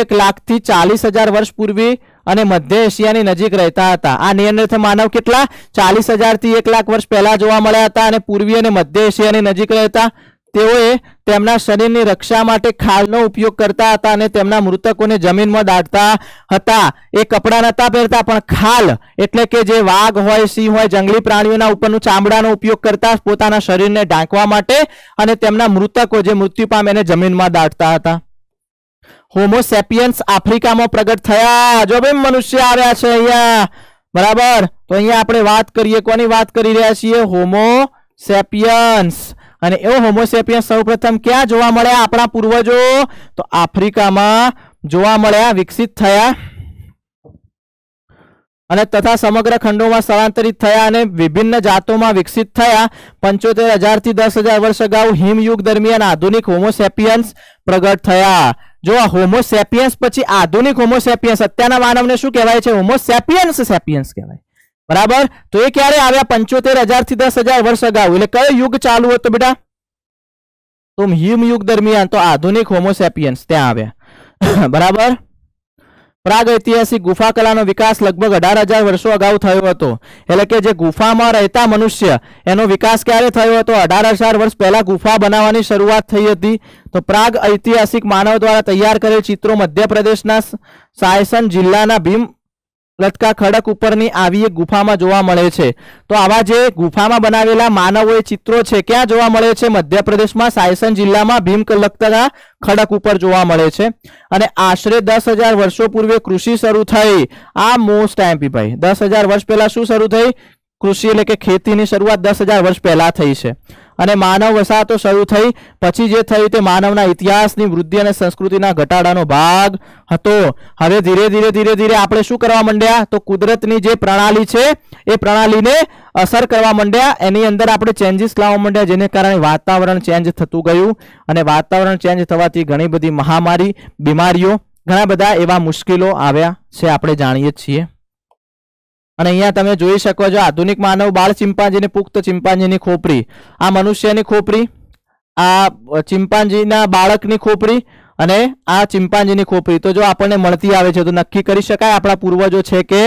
એક લાખથી ચાલીસ હજાર વર્ષ પૂર્વે અને મધ્ય એશિયાની નજીક રહેતા હતા આ નિયંત્રિત માનવ કેટલા ચાલીસ હજાર થી એક લાખ વર્ષ પહેલા જોવા મળ્યા હતા અને પૂર્વી અને મધ્ય એશિયાની નજીક રહેતા તેઓએ તેમના શરીરની રક્ષા માટે ખાલનો ઉપયોગ કરતા હતા અને તેમના મૃતકોને જમીનમાં દાટતા હતા એ કપડાં નહોતા પહેરતા પણ ખાલ એટલે કે જે વાઘ હોય સિંહ હોય જંગલી પ્રાણીઓના ઉપરનું ચામડાનો ઉપયોગ કરતા પોતાના શરીરને ઢાંકવા માટે અને તેમના મૃતકો જે મૃત્યુ પામે એને જમીનમાં દાટતા હતા હોમોસેપિયન્સ આફ્રિકામાં પ્રગટ થયા જો ભાઈ મનુષ્ય આવ્યા છે અહીંયા બરાબર તો અહીંયા આપણે વાત કરીએ કોની વાત કરી રહ્યા છીએ હોમો સેપિયન્સ અને એવો હોમોસેપિયન્સ સૌપ્રથમ ક્યાં જોવા મળ્યા આપણા પૂર્વજો તો આફ્રિકામાં જોવા મળ્યા વિકસિત થયા અને તથા સમગ્ર ખંડોમાં સ્થળાંતરિત થયા અને વિભિન્ન જાતોમાં વિકસિત થયા પંચોતેર હજારથી દસ હજાર વર્ષ અગાઉ હિમયુગ દરમિયાન આધુનિક હોમોસેપિયન્સ પ્રગટ થયા જો આ હોમોસેપિયન્સ પછી આધુનિક હોમોસેપિયન્સ અત્યારના માનવને શું કહેવાય છે હોમોસેપિયન્સ સેપિયન્સ કહેવાય बराबर तो ये क्या रे आ गया 75000 से 10000 वर्ष अगाऊ એટલે કયો યુગ ચાલુ હતો બેટા તું હિમ યુગ દરમિયાન તો આધુનિક હોમો સેપિયન્સ ત્યાં આવ્યા બરાબર પ્રાગ ઐતિહાસિક ગુફા કલાનો વિકાસ લગભગ 18000 વર્ષો અગાઉ થયો હતો એટલે કે જે ગુફામાં રહેતા મનુષ્ય એનો વિકાસ ક્યારે થયો હતો 18000 વર્ષ પહેલા ગુફા બનાવવાની શરૂઆત થઈ હતી તો પ્રાગ ઐતિહાસિક માનવ દ્વારા તૈયાર કરેલ ચિત્રો મધ્યપ્રદેશના સાયસન જિલ્લાના ભીમ લટકા ખડક ઉપરની આવી એક ગુફામાં જોવા મળે છે તો આવા જે ગુફામાં બનાવેલા માનવોએ ચિત્રો છે ક્યાં જોવા મળે છે મધ્યપ્રદેશમાં સાયસન જિલ્લામાં ભીમ લગતા ખડક ઉપર જોવા મળે છે અને આશરે દસ હજાર વર્ષો પૂર્વે કૃષિ શરૂ થઈ આ મોસ્ટ એમપી ભાઈ દસ હજાર વર્ષ પહેલા શું શરૂ થઈ કૃષિ એટલે કે ખેતીની શરૂઆત દસ હજાર વર્ષ પહેલા થઈ છે અને માનવ વસાહતો શરૂ થઈ પછી જે થયું તે માનવના ઇતિહાસની વૃદ્ધિ અને સંસ્કૃતિના ઘટાડાનો ભાગ હતો હવે ધીરે ધીરે ધીરે ધીરે આપણે શું કરવા માંડ્યા તો કુદરતની જે પ્રણાલી છે એ પ્રણાલીને અસર કરવા માંડ્યા એની અંદર આપણે ચેન્જીસ લાવવા માંડ્યા જેને કારણે વાતાવરણ ચેન્જ થતું ગયું અને વાતાવરણ ચેન્જ થવાથી ઘણી બધી મહામારી બીમારીઓ ઘણા બધા એવા મુશ્કેલો આવ્યા છે આપણે જાણીએ છીએ અને અહીંયા તમે જોઈ શકો છો આધુનિક માનવ બાળ ચિંપાંજીને પુખ્ત ચિંપાંજીની ખોપરી આ મનુષ્યની ખોપરી આ ચિંપાંજીના બાળકની ખોપરી અને આ ચિંપાંજીની ખોપરી તો જો આપણને મળતી આવે છે તો નક્કી કરી શકાય આપણા પૂર્વજો છે કે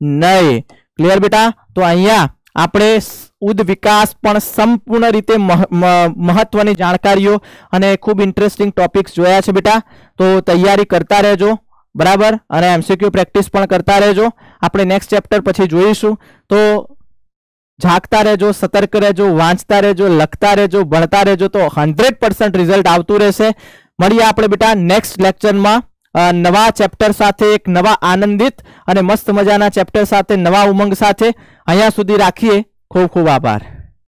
નહીં ક્લિયર બેટા તો અહીંયા આપણે ઉદ વિકાસ પણ સંપૂર્ણ રીતે મહત્વની જાણકારીઓ અને ખૂબ ઇન્ટરેસ્ટિંગ ટોપિક્સ જોયા છે બેટા તો તૈયારી કરતા રહેજો બરાબર અને એમસીક્યુ પ્રેક્ટિસ પણ કરતા રહેજો આપણે નેક્સ્ટ ચેપ્ટર પછી જોઈશું તો જાગતા રહેજો સતર્ક રહેજો વાંચતા રહેજો લખતા રહેજો ભણતા રહેજો તો હંડ્રેડ રિઝલ્ટ આવતું રહેશે મળીએ આપણે બેટા નેક્સ્ટ લેક્ચરમાં નવા ચેપ્ટર સાથે એક નવા આનંદિત અને મસ્ત મજાના ચેપ્ટર સાથે નવા ઉમંગ સાથે અહીંયા સુધી રાખીએ ખૂબ ખૂબ આભાર